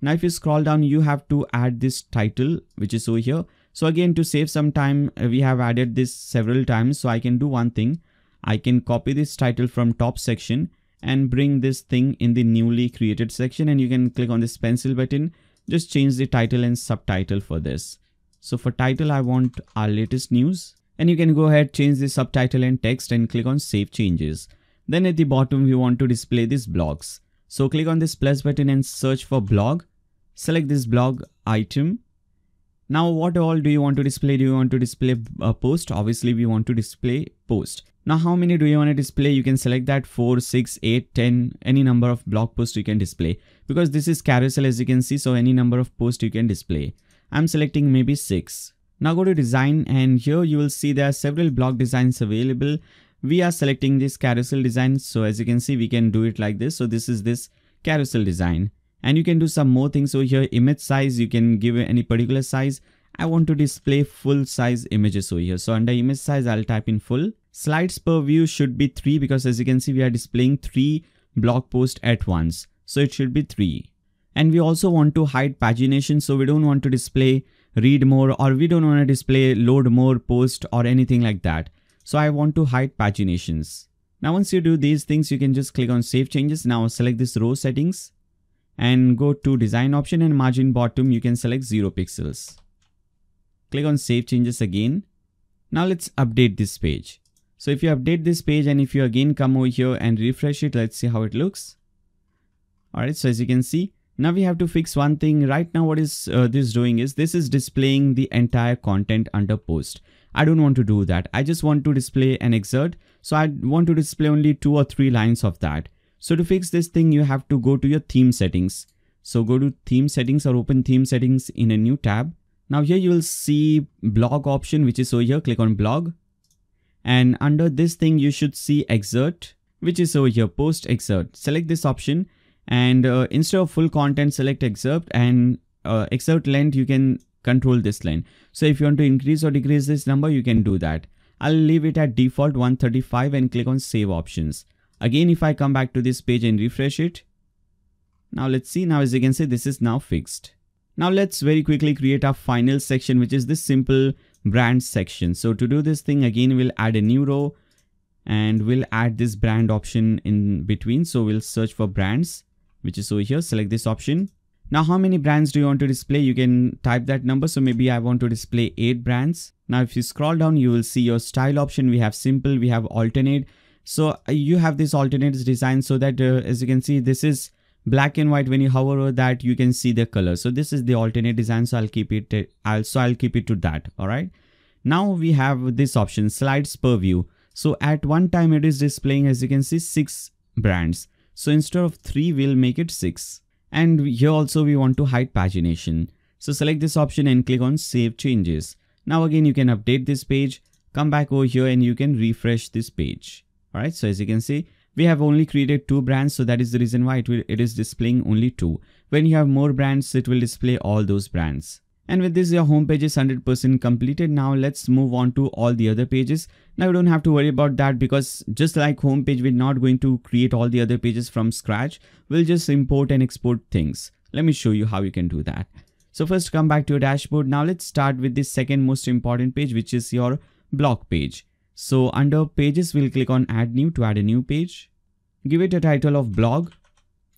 S1: Now if you scroll down, you have to add this title, which is over here. So again, to save some time, uh, we have added this several times. So I can do one thing. I can copy this title from top section and bring this thing in the newly created section and you can click on this pencil button. Just change the title and subtitle for this. So for title, I want our latest news. And you can go ahead, change the subtitle and text and click on save changes. Then at the bottom, we want to display these blogs. So click on this plus button and search for blog. Select this blog item. Now what all do you want to display? Do you want to display a post? Obviously we want to display post. Now how many do you want to display? You can select that 4, 6, 8, 10, any number of blog posts you can display. Because this is carousel as you can see so any number of posts you can display. I'm selecting maybe 6. Now go to design and here you will see there are several block designs available. We are selecting this carousel design. So as you can see, we can do it like this. So this is this carousel design and you can do some more things over here. Image size, you can give any particular size. I want to display full size images over here. So under image size, I'll type in full. Slides per view should be three because as you can see, we are displaying three blog posts at once. So it should be three and we also want to hide pagination so we don't want to display read more or we don't want to display load more post or anything like that so I want to hide paginations now once you do these things you can just click on save changes now select this row settings and go to design option and margin bottom you can select 0 pixels click on save changes again now let's update this page so if you update this page and if you again come over here and refresh it let's see how it looks alright so as you can see now we have to fix one thing. Right now what is uh, this doing is this is displaying the entire content under post. I don't want to do that. I just want to display an excerpt. So I want to display only two or three lines of that. So to fix this thing, you have to go to your theme settings. So go to theme settings or open theme settings in a new tab. Now here you will see blog option, which is over here. Click on blog. And under this thing, you should see excerpt, which is over here, post excerpt. Select this option and uh, instead of full content select excerpt and uh, excerpt length you can control this line so if you want to increase or decrease this number you can do that i'll leave it at default 135 and click on save options again if i come back to this page and refresh it now let's see now as you can see this is now fixed now let's very quickly create our final section which is this simple brand section so to do this thing again we'll add a new row and we'll add this brand option in between so we'll search for brands which is over here. Select this option. Now, how many brands do you want to display? You can type that number. So maybe I want to display 8 brands. Now, if you scroll down, you will see your style option. We have simple, we have alternate. So uh, you have this alternate design so that uh, as you can see, this is black and white. When you hover over that, you can see the color. So this is the alternate design. So I'll keep it. Uh, I'll, so I'll keep it to that. All right. Now we have this option slides per view. So at one time it is displaying as you can see six brands. So instead of 3 we'll make it 6. And here also we want to hide pagination. So select this option and click on save changes. Now again you can update this page, come back over here and you can refresh this page. Alright, so as you can see, we have only created two brands so that is the reason why it, will, it is displaying only two. When you have more brands, it will display all those brands. And with this, your home page is 100% completed. Now let's move on to all the other pages. Now you don't have to worry about that because just like home page, we're not going to create all the other pages from scratch. We'll just import and export things. Let me show you how you can do that. So first come back to your dashboard. Now let's start with the second most important page, which is your blog page. So under pages, we'll click on add new to add a new page. Give it a title of blog.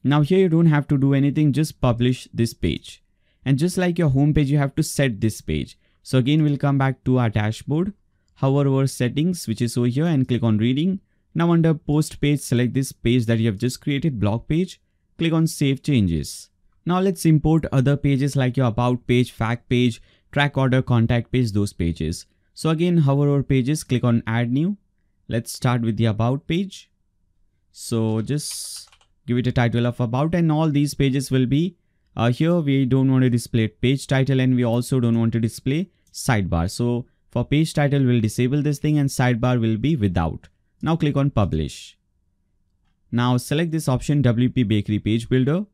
S1: Now here you don't have to do anything, just publish this page. And just like your home page, you have to set this page. So again, we'll come back to our dashboard, hover over settings, which is over here and click on reading. Now under post page, select this page that you have just created, blog page, click on save changes. Now let's import other pages like your about page, fact page, track order, contact page, those pages. So again, hover over pages, click on add new. Let's start with the about page. So just give it a title of about and all these pages will be uh, here we don't want to display page title and we also don't want to display sidebar so for page title we'll disable this thing and sidebar will be without now click on publish now select this option wp bakery page builder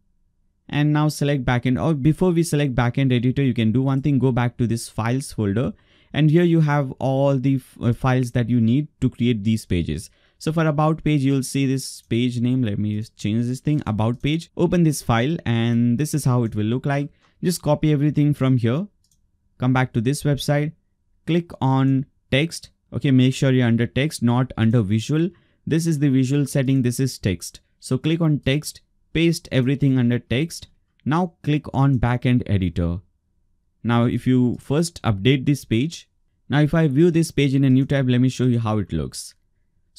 S1: and now select backend or before we select backend editor you can do one thing go back to this files folder and here you have all the files that you need to create these pages so for about page, you'll see this page name. Let me just change this thing about page, open this file and this is how it will look like. Just copy everything from here. Come back to this website, click on text. Okay, make sure you're under text, not under visual. This is the visual setting. This is text. So click on text, paste everything under text. Now click on backend editor. Now if you first update this page, now if I view this page in a new tab, let me show you how it looks.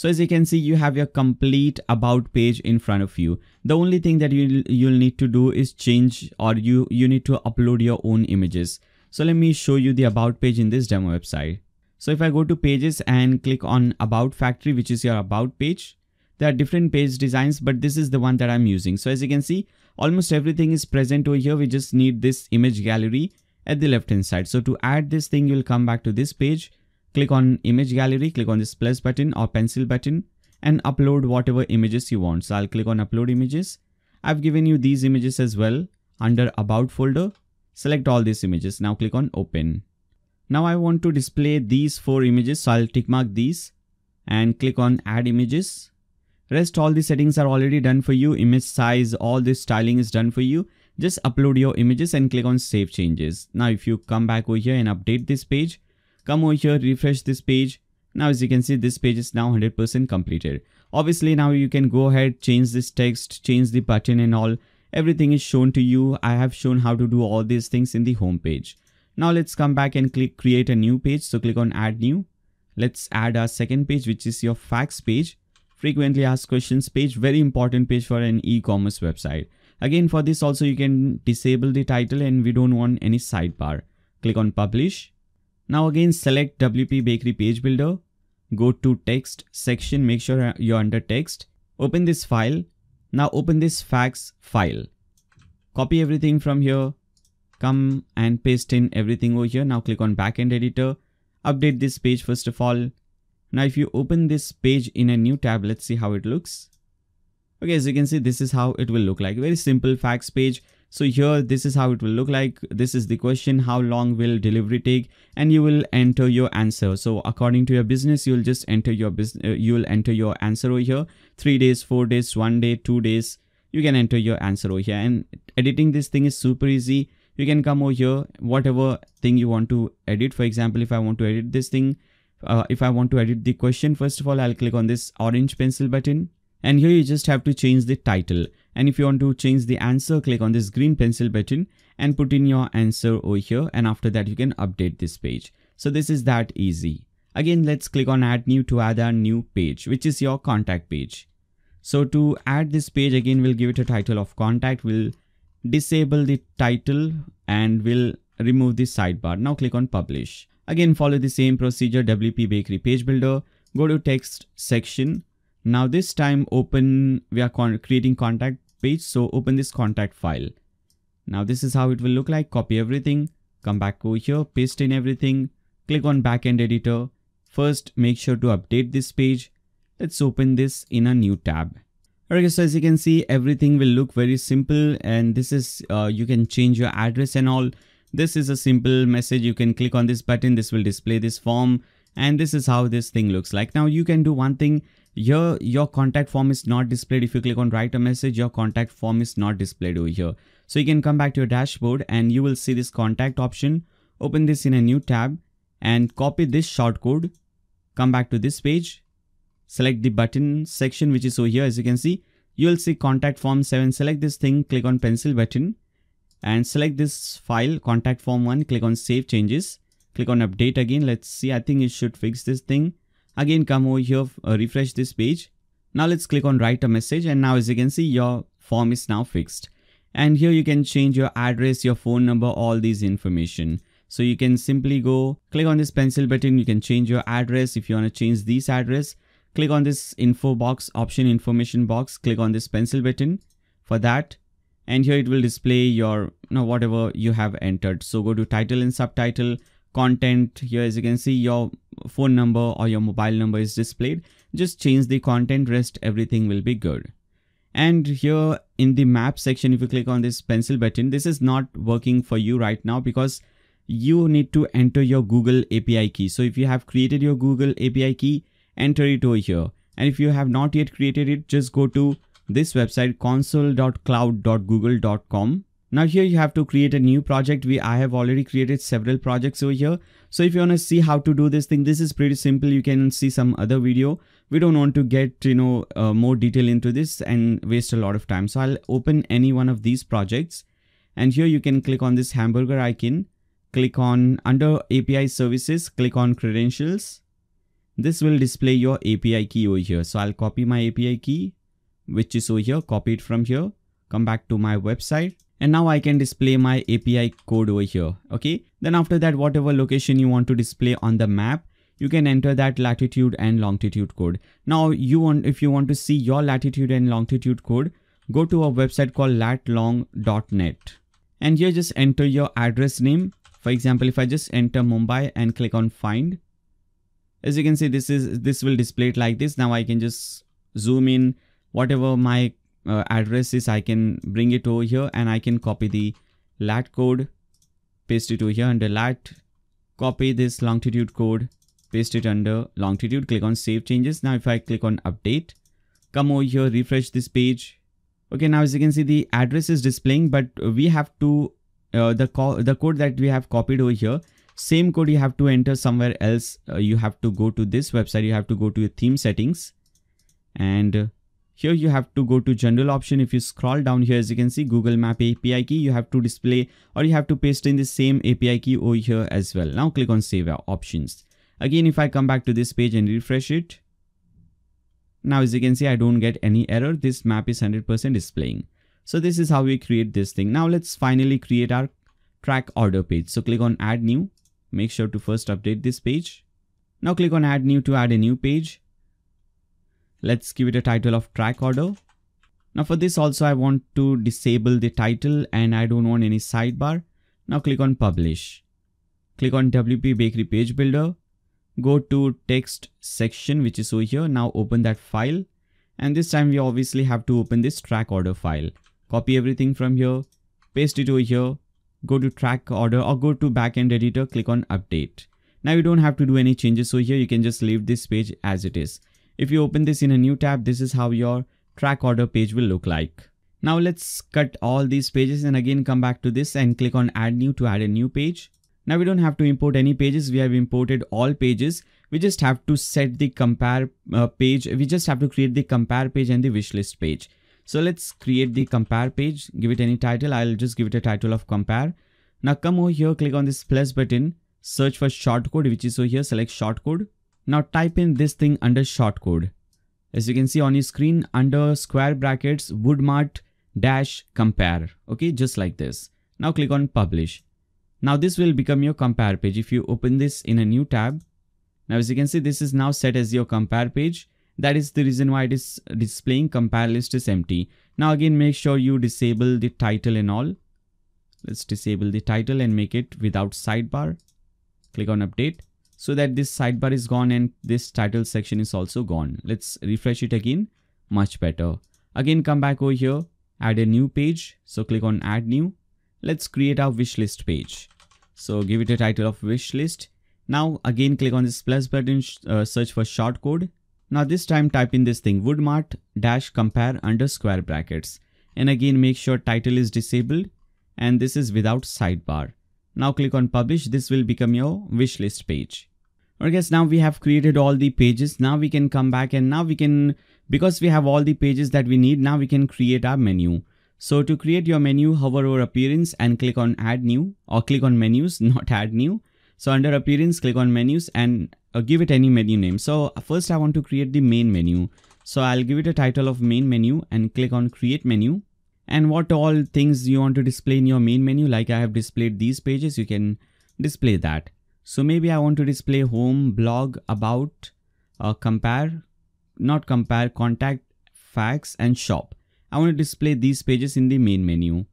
S1: So as you can see, you have your complete about page in front of you. The only thing that you, you'll need to do is change or you, you need to upload your own images. So let me show you the about page in this demo website. So if I go to pages and click on about factory, which is your about page, there are different page designs, but this is the one that I'm using. So as you can see, almost everything is present over here. We just need this image gallery at the left hand side. So to add this thing, you'll come back to this page Click on image gallery, click on this plus button or pencil button and upload whatever images you want. So I'll click on upload images. I've given you these images as well under about folder. Select all these images. Now click on open. Now I want to display these four images. So I'll tick mark these and click on add images. Rest all the settings are already done for you. Image size, all this styling is done for you. Just upload your images and click on save changes. Now if you come back over here and update this page, come over here refresh this page now as you can see this page is now 100% completed obviously now you can go ahead change this text change the button and all everything is shown to you i have shown how to do all these things in the home page now let's come back and click create a new page so click on add new let's add our second page which is your facts page frequently asked questions page very important page for an e-commerce website again for this also you can disable the title and we don't want any sidebar click on publish now again select WP Bakery Page Builder, go to text section, make sure you're under text, open this file. Now open this fax file, copy everything from here, come and paste in everything over here. Now click on backend editor, update this page first of all. Now if you open this page in a new tab, let's see how it looks. Okay, as you can see, this is how it will look like. Very simple fax page. So here, this is how it will look like. This is the question, how long will delivery take? And you will enter your answer. So according to your business, you'll just enter your business, uh, you'll enter your answer over here. Three days, four days, one day, two days. You can enter your answer over here and editing this thing is super easy. You can come over here, whatever thing you want to edit. For example, if I want to edit this thing, uh, if I want to edit the question, first of all, I'll click on this orange pencil button and here you just have to change the title and if you want to change the answer click on this green pencil button and put in your answer over here and after that you can update this page. So this is that easy. Again let's click on add new to add a new page which is your contact page. So to add this page again we'll give it a title of contact. We'll disable the title and we'll remove the sidebar. Now click on publish. Again follow the same procedure WP Bakery page builder. Go to text section now this time open, we are con creating contact page. So open this contact file. Now this is how it will look like. Copy everything, come back over here, paste in everything, click on backend editor. First, make sure to update this page. Let's open this in a new tab. Alright so as you can see, everything will look very simple and this is, uh, you can change your address and all. This is a simple message. You can click on this button. This will display this form and this is how this thing looks like. Now you can do one thing here, your contact form is not displayed. If you click on write a message, your contact form is not displayed over here. So you can come back to your dashboard and you will see this contact option. Open this in a new tab and copy this shortcode. Come back to this page. Select the button section which is over here as you can see. You will see contact form 7. Select this thing, click on pencil button and select this file contact form 1. Click on save changes. Click on update again. Let's see. I think it should fix this thing Again, come over here, uh, refresh this page. Now let's click on write a message and now as you can see, your form is now fixed. And here you can change your address, your phone number, all these information. So you can simply go click on this pencil button. You can change your address if you want to change this address. Click on this info box option information box. Click on this pencil button for that. And here it will display your you know, whatever you have entered. So go to title and subtitle content here as you can see your phone number or your mobile number is displayed just change the content rest everything will be good and here in the map section if you click on this pencil button this is not working for you right now because you need to enter your google api key so if you have created your google api key enter it over here and if you have not yet created it just go to this website console.cloud.google.com now here you have to create a new project. We I have already created several projects over here. So if you want to see how to do this thing, this is pretty simple. You can see some other video. We don't want to get, you know, uh, more detail into this and waste a lot of time. So I'll open any one of these projects. And here you can click on this hamburger icon. Click on under API services, click on credentials. This will display your API key over here. So I'll copy my API key, which is over here, copy it from here, come back to my website and now I can display my API code over here. Okay. Then after that, whatever location you want to display on the map, you can enter that latitude and longitude code. Now you want, if you want to see your latitude and longitude code, go to a website called latlong.net and here just enter your address name. For example, if I just enter Mumbai and click on find, as you can see, this is, this will display it like this. Now I can just zoom in whatever my uh, address is I can bring it over here and I can copy the lat code, paste it over here under lat, copy this longitude code, paste it under longitude, click on save changes. Now if I click on update, come over here, refresh this page. Okay, now as you can see the address is displaying but we have to, uh, the, co the code that we have copied over here same code you have to enter somewhere else uh, you have to go to this website you have to go to your theme settings and here you have to go to general option. If you scroll down here, as you can see Google Map API key, you have to display or you have to paste in the same API key over here as well. Now click on save options. Again, if I come back to this page and refresh it. Now, as you can see, I don't get any error. This map is 100% displaying. So this is how we create this thing. Now let's finally create our track order page. So click on add new. Make sure to first update this page. Now click on add new to add a new page. Let's give it a title of track order. Now for this also I want to disable the title and I don't want any sidebar. Now click on publish. Click on WP Bakery page builder. Go to text section which is over here. Now open that file. And this time we obviously have to open this track order file. Copy everything from here. Paste it over here. Go to track order or go to backend editor. Click on update. Now you don't have to do any changes over here. You can just leave this page as it is. If you open this in a new tab, this is how your track order page will look like. Now let's cut all these pages and again come back to this and click on add new to add a new page. Now we don't have to import any pages. We have imported all pages. We just have to set the compare uh, page. We just have to create the compare page and the wishlist page. So let's create the compare page. Give it any title. I'll just give it a title of compare. Now come over here, click on this plus button, search for shortcode, which is over here, select shortcode. Now type in this thing under shortcode. As you can see on your screen under square brackets woodmart dash compare. Okay, just like this. Now click on publish. Now this will become your compare page if you open this in a new tab. Now as you can see this is now set as your compare page. That is the reason why it is displaying compare list is empty. Now again make sure you disable the title and all. Let's disable the title and make it without sidebar. Click on update so that this sidebar is gone and this title section is also gone. Let's refresh it again, much better. Again, come back over here, add a new page. So click on add new. Let's create our wishlist page. So give it a title of Wishlist. Now again, click on this plus button, uh, search for shortcode. Now this time type in this thing woodmart dash compare under square brackets. And again, make sure title is disabled and this is without sidebar. Now click on publish. This will become your wishlist page. I guess now we have created all the pages now we can come back and now we can because we have all the pages that we need now we can create our menu so to create your menu hover over appearance and click on add new or click on menus <laughs> not add new so under appearance click on menus and uh, give it any menu name so uh, first i want to create the main menu so i'll give it a title of main menu and click on create menu and what all things you want to display in your main menu like i have displayed these pages you can display that so maybe I want to display home, blog, about, uh, compare, not compare, contact, fax and shop. I want to display these pages in the main menu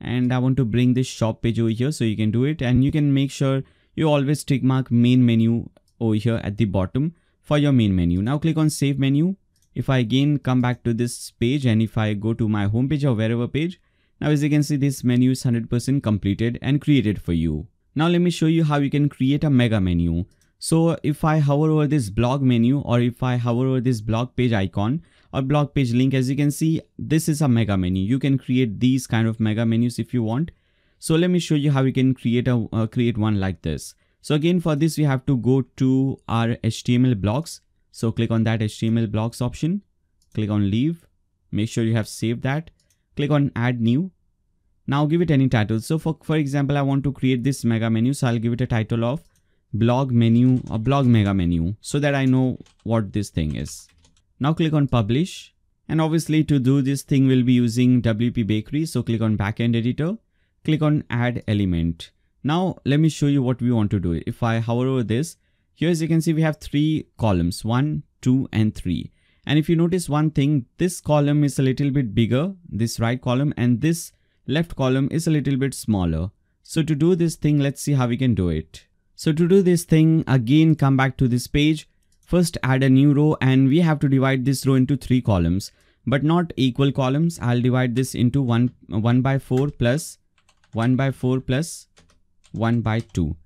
S1: and I want to bring this shop page over here so you can do it and you can make sure you always tick mark main menu over here at the bottom for your main menu. Now click on save menu. If I again come back to this page and if I go to my home page or wherever page, now as you can see this menu is 100% completed and created for you. Now let me show you how you can create a mega menu. So if I hover over this blog menu or if I hover over this blog page icon or blog page link, as you can see, this is a mega menu. You can create these kind of mega menus if you want. So let me show you how you can create a uh, create one like this. So again, for this, we have to go to our HTML blocks. So click on that HTML blocks option, click on leave, make sure you have saved that, click on add new now give it any title. So for, for example, I want to create this mega menu. So I'll give it a title of blog menu or blog mega menu so that I know what this thing is. Now click on publish. And obviously to do this thing, we'll be using WP Bakery. So click on backend editor, click on add element. Now let me show you what we want to do. If I hover over this, here as you can see, we have three columns, one, two, and three. And if you notice one thing, this column is a little bit bigger, this right column, and this left column is a little bit smaller. So to do this thing, let's see how we can do it. So to do this thing, again come back to this page. First add a new row and we have to divide this row into three columns, but not equal columns. I'll divide this into 1, 1 by 4 plus 1 by 4 plus 1 by 2.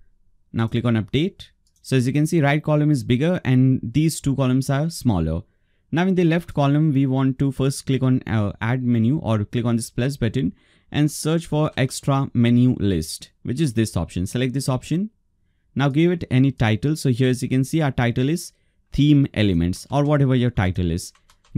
S1: Now click on update. So as you can see, right column is bigger and these two columns are smaller. Now in the left column, we want to first click on uh, add menu or click on this plus button and search for extra menu list, which is this option. Select this option. Now give it any title. So here as you can see, our title is theme elements or whatever your title is.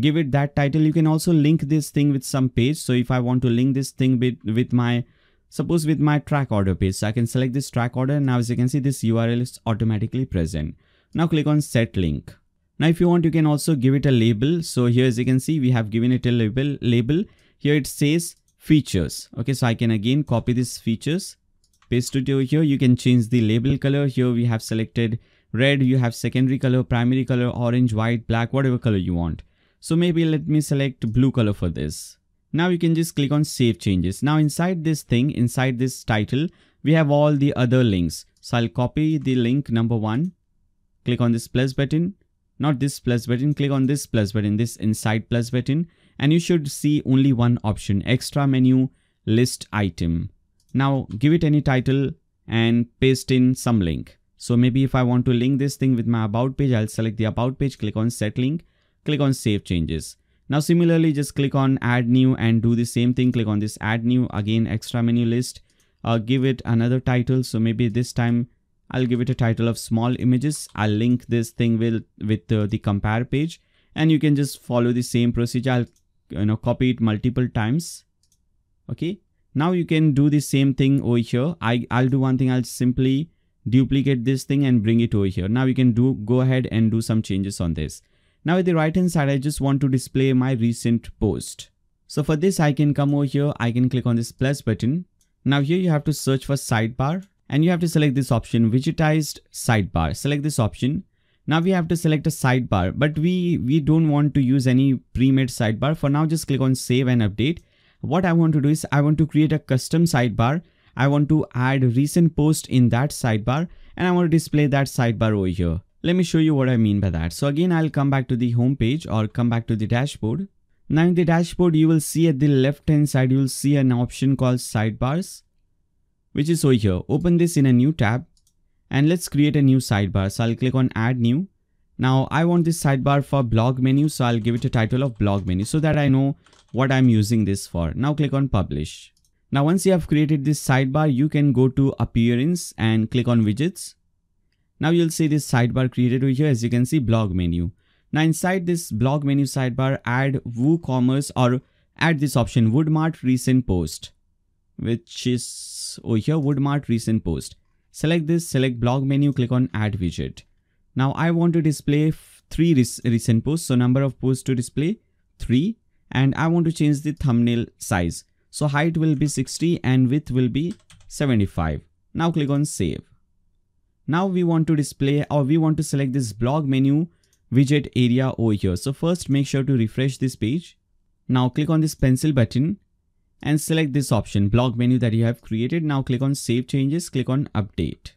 S1: Give it that title. You can also link this thing with some page. So if I want to link this thing with, with my, suppose with my track order page, so I can select this track order. Now as you can see, this URL is automatically present. Now click on set link. Now if you want, you can also give it a label. So here as you can see, we have given it a label. label. Here it says features okay so i can again copy this features paste it over here you can change the label color here we have selected red you have secondary color primary color orange white black whatever color you want so maybe let me select blue color for this now you can just click on save changes now inside this thing inside this title we have all the other links so i'll copy the link number one click on this plus button not this plus button click on this plus button this inside plus button and you should see only one option extra menu list item. Now give it any title and paste in some link. So maybe if I want to link this thing with my about page, I'll select the about page, click on set link, click on save changes. Now similarly, just click on add new and do the same thing. Click on this add new again, extra menu list, uh, give it another title. So maybe this time I'll give it a title of small images. I'll link this thing with, with uh, the compare page and you can just follow the same procedure. I'll you know copy it multiple times okay now you can do the same thing over here i i'll do one thing i'll simply duplicate this thing and bring it over here now you can do go ahead and do some changes on this now at the right hand side i just want to display my recent post so for this i can come over here i can click on this plus button now here you have to search for sidebar and you have to select this option widgetized sidebar select this option now we have to select a sidebar, but we, we don't want to use any pre-made sidebar. For now, just click on save and update. What I want to do is I want to create a custom sidebar. I want to add recent post in that sidebar and I want to display that sidebar over here. Let me show you what I mean by that. So again, I'll come back to the home page or come back to the dashboard. Now in the dashboard, you will see at the left hand side, you will see an option called sidebars, which is over here. Open this in a new tab and let's create a new sidebar. So I'll click on add new. Now I want this sidebar for blog menu. So I'll give it a title of blog menu so that I know what I'm using this for. Now click on publish. Now once you have created this sidebar, you can go to appearance and click on widgets. Now you'll see this sidebar created over here as you can see blog menu. Now inside this blog menu sidebar, add WooCommerce or add this option Woodmart recent post, which is over here Woodmart recent post. Select this, select blog menu, click on add widget. Now I want to display three recent posts. So number of posts to display three and I want to change the thumbnail size. So height will be 60 and width will be 75. Now click on save. Now we want to display or we want to select this blog menu widget area over here. So first make sure to refresh this page. Now click on this pencil button and select this option blog menu that you have created. Now click on save changes, click on update.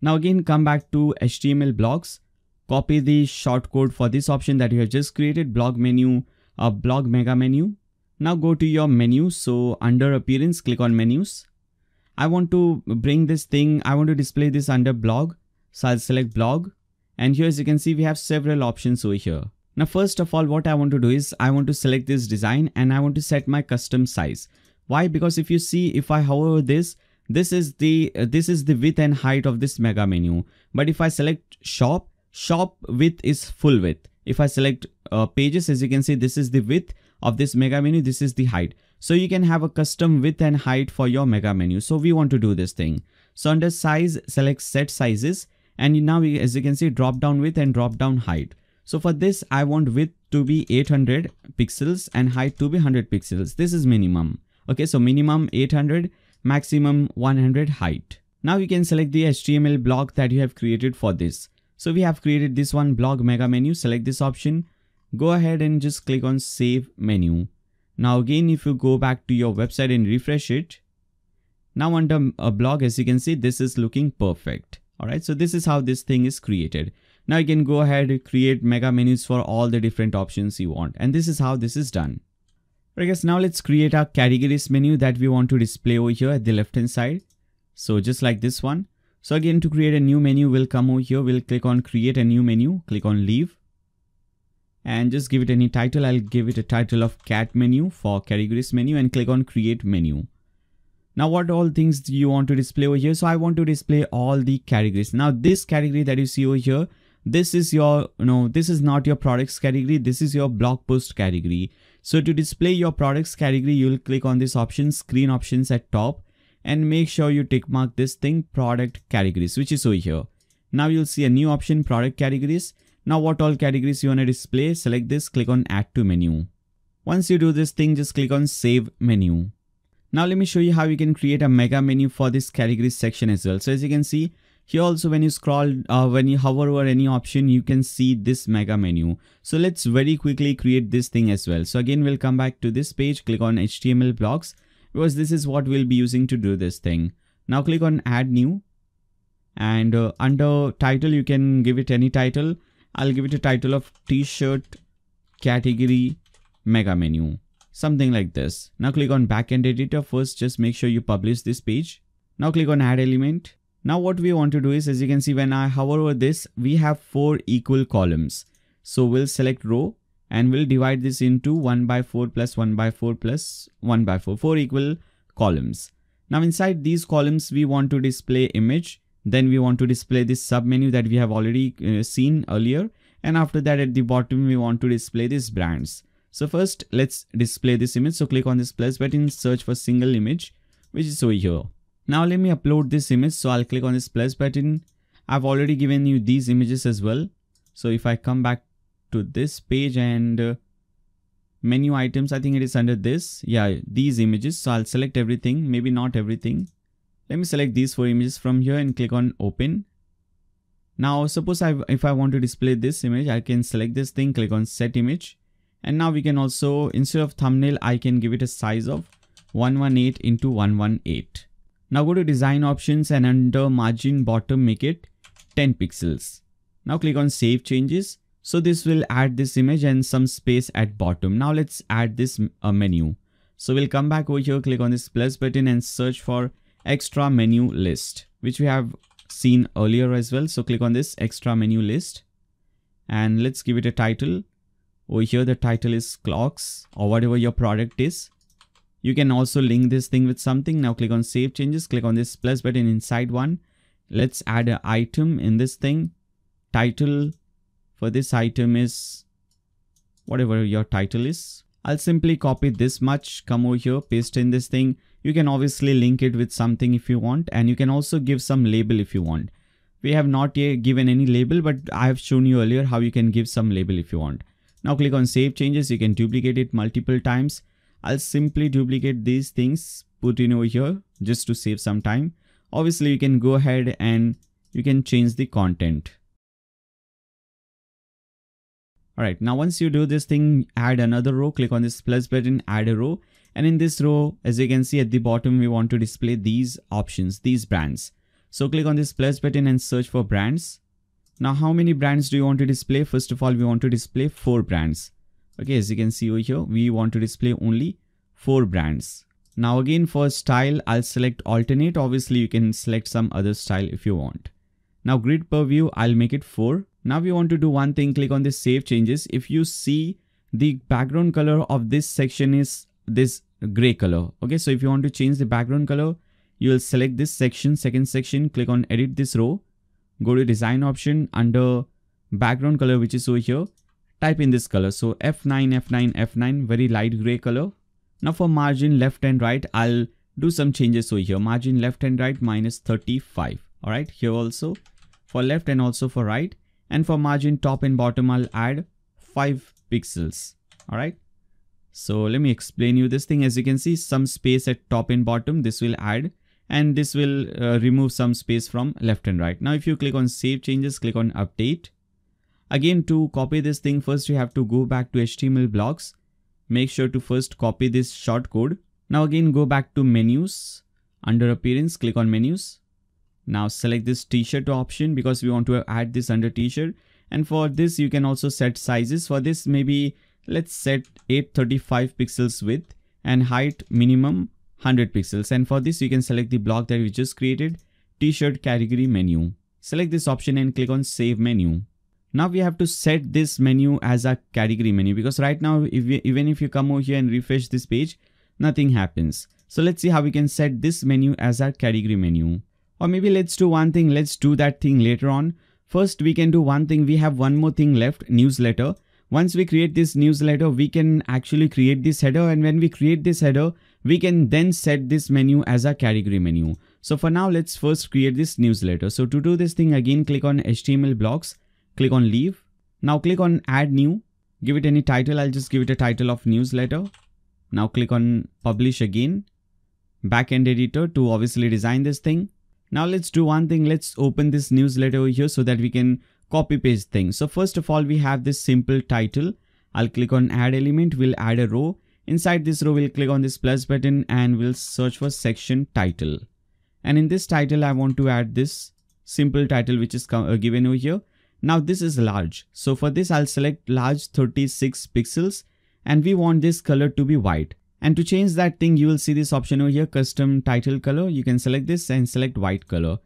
S1: Now again come back to HTML blocks, copy the shortcode for this option that you have just created blog menu, uh, blog mega menu. Now go to your menu. So under appearance, click on menus. I want to bring this thing. I want to display this under blog. So I'll select blog. And here as you can see, we have several options over here. Now first of all what I want to do is I want to select this design and I want to set my custom size. Why? Because if you see if I hover this, this is the uh, this is the width and height of this mega menu. But if I select shop, shop width is full width. If I select uh, pages as you can see this is the width of this mega menu, this is the height. So you can have a custom width and height for your mega menu. So we want to do this thing. So under size, select set sizes and now as you can see drop down width and drop down height. So for this, I want width to be 800 pixels and height to be 100 pixels. This is minimum. Okay, so minimum 800, maximum 100 height. Now you can select the HTML block that you have created for this. So we have created this one blog mega menu, select this option, go ahead and just click on save menu. Now again, if you go back to your website and refresh it, now under a uh, blog, as you can see, this is looking perfect. Alright, so this is how this thing is created. Now you can go ahead and create mega menus for all the different options you want. And this is how this is done. I guess now let's create our categories menu that we want to display over here at the left hand side. So just like this one. So again to create a new menu, we'll come over here, we'll click on create a new menu, click on leave. And just give it any title, I'll give it a title of cat menu for categories menu and click on create menu. Now what all things do you want to display over here? So I want to display all the categories. Now this category that you see over here, this is your you know this is not your products category this is your blog post category so to display your products category you will click on this option screen options at top and make sure you tick mark this thing product categories which is over here now you'll see a new option product categories now what all categories you want to display select this click on add to menu once you do this thing just click on save menu now let me show you how you can create a mega menu for this categories section as well so as you can see here also when you scroll uh, when you hover over any option you can see this mega menu so let's very quickly create this thing as well so again we'll come back to this page click on html blocks because this is what we'll be using to do this thing now click on add new and uh, under title you can give it any title i'll give it a title of t-shirt category mega menu something like this now click on backend editor first just make sure you publish this page now click on add element now what we want to do is, as you can see, when I hover over this, we have four equal columns. So we'll select row and we'll divide this into 1 by 4 plus 1 by 4 plus 1 by 4, 4 equal columns. Now inside these columns, we want to display image. Then we want to display this sub menu that we have already uh, seen earlier. And after that at the bottom, we want to display these brands. So first let's display this image. So click on this plus button, search for single image, which is over here. Now let me upload this image. So I'll click on this plus button. I've already given you these images as well. So if I come back to this page and uh, menu items, I think it is under this. Yeah, these images. So I'll select everything, maybe not everything. Let me select these four images from here and click on open. Now suppose I, if I want to display this image, I can select this thing, click on set image. And now we can also, instead of thumbnail, I can give it a size of 118 into 118. Now go to design options and under margin bottom make it 10 pixels. Now click on save changes. So this will add this image and some space at bottom. Now let's add this uh, menu. So we'll come back over here, click on this plus button and search for extra menu list, which we have seen earlier as well. So click on this extra menu list and let's give it a title. Over here, the title is clocks or whatever your product is. You can also link this thing with something. Now click on save changes, click on this plus button inside one. Let's add an item in this thing. Title for this item is whatever your title is. I'll simply copy this much, come over here, paste in this thing. You can obviously link it with something if you want and you can also give some label if you want. We have not yet given any label but I have shown you earlier how you can give some label if you want. Now click on save changes, you can duplicate it multiple times. I'll simply duplicate these things put in over here just to save some time. Obviously you can go ahead and you can change the content. Alright, now once you do this thing, add another row, click on this plus button, add a row. And in this row, as you can see at the bottom, we want to display these options, these brands. So click on this plus button and search for brands. Now how many brands do you want to display? First of all, we want to display four brands okay as you can see over here we want to display only four brands now again for style i'll select alternate obviously you can select some other style if you want now grid per view i'll make it four now we want to do one thing click on the save changes if you see the background color of this section is this gray color okay so if you want to change the background color you will select this section second section click on edit this row go to design option under background color which is over here type in this color. So F9, F9, F9, very light gray color. Now for margin left and right, I'll do some changes. So here margin left and right minus 35. All right, here also for left and also for right. And for margin top and bottom, I'll add 5 pixels. All right. So let me explain you this thing. As you can see, some space at top and bottom, this will add and this will uh, remove some space from left and right. Now, if you click on save changes, click on update Again to copy this thing first you have to go back to HTML blocks. Make sure to first copy this shortcode. Now again go back to menus. Under appearance click on menus. Now select this t-shirt option because we want to add this under t-shirt. And for this you can also set sizes. For this maybe let's set 835 pixels width and height minimum 100 pixels and for this you can select the block that we just created t-shirt category menu select this option and click on save menu now we have to set this menu as a category menu because right now if we, even if you come over here and refresh this page nothing happens so let's see how we can set this menu as a category menu or maybe let's do one thing let's do that thing later on first we can do one thing we have one more thing left newsletter once we create this newsletter we can actually create this header and when we create this header we can then set this menu as a category menu so for now let's first create this newsletter so to do this thing again click on html blocks click on leave. Now click on add new, give it any title. I'll just give it a title of newsletter. Now click on publish again, backend editor to obviously design this thing. Now let's do one thing. Let's open this newsletter over here so that we can copy paste things. So first of all, we have this simple title. I'll click on add element. We'll add a row. Inside this row, we'll click on this plus button and we'll search for section title. And in this title, I want to add this simple title, which is uh, given over here. Now this is large. So for this I'll select large 36 pixels and we want this color to be white. And to change that thing, you will see this option over here, custom title color. You can select this and select white color.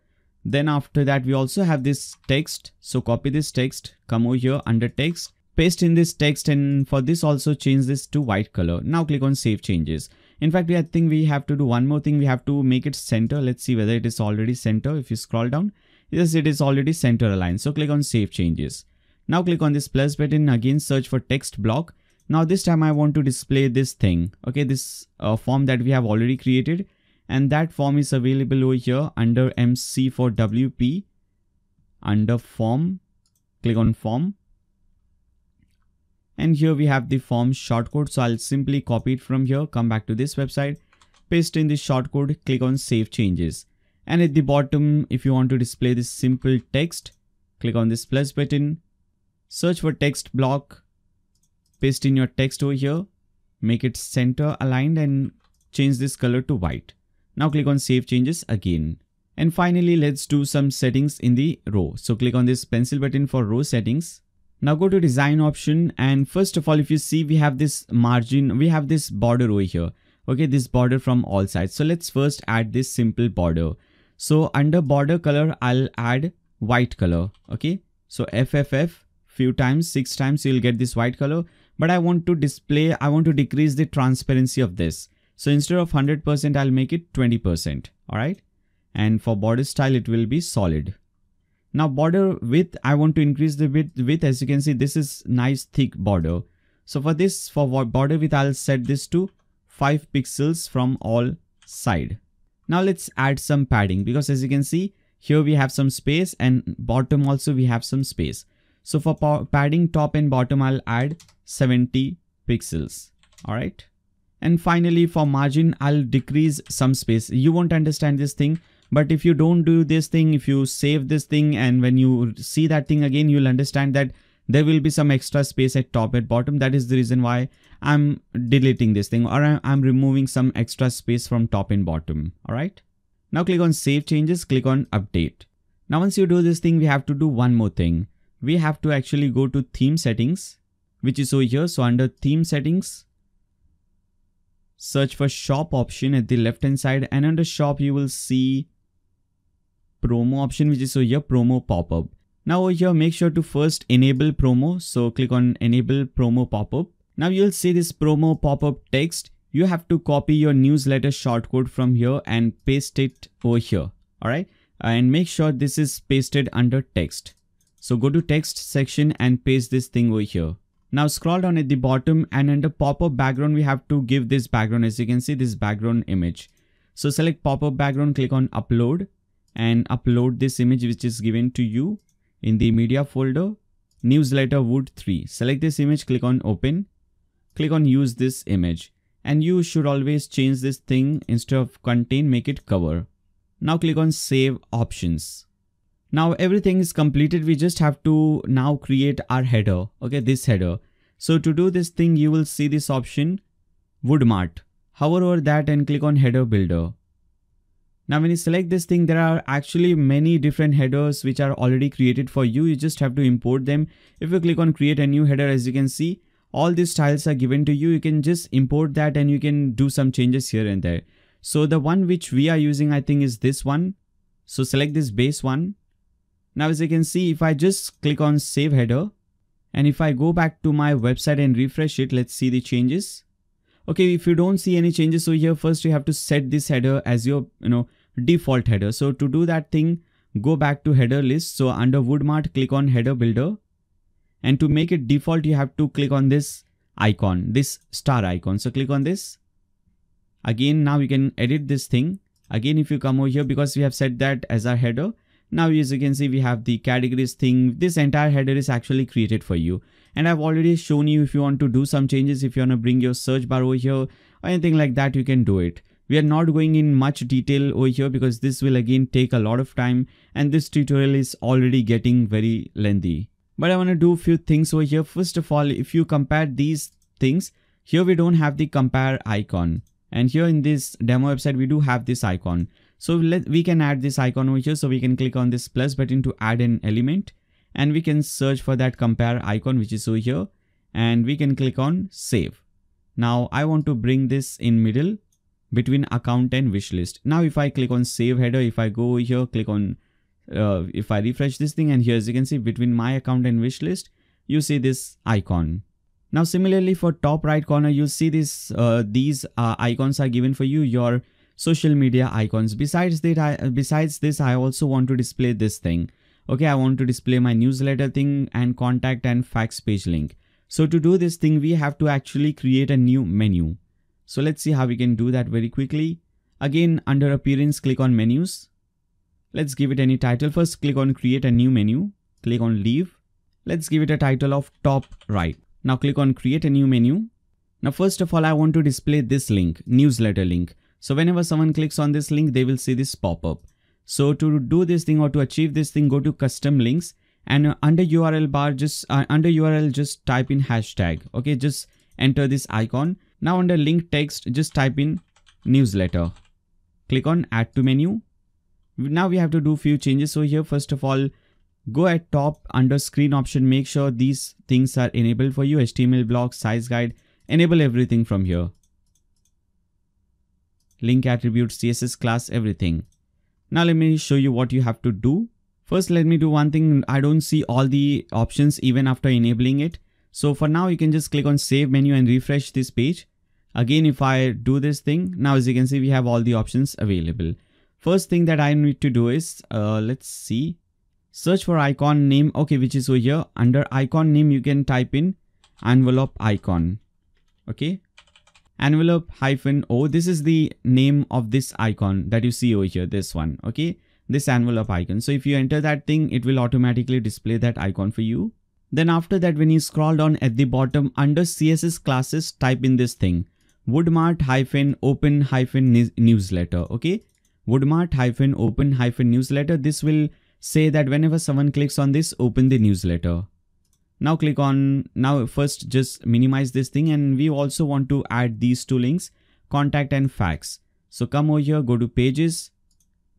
S1: Then after that, we also have this text. So copy this text, come over here under text, paste in this text and for this also change this to white color. Now click on save changes. In fact, I think we have to do one more thing. We have to make it center. Let's see whether it is already center. If you scroll down, Yes, it is already center aligned. So click on save changes. Now click on this plus button again search for text block. Now this time I want to display this thing. Okay, this uh, form that we have already created and that form is available over here under MC for WP under form. Click on form. And here we have the form shortcode. So I'll simply copy it from here, come back to this website, paste in the shortcode, click on save changes and at the bottom if you want to display this simple text click on this plus button search for text block paste in your text over here make it center aligned and change this color to white now click on save changes again and finally let's do some settings in the row so click on this pencil button for row settings now go to design option and first of all if you see we have this margin we have this border over here okay this border from all sides so let's first add this simple border so under border color, I'll add white color. Okay. So FFF few times, six times, you'll get this white color. But I want to display, I want to decrease the transparency of this. So instead of 100%, I'll make it 20%. All right. And for border style, it will be solid. Now border width, I want to increase the width, width. As you can see, this is nice thick border. So for this, for border width, I'll set this to 5 pixels from all side. Now let's add some padding because as you can see, here we have some space and bottom also we have some space. So for padding top and bottom, I'll add 70 pixels. All right. And finally for margin, I'll decrease some space. You won't understand this thing, but if you don't do this thing, if you save this thing and when you see that thing again, you'll understand that there will be some extra space at top at bottom that is the reason why i'm deleting this thing or i'm removing some extra space from top and bottom all right now click on save changes click on update now once you do this thing we have to do one more thing we have to actually go to theme settings which is over here so under theme settings search for shop option at the left hand side and under shop you will see promo option which is over here promo pop-up now over here, make sure to first enable promo. So click on enable promo pop-up. Now you'll see this promo pop-up text. You have to copy your newsletter shortcode from here and paste it over here. All right. And make sure this is pasted under text. So go to text section and paste this thing over here. Now scroll down at the bottom and under pop-up background, we have to give this background as you can see this background image. So select pop-up background, click on upload and upload this image which is given to you in the media folder, newsletter wood 3, select this image, click on open, click on use this image. And you should always change this thing instead of contain, make it cover. Now click on save options. Now everything is completed. We just have to now create our header. Okay, this header. So to do this thing, you will see this option wood mart. Hover over that and click on header builder. Now when you select this thing, there are actually many different headers which are already created for you. You just have to import them. If you click on create a new header, as you can see, all these styles are given to you. You can just import that and you can do some changes here and there. So the one which we are using, I think is this one. So select this base one. Now as you can see, if I just click on save header and if I go back to my website and refresh it, let's see the changes okay if you don't see any changes so here first you have to set this header as your you know default header so to do that thing go back to header list so under woodmart click on header builder and to make it default you have to click on this icon this star icon so click on this again now you can edit this thing again if you come over here because we have set that as our header now as you can see we have the categories thing this entire header is actually created for you and I've already shown you if you want to do some changes if you want to bring your search bar over here or anything like that you can do it. We are not going in much detail over here because this will again take a lot of time and this tutorial is already getting very lengthy. But I want to do a few things over here. First of all, if you compare these things, here we don't have the compare icon. And here in this demo website, we do have this icon. So let, we can add this icon over here. So we can click on this plus button to add an element and we can search for that compare icon which is over here and we can click on save. Now I want to bring this in middle between account and wish list. Now if I click on save header, if I go here, click on, uh, if I refresh this thing and here as you can see between my account and wish list, you see this icon. Now similarly for top right corner, you see this, uh, these uh, icons are given for you, your social media icons. Besides that, I, besides this, I also want to display this thing okay i want to display my newsletter thing and contact and fax page link so to do this thing we have to actually create a new menu so let's see how we can do that very quickly again under appearance click on menus let's give it any title first click on create a new menu click on leave let's give it a title of top right now click on create a new menu now first of all I want to display this link, newsletter link. So whenever someone clicks on this link they will see this pop-up. So to do this thing or to achieve this thing, go to custom links and under URL bar, just uh, under URL, just type in hashtag. Okay, just enter this icon. Now under link text, just type in newsletter. Click on add to menu. Now we have to do few changes. So here, first of all, go at top under screen option, make sure these things are enabled for you. HTML block, size guide, enable everything from here. Link attribute, CSS class, everything. Now let me show you what you have to do. First, let me do one thing. I don't see all the options even after enabling it. So for now, you can just click on save menu and refresh this page. Again, if I do this thing, now as you can see, we have all the options available. First thing that I need to do is, uh, let's see, search for icon name. Okay, which is over here under icon name, you can type in envelope icon. Okay envelope hyphen O. This is the name of this icon that you see over here, this one, okay? This envelope icon. So if you enter that thing, it will automatically display that icon for you. Then after that, when you scroll down at the bottom under CSS classes, type in this thing, woodmart hyphen open hyphen newsletter, okay? Woodmart hyphen open hyphen newsletter. This will say that whenever someone clicks on this, open the newsletter. Now click on, now first just minimize this thing and we also want to add these two links, contact and fax. So come over here, go to pages,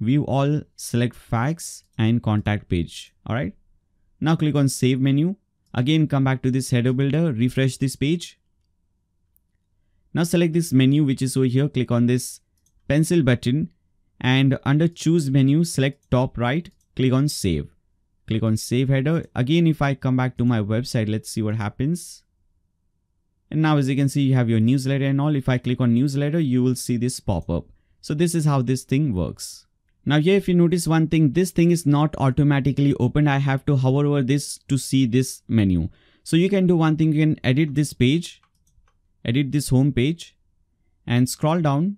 S1: view all, select fax and contact page. All right. Now click on save menu. Again, come back to this header builder, refresh this page. Now select this menu which is over here, click on this pencil button and under choose menu, select top right, click on save click on save header. Again, if I come back to my website, let's see what happens. And now as you can see, you have your newsletter and all. If I click on newsletter, you will see this pop up. So this is how this thing works. Now here if you notice one thing, this thing is not automatically opened. I have to hover over this to see this menu. So you can do one thing, you can edit this page, edit this home page and scroll down.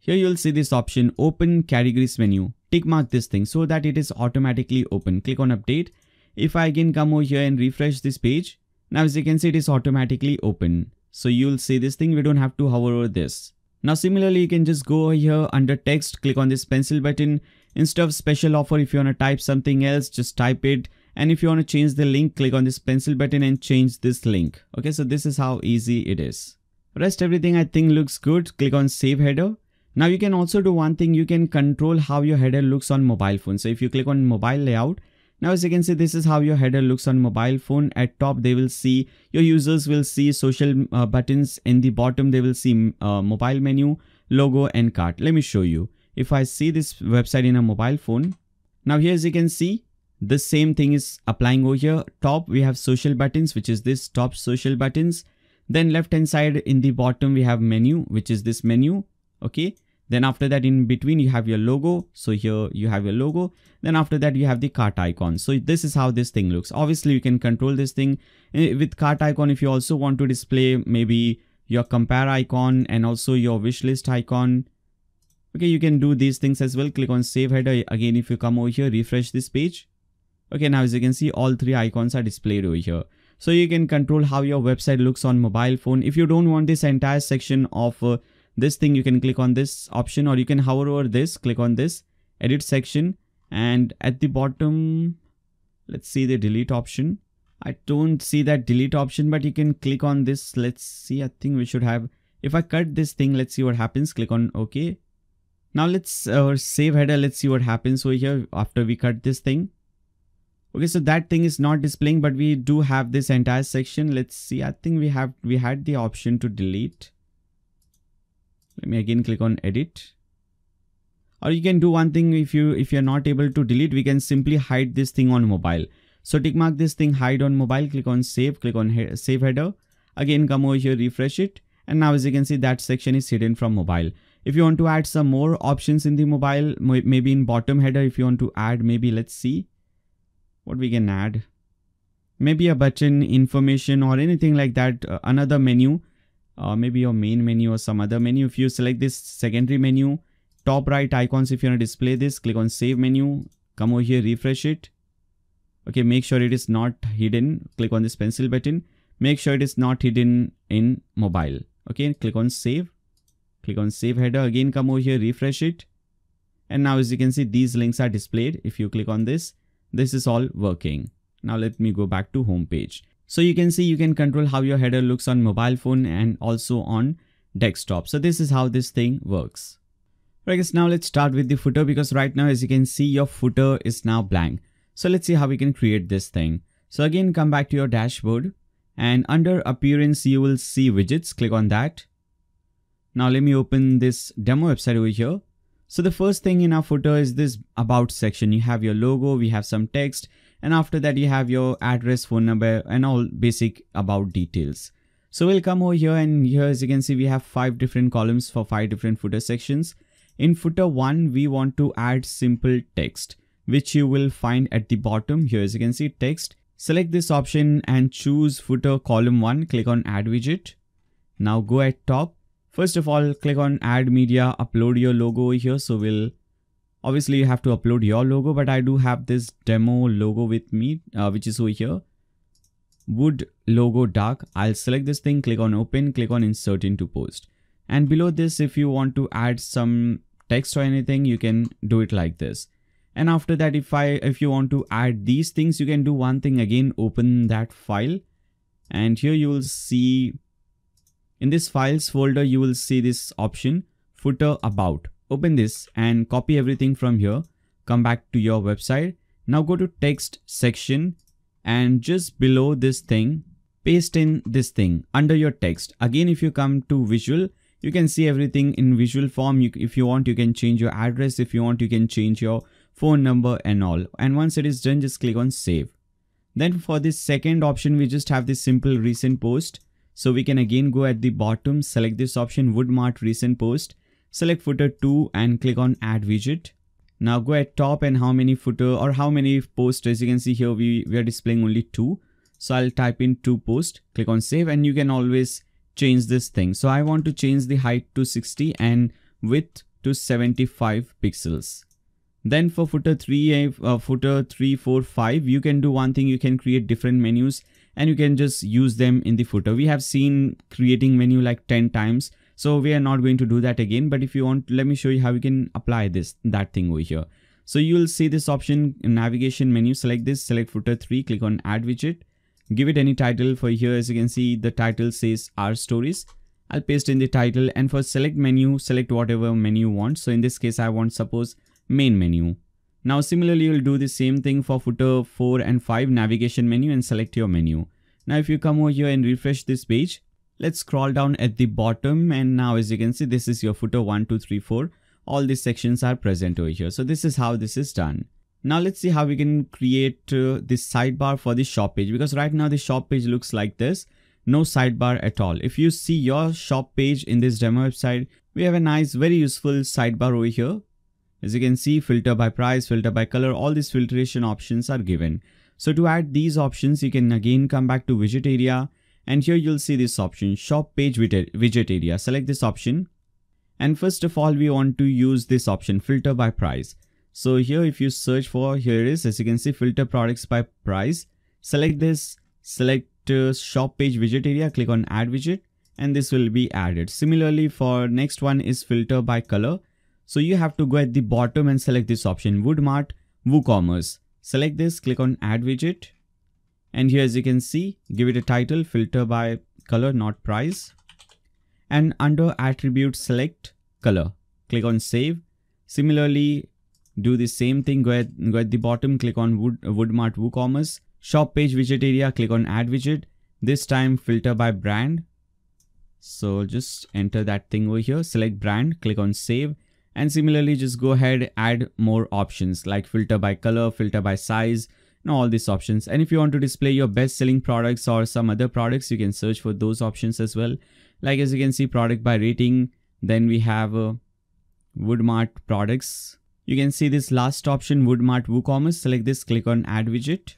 S1: Here you'll see this option open categories menu tick mark this thing so that it is automatically open. Click on update. If I again come over here and refresh this page, now as you can see it is automatically open. So you'll see this thing, we don't have to hover over this. Now similarly, you can just go here under text, click on this pencil button. Instead of special offer, if you want to type something else, just type it. And if you want to change the link, click on this pencil button and change this link. Okay, so this is how easy it is. Rest everything I think looks good. Click on save header. Now you can also do one thing, you can control how your header looks on mobile phone. So if you click on mobile layout, now as you can see, this is how your header looks on mobile phone. At top, they will see, your users will see social uh, buttons. In the bottom, they will see uh, mobile menu, logo and cart. Let me show you. If I see this website in a mobile phone, now here as you can see, the same thing is applying over here. Top, we have social buttons, which is this top social buttons. Then left hand side in the bottom, we have menu, which is this menu. Okay. Then after that in between you have your logo. So here you have your logo. Then after that you have the cart icon. So this is how this thing looks. Obviously you can control this thing eh, with cart icon. If you also want to display maybe your compare icon and also your wish list icon. Okay, you can do these things as well. Click on save header. Again, if you come over here, refresh this page. Okay, now as you can see, all three icons are displayed over here. So you can control how your website looks on mobile phone. If you don't want this entire section of uh, this thing you can click on this option or you can hover over this click on this edit section and at the bottom let's see the delete option I don't see that delete option but you can click on this let's see I think we should have if I cut this thing let's see what happens click on OK now let's uh, save header let's see what happens over here after we cut this thing okay so that thing is not displaying but we do have this entire section let's see I think we have we had the option to delete let me again click on edit or you can do one thing if you if you're not able to delete we can simply hide this thing on mobile so tick mark this thing hide on mobile click on save click on he save header again come over here refresh it and now as you can see that section is hidden from mobile if you want to add some more options in the mobile maybe in bottom header if you want to add maybe let's see what we can add maybe a button information or anything like that uh, another menu uh, maybe your main menu or some other menu. If you select this secondary menu, top right icons, if you want to display this, click on save menu, come over here, refresh it. Okay, make sure it is not hidden. Click on this pencil button. Make sure it is not hidden in mobile. Okay, click on save. Click on save header. Again, come over here, refresh it. And now as you can see, these links are displayed. If you click on this, this is all working. Now let me go back to home page. So you can see you can control how your header looks on mobile phone and also on desktop. So this is how this thing works. I guess now let's start with the footer because right now as you can see your footer is now blank. So let's see how we can create this thing. So again come back to your dashboard and under appearance you will see widgets, click on that. Now let me open this demo website over here. So the first thing in our footer is this about section. You have your logo, we have some text, and after that you have your address phone number and all basic about details so we'll come over here and here as you can see we have five different columns for five different footer sections in footer one we want to add simple text which you will find at the bottom here as you can see text select this option and choose footer column one click on add widget now go at top first of all click on add media upload your logo over here so we'll obviously you have to upload your logo but i do have this demo logo with me uh, which is over here wood logo dark i'll select this thing click on open click on insert into post and below this if you want to add some text or anything you can do it like this and after that if i if you want to add these things you can do one thing again open that file and here you will see in this files folder you will see this option footer about Open this and copy everything from here. Come back to your website. Now go to text section and just below this thing, paste in this thing under your text. Again, if you come to visual, you can see everything in visual form. You, if you want, you can change your address. If you want, you can change your phone number and all. And once it is done, just click on save. Then for this second option, we just have this simple recent post. So we can again go at the bottom, select this option would recent post select footer 2 and click on add widget. Now go at top and how many footer or how many posts as you can see here we, we are displaying only 2. So I'll type in 2 post, click on save and you can always change this thing. So I want to change the height to 60 and width to 75 pixels. Then for footer 3, eh, uh, footer 3, 4, 5, you can do one thing, you can create different menus and you can just use them in the footer. We have seen creating menu like 10 times. So we are not going to do that again. But if you want, let me show you how you can apply this, that thing over here. So you will see this option navigation menu, select this, select footer three, click on add widget, give it any title for here. As you can see, the title says our stories. I'll paste in the title and for select menu, select whatever menu you want. So in this case, I want suppose main menu. Now similarly, you'll do the same thing for footer 4 and 5 navigation menu and select your menu. Now if you come over here and refresh this page, Let's scroll down at the bottom and now as you can see this is your footer 1, 2, 3, 4. All these sections are present over here. So this is how this is done. Now let's see how we can create uh, this sidebar for the shop page because right now the shop page looks like this. No sidebar at all. If you see your shop page in this demo website, we have a nice very useful sidebar over here. As you can see filter by price, filter by color, all these filtration options are given. So to add these options, you can again come back to widget area and here you'll see this option shop page widget area select this option and first of all we want to use this option filter by price so here if you search for here it is as you can see filter products by price select this select uh, shop page widget area click on add widget and this will be added similarly for next one is filter by color so you have to go at the bottom and select this option woodmart woocommerce select this click on add widget and here as you can see give it a title filter by color not price and under attribute select color click on save similarly do the same thing go at, go at the bottom click on Wood, woodmart woocommerce shop page widget area click on add widget this time filter by brand so just enter that thing over here select brand click on save and similarly just go ahead add more options like filter by color filter by size now all these options and if you want to display your best selling products or some other products you can search for those options as well. Like as you can see product by rating then we have uh, Woodmart products. You can see this last option Woodmart WooCommerce select this click on add widget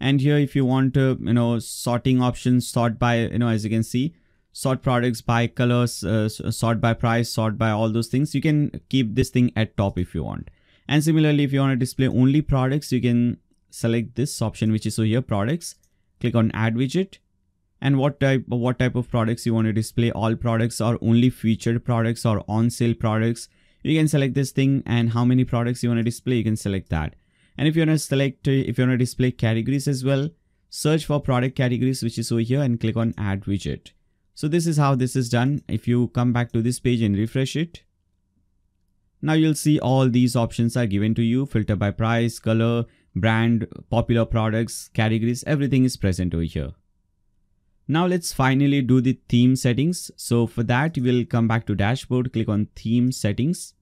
S1: and here if you want to uh, you know sorting options sort by you know as you can see sort products by colors uh, sort by price sort by all those things you can keep this thing at top if you want and similarly if you want to display only products you can select this option, which is so here products, click on add widget and what type what type of products you want to display all products or only featured products or on sale products you can select this thing and how many products you want to display you can select that and if you want to select if you want to display categories as well search for product categories which is over here and click on add widget so this is how this is done if you come back to this page and refresh it now you'll see all these options are given to you filter by price color brand, popular products, categories, everything is present over here. Now let's finally do the theme settings. So for that, we'll come back to dashboard, click on theme settings.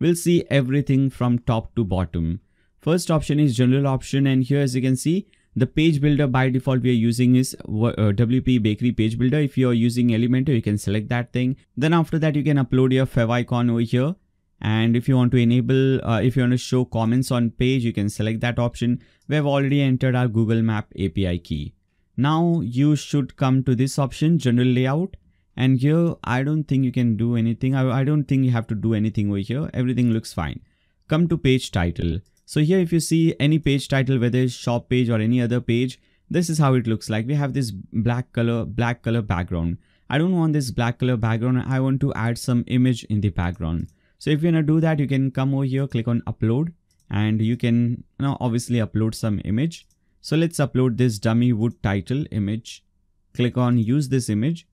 S1: We'll see everything from top to bottom. First option is general option and here as you can see, the page builder by default we are using is WP uh, Bakery Page Builder. If you are using Elementor, you can select that thing. Then after that, you can upload your favicon over here and if you want to enable uh, if you want to show comments on page you can select that option we have already entered our google map api key now you should come to this option general layout and here i don't think you can do anything I, I don't think you have to do anything over here everything looks fine come to page title so here if you see any page title whether it's shop page or any other page this is how it looks like we have this black color black color background i don't want this black color background i want to add some image in the background so if you want to do that, you can come over here, click on upload and you can now obviously upload some image. So let's upload this dummy wood title image. Click on use this image,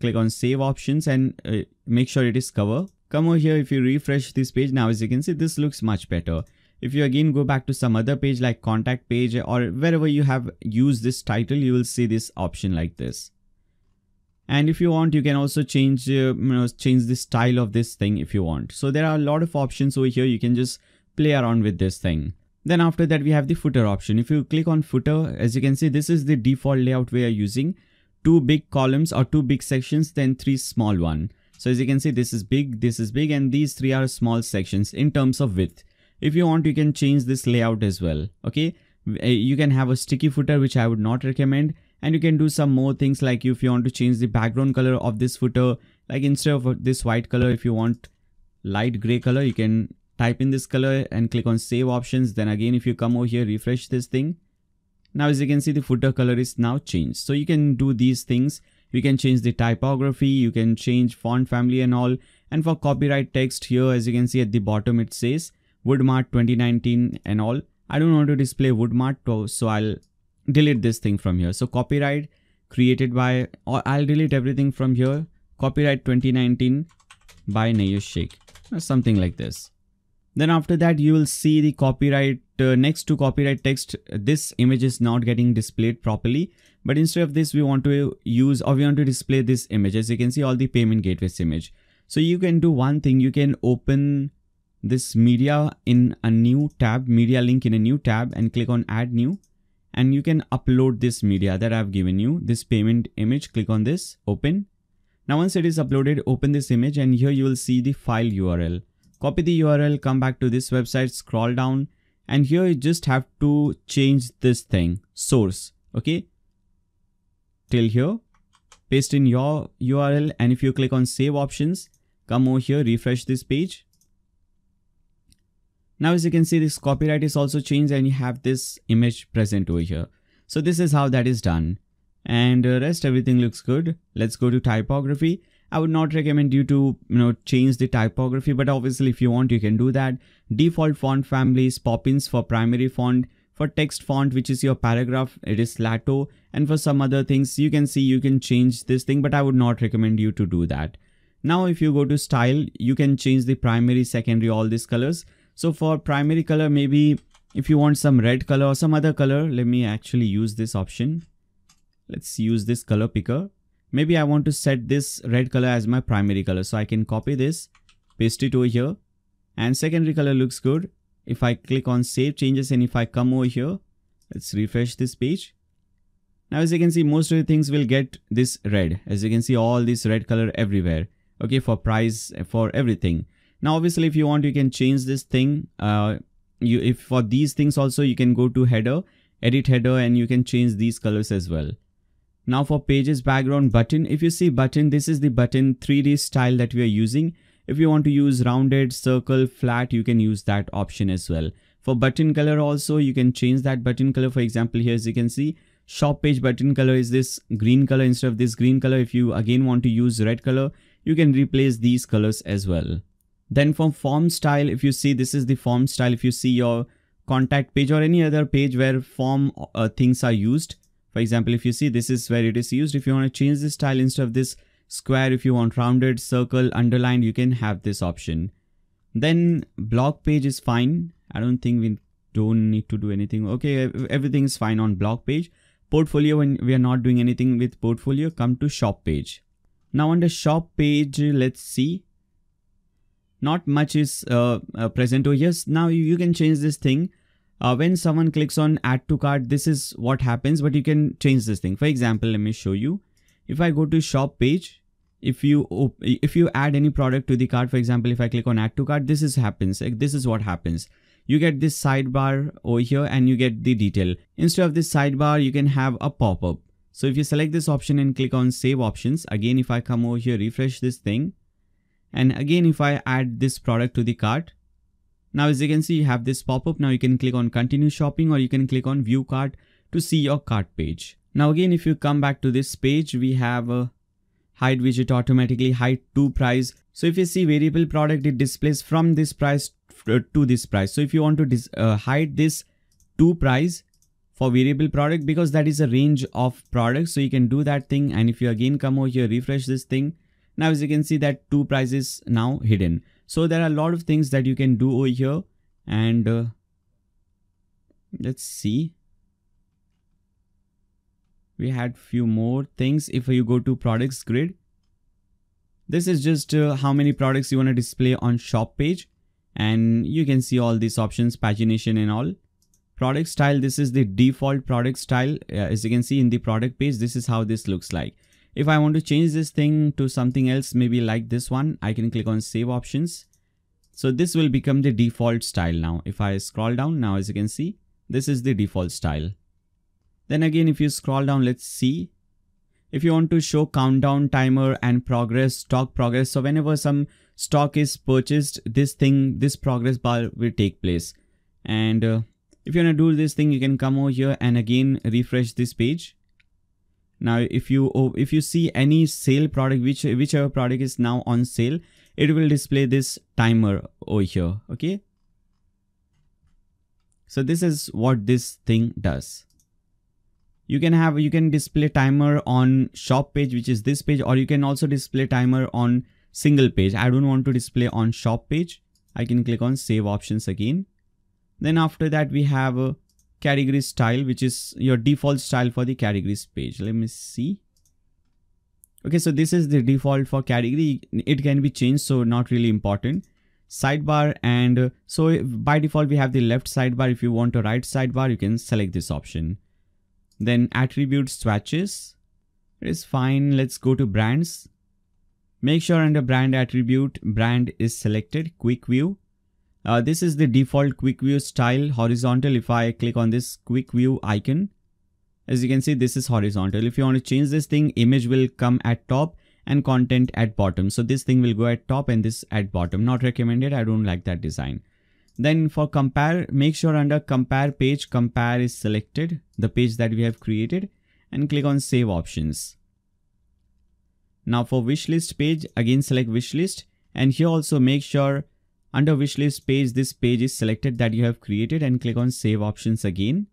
S1: click on save options and uh, make sure it is cover. Come over here if you refresh this page now as you can see this looks much better. If you again go back to some other page like contact page or wherever you have used this title you will see this option like this and if you want you can also change uh, you know change the style of this thing if you want so there are a lot of options over here you can just play around with this thing then after that we have the footer option if you click on footer as you can see this is the default layout we are using two big columns or two big sections then three small one so as you can see this is big this is big and these three are small sections in terms of width if you want you can change this layout as well okay eh, you can have a sticky footer which i would not recommend and you can do some more things like if you want to change the background color of this footer like instead of this white color if you want light gray color you can type in this color and click on save options then again if you come over here refresh this thing now as you can see the footer color is now changed so you can do these things you can change the typography you can change font family and all and for copyright text here as you can see at the bottom it says woodmart 2019 and all i don't want to display woodmart so i'll delete this thing from here. So copyright created by, or I'll delete everything from here. Copyright 2019 by Nayush Sheikh uh, something like this. Then after that, you will see the copyright uh, next to copyright text. This image is not getting displayed properly, but instead of this, we want to use or we want to display this image. As you can see, all the payment gateways image. So you can do one thing. You can open this media in a new tab, media link in a new tab and click on add new and you can upload this media that I've given you, this payment image, click on this, open. Now once it is uploaded, open this image and here you will see the file URL. Copy the URL, come back to this website, scroll down and here you just have to change this thing, source, okay? Till here, paste in your URL and if you click on save options, come over here, refresh this page now as you can see this copyright is also changed and you have this image present over here. So this is how that is done. And uh, rest everything looks good. Let's go to typography. I would not recommend you to you know change the typography but obviously if you want you can do that. Default font families, Poppins for primary font, for text font which is your paragraph it is Lato and for some other things you can see you can change this thing but I would not recommend you to do that. Now if you go to style you can change the primary, secondary all these colors so for primary color, maybe if you want some red color or some other color, let me actually use this option. Let's use this color picker. Maybe I want to set this red color as my primary color. So I can copy this, paste it over here. And secondary color looks good. If I click on save changes and if I come over here, let's refresh this page. Now as you can see, most of the things will get this red. As you can see, all this red color everywhere. Okay, for price, for everything. Now, obviously, if you want, you can change this thing. Uh, you if for these things also, you can go to header, edit header, and you can change these colors as well. Now for pages background button, if you see button, this is the button 3D style that we are using. If you want to use rounded, circle, flat, you can use that option as well. For button color also, you can change that button color. For example, here as you can see, shop page button color is this green color instead of this green color. If you again want to use red color, you can replace these colors as well. Then from form style, if you see, this is the form style. If you see your contact page or any other page where form uh, things are used. For example, if you see, this is where it is used. If you want to change the style instead of this square, if you want rounded, circle, underlined, you can have this option. Then blog page is fine. I don't think we don't need to do anything. Okay, everything is fine on blog page. Portfolio, when we are not doing anything with portfolio, come to shop page. Now under shop page, let's see not much is uh, uh, present over here. Now you, you can change this thing. Uh, when someone clicks on add to cart, this is what happens, but you can change this thing. For example, let me show you. If I go to shop page, if you if you add any product to the cart, for example, if I click on add to cart, this is happens. Like, this is what happens. You get this sidebar over here and you get the detail. Instead of this sidebar, you can have a pop-up. So if you select this option and click on save options, again, if I come over here, refresh this thing, and again if I add this product to the cart now as you can see you have this pop-up now you can click on continue shopping or you can click on view cart to see your cart page now again if you come back to this page we have a uh, hide widget automatically hide to price so if you see variable product it displays from this price uh, to this price so if you want to uh, hide this to price for variable product because that is a range of products so you can do that thing and if you again come over here refresh this thing now, as you can see that two prices now hidden. So there are a lot of things that you can do over here and uh, let's see. We had few more things. If you go to products grid, this is just uh, how many products you want to display on shop page and you can see all these options, pagination and all product style this is the default product style uh, as you can see in the product page this is how this looks like if I want to change this thing to something else, maybe like this one, I can click on save options. So this will become the default style now. If I scroll down now, as you can see, this is the default style. Then again, if you scroll down, let's see. If you want to show countdown timer and progress, stock progress. So whenever some stock is purchased, this thing, this progress bar will take place. And uh, if you want to do this thing, you can come over here and again refresh this page now if you oh, if you see any sale product which whichever product is now on sale it will display this timer over here okay so this is what this thing does you can have you can display timer on shop page which is this page or you can also display timer on single page i don't want to display on shop page i can click on save options again then after that we have uh, category style, which is your default style for the categories page. Let me see. Okay, so this is the default for category. It can be changed, so not really important. Sidebar and uh, so by default, we have the left sidebar. If you want a right sidebar, you can select this option. Then attribute swatches is fine. Let's go to brands. Make sure under brand attribute, brand is selected, quick view. Uh, this is the default quick view style horizontal. If I click on this quick view icon, as you can see, this is horizontal. If you want to change this thing, image will come at top and content at bottom. So this thing will go at top and this at bottom. Not recommended. I don't like that design. Then for compare, make sure under compare page, compare is selected, the page that we have created and click on save options. Now for wishlist page, again select wishlist and here also make sure under wish list page, this page is selected that you have created and click on save options again.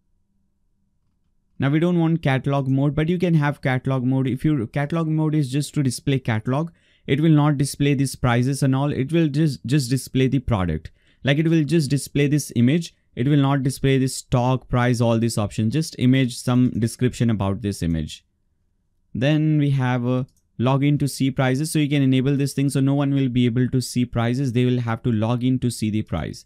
S1: Now we don't want catalog mode, but you can have catalog mode. If your catalog mode is just to display catalog, it will not display these prices and all. It will just, just display the product. Like it will just display this image. It will not display this stock, price, all these options. Just image, some description about this image. Then we have a log in to see prices. So you can enable this thing. So no one will be able to see prices. They will have to log in to see the price.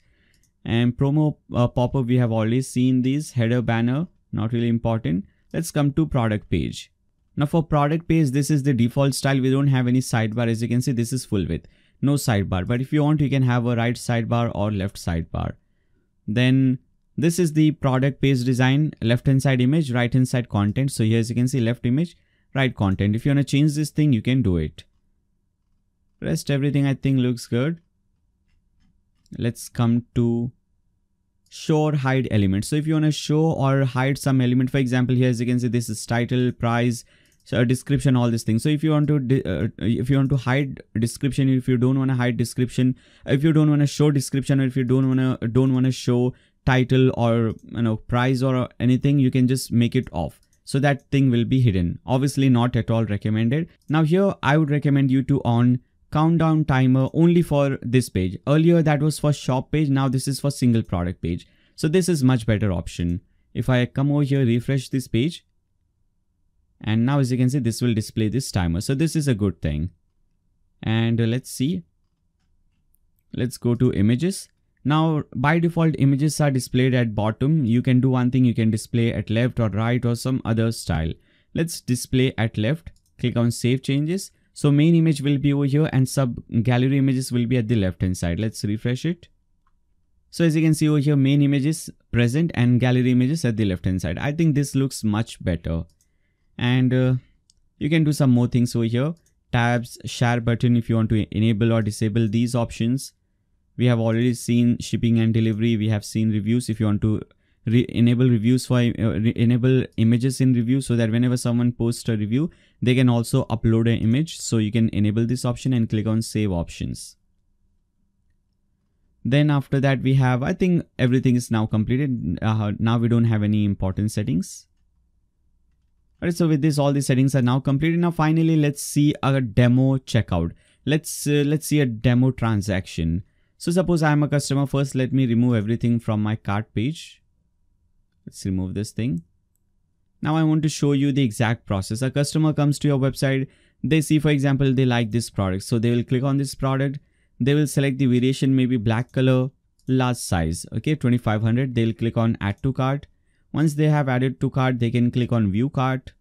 S1: And promo uh, pop-up, we have already seen these. Header banner, not really important. Let's come to product page. Now for product page, this is the default style. We don't have any sidebar. As you can see, this is full width. No sidebar. But if you want, you can have a right sidebar or left sidebar. Then this is the product page design, left hand side image, right hand side content. So here as you can see left image, write content. If you want to change this thing, you can do it. Rest everything I think looks good. Let's come to show or hide elements. So if you want to show or hide some element, for example, here as you can see, this is title, price, so uh, description, all these things. So if you want to, uh, if you want to hide description, if you don't want to hide description, if you don't want to show description, or if you don't want to don't want to show title or you know price or anything, you can just make it off so that thing will be hidden. Obviously not at all recommended. Now here I would recommend you to on countdown timer only for this page. Earlier that was for shop page, now this is for single product page. So this is much better option. If I come over here, refresh this page. And now as you can see, this will display this timer. So this is a good thing. And let's see. Let's go to images now by default images are displayed at bottom. You can do one thing you can display at left or right or some other style. Let's display at left. Click on save changes. So main image will be over here and sub gallery images will be at the left hand side. Let's refresh it. So as you can see over here main images present and gallery images at the left hand side. I think this looks much better and uh, you can do some more things over here. Tabs, share button if you want to enable or disable these options we have already seen shipping and delivery we have seen reviews if you want to re enable reviews for uh, re enable images in review so that whenever someone posts a review they can also upload an image so you can enable this option and click on save options then after that we have i think everything is now completed uh, now we don't have any important settings Alright, so with this, all the settings are now completed. Now, finally, let's see a demo checkout. Let's uh, let's see a demo transaction. So suppose I am a customer first, let me remove everything from my cart page. Let's remove this thing. Now I want to show you the exact process. A customer comes to your website, they see for example, they like this product. So they will click on this product, they will select the variation, maybe black color, large size, okay, 2500. They'll click on add to cart. Once they have added to cart, they can click on view cart.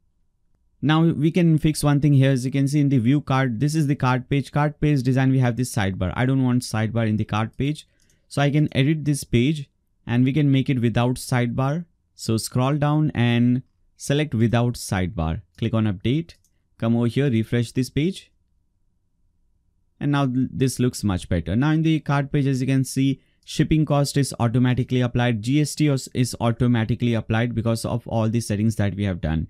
S1: Now we can fix one thing here as you can see in the view card. This is the card page. Card page design we have this sidebar. I don't want sidebar in the card page. So I can edit this page and we can make it without sidebar. So scroll down and select without sidebar. Click on update. Come over here, refresh this page. And now this looks much better. Now in the card page as you can see shipping cost is automatically applied. GST is automatically applied because of all the settings that we have done.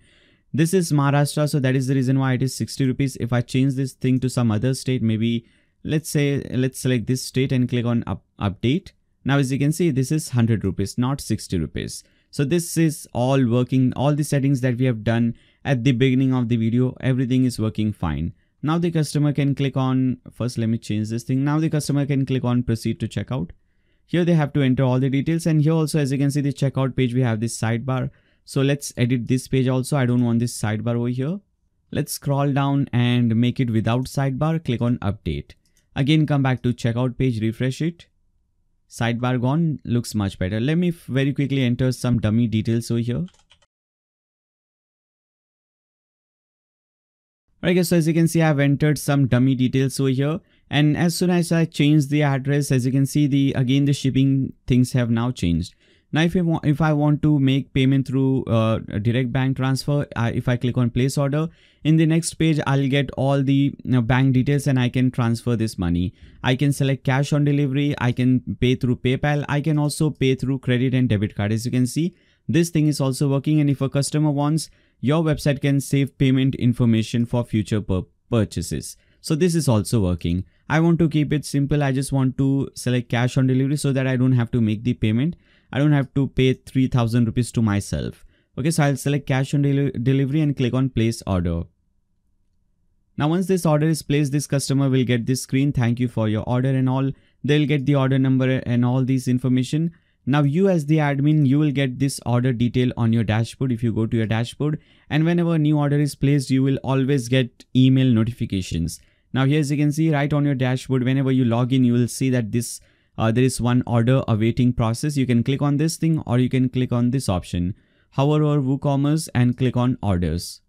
S1: This is Maharashtra, so that is the reason why it is 60 rupees. If I change this thing to some other state, maybe let's say, let's select this state and click on up, update. Now, as you can see, this is 100 rupees, not 60 rupees. So this is all working, all the settings that we have done at the beginning of the video, everything is working fine. Now the customer can click on, first let me change this thing. Now the customer can click on proceed to checkout. Here they have to enter all the details and here also as you can see the checkout page we have this sidebar. So let's edit this page also. I don't want this sidebar over here. Let's scroll down and make it without sidebar. Click on update. Again, come back to checkout page, refresh it. Sidebar gone, looks much better. Let me very quickly enter some dummy details over here. Alright guys, so as you can see, I've entered some dummy details over here. And as soon as I change the address, as you can see, the again the shipping things have now changed. Now, if, you if I want to make payment through uh, direct bank transfer, I, if I click on place order, in the next page, I'll get all the you know, bank details and I can transfer this money. I can select cash on delivery. I can pay through PayPal. I can also pay through credit and debit card. As you can see, this thing is also working. And if a customer wants, your website can save payment information for future purchases. So this is also working. I want to keep it simple. I just want to select cash on delivery so that I don't have to make the payment. I don't have to pay 3000 rupees to myself. Okay, so I'll select cash on del delivery and click on place order. Now once this order is placed, this customer will get this screen, thank you for your order and all. They'll get the order number and all these information. Now you as the admin, you will get this order detail on your dashboard if you go to your dashboard and whenever new order is placed, you will always get email notifications. Now here as you can see right on your dashboard, whenever you log in, you will see that this uh, there is one order awaiting process. You can click on this thing or you can click on this option. Hover over WooCommerce and click on orders.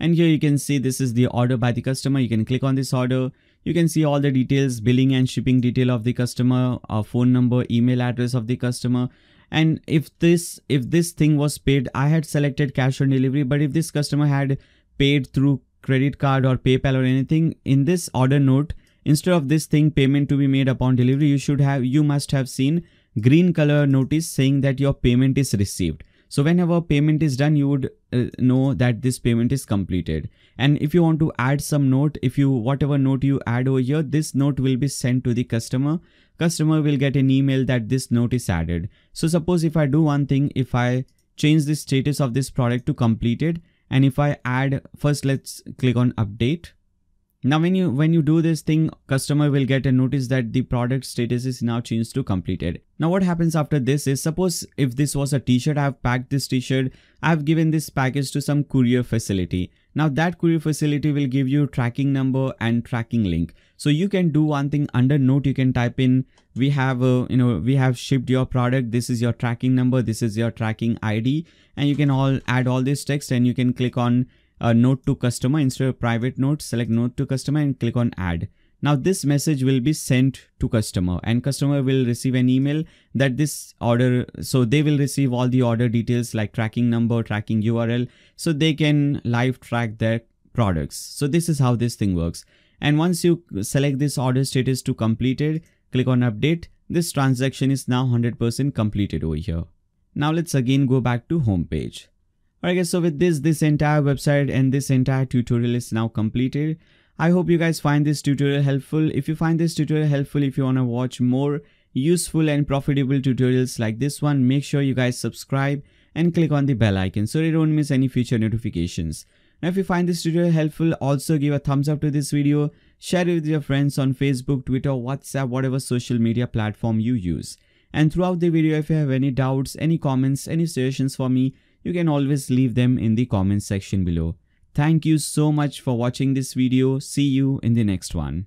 S1: And here you can see this is the order by the customer. You can click on this order. You can see all the details, billing and shipping detail of the customer, uh, phone number, email address of the customer. And if this if this thing was paid, I had selected cash on delivery, but if this customer had paid through credit card or PayPal or anything, in this order note, Instead of this thing payment to be made upon delivery, you should have you must have seen green color notice saying that your payment is received. So whenever payment is done, you would uh, know that this payment is completed. And if you want to add some note, if you whatever note you add over here, this note will be sent to the customer. Customer will get an email that this note is added. So suppose if I do one thing, if I change the status of this product to completed, and if I add first, let's click on update. Now when you when you do this thing, customer will get a notice that the product status is now changed to completed. Now what happens after this is suppose if this was a t-shirt, I have packed this t-shirt, I have given this package to some courier facility. Now that courier facility will give you tracking number and tracking link. So you can do one thing under note, you can type in we have a, you know we have shipped your product, this is your tracking number, this is your tracking ID and you can all add all this text and you can click on a note to customer instead of private note, select note to customer and click on add now this message will be sent to customer and customer will receive an email that this order so they will receive all the order details like tracking number tracking url so they can live track their products so this is how this thing works and once you select this order status to completed click on update this transaction is now 100% completed over here now let's again go back to home page Alright guys, so with this, this entire website and this entire tutorial is now completed. I hope you guys find this tutorial helpful. If you find this tutorial helpful, if you want to watch more useful and profitable tutorials like this one, make sure you guys subscribe and click on the bell icon so you don't miss any future notifications. Now if you find this tutorial helpful, also give a thumbs up to this video, share it with your friends on Facebook, Twitter, WhatsApp, whatever social media platform you use. And throughout the video, if you have any doubts, any comments, any suggestions for me, you can always leave them in the comments section below. Thank you so much for watching this video. See you in the next one.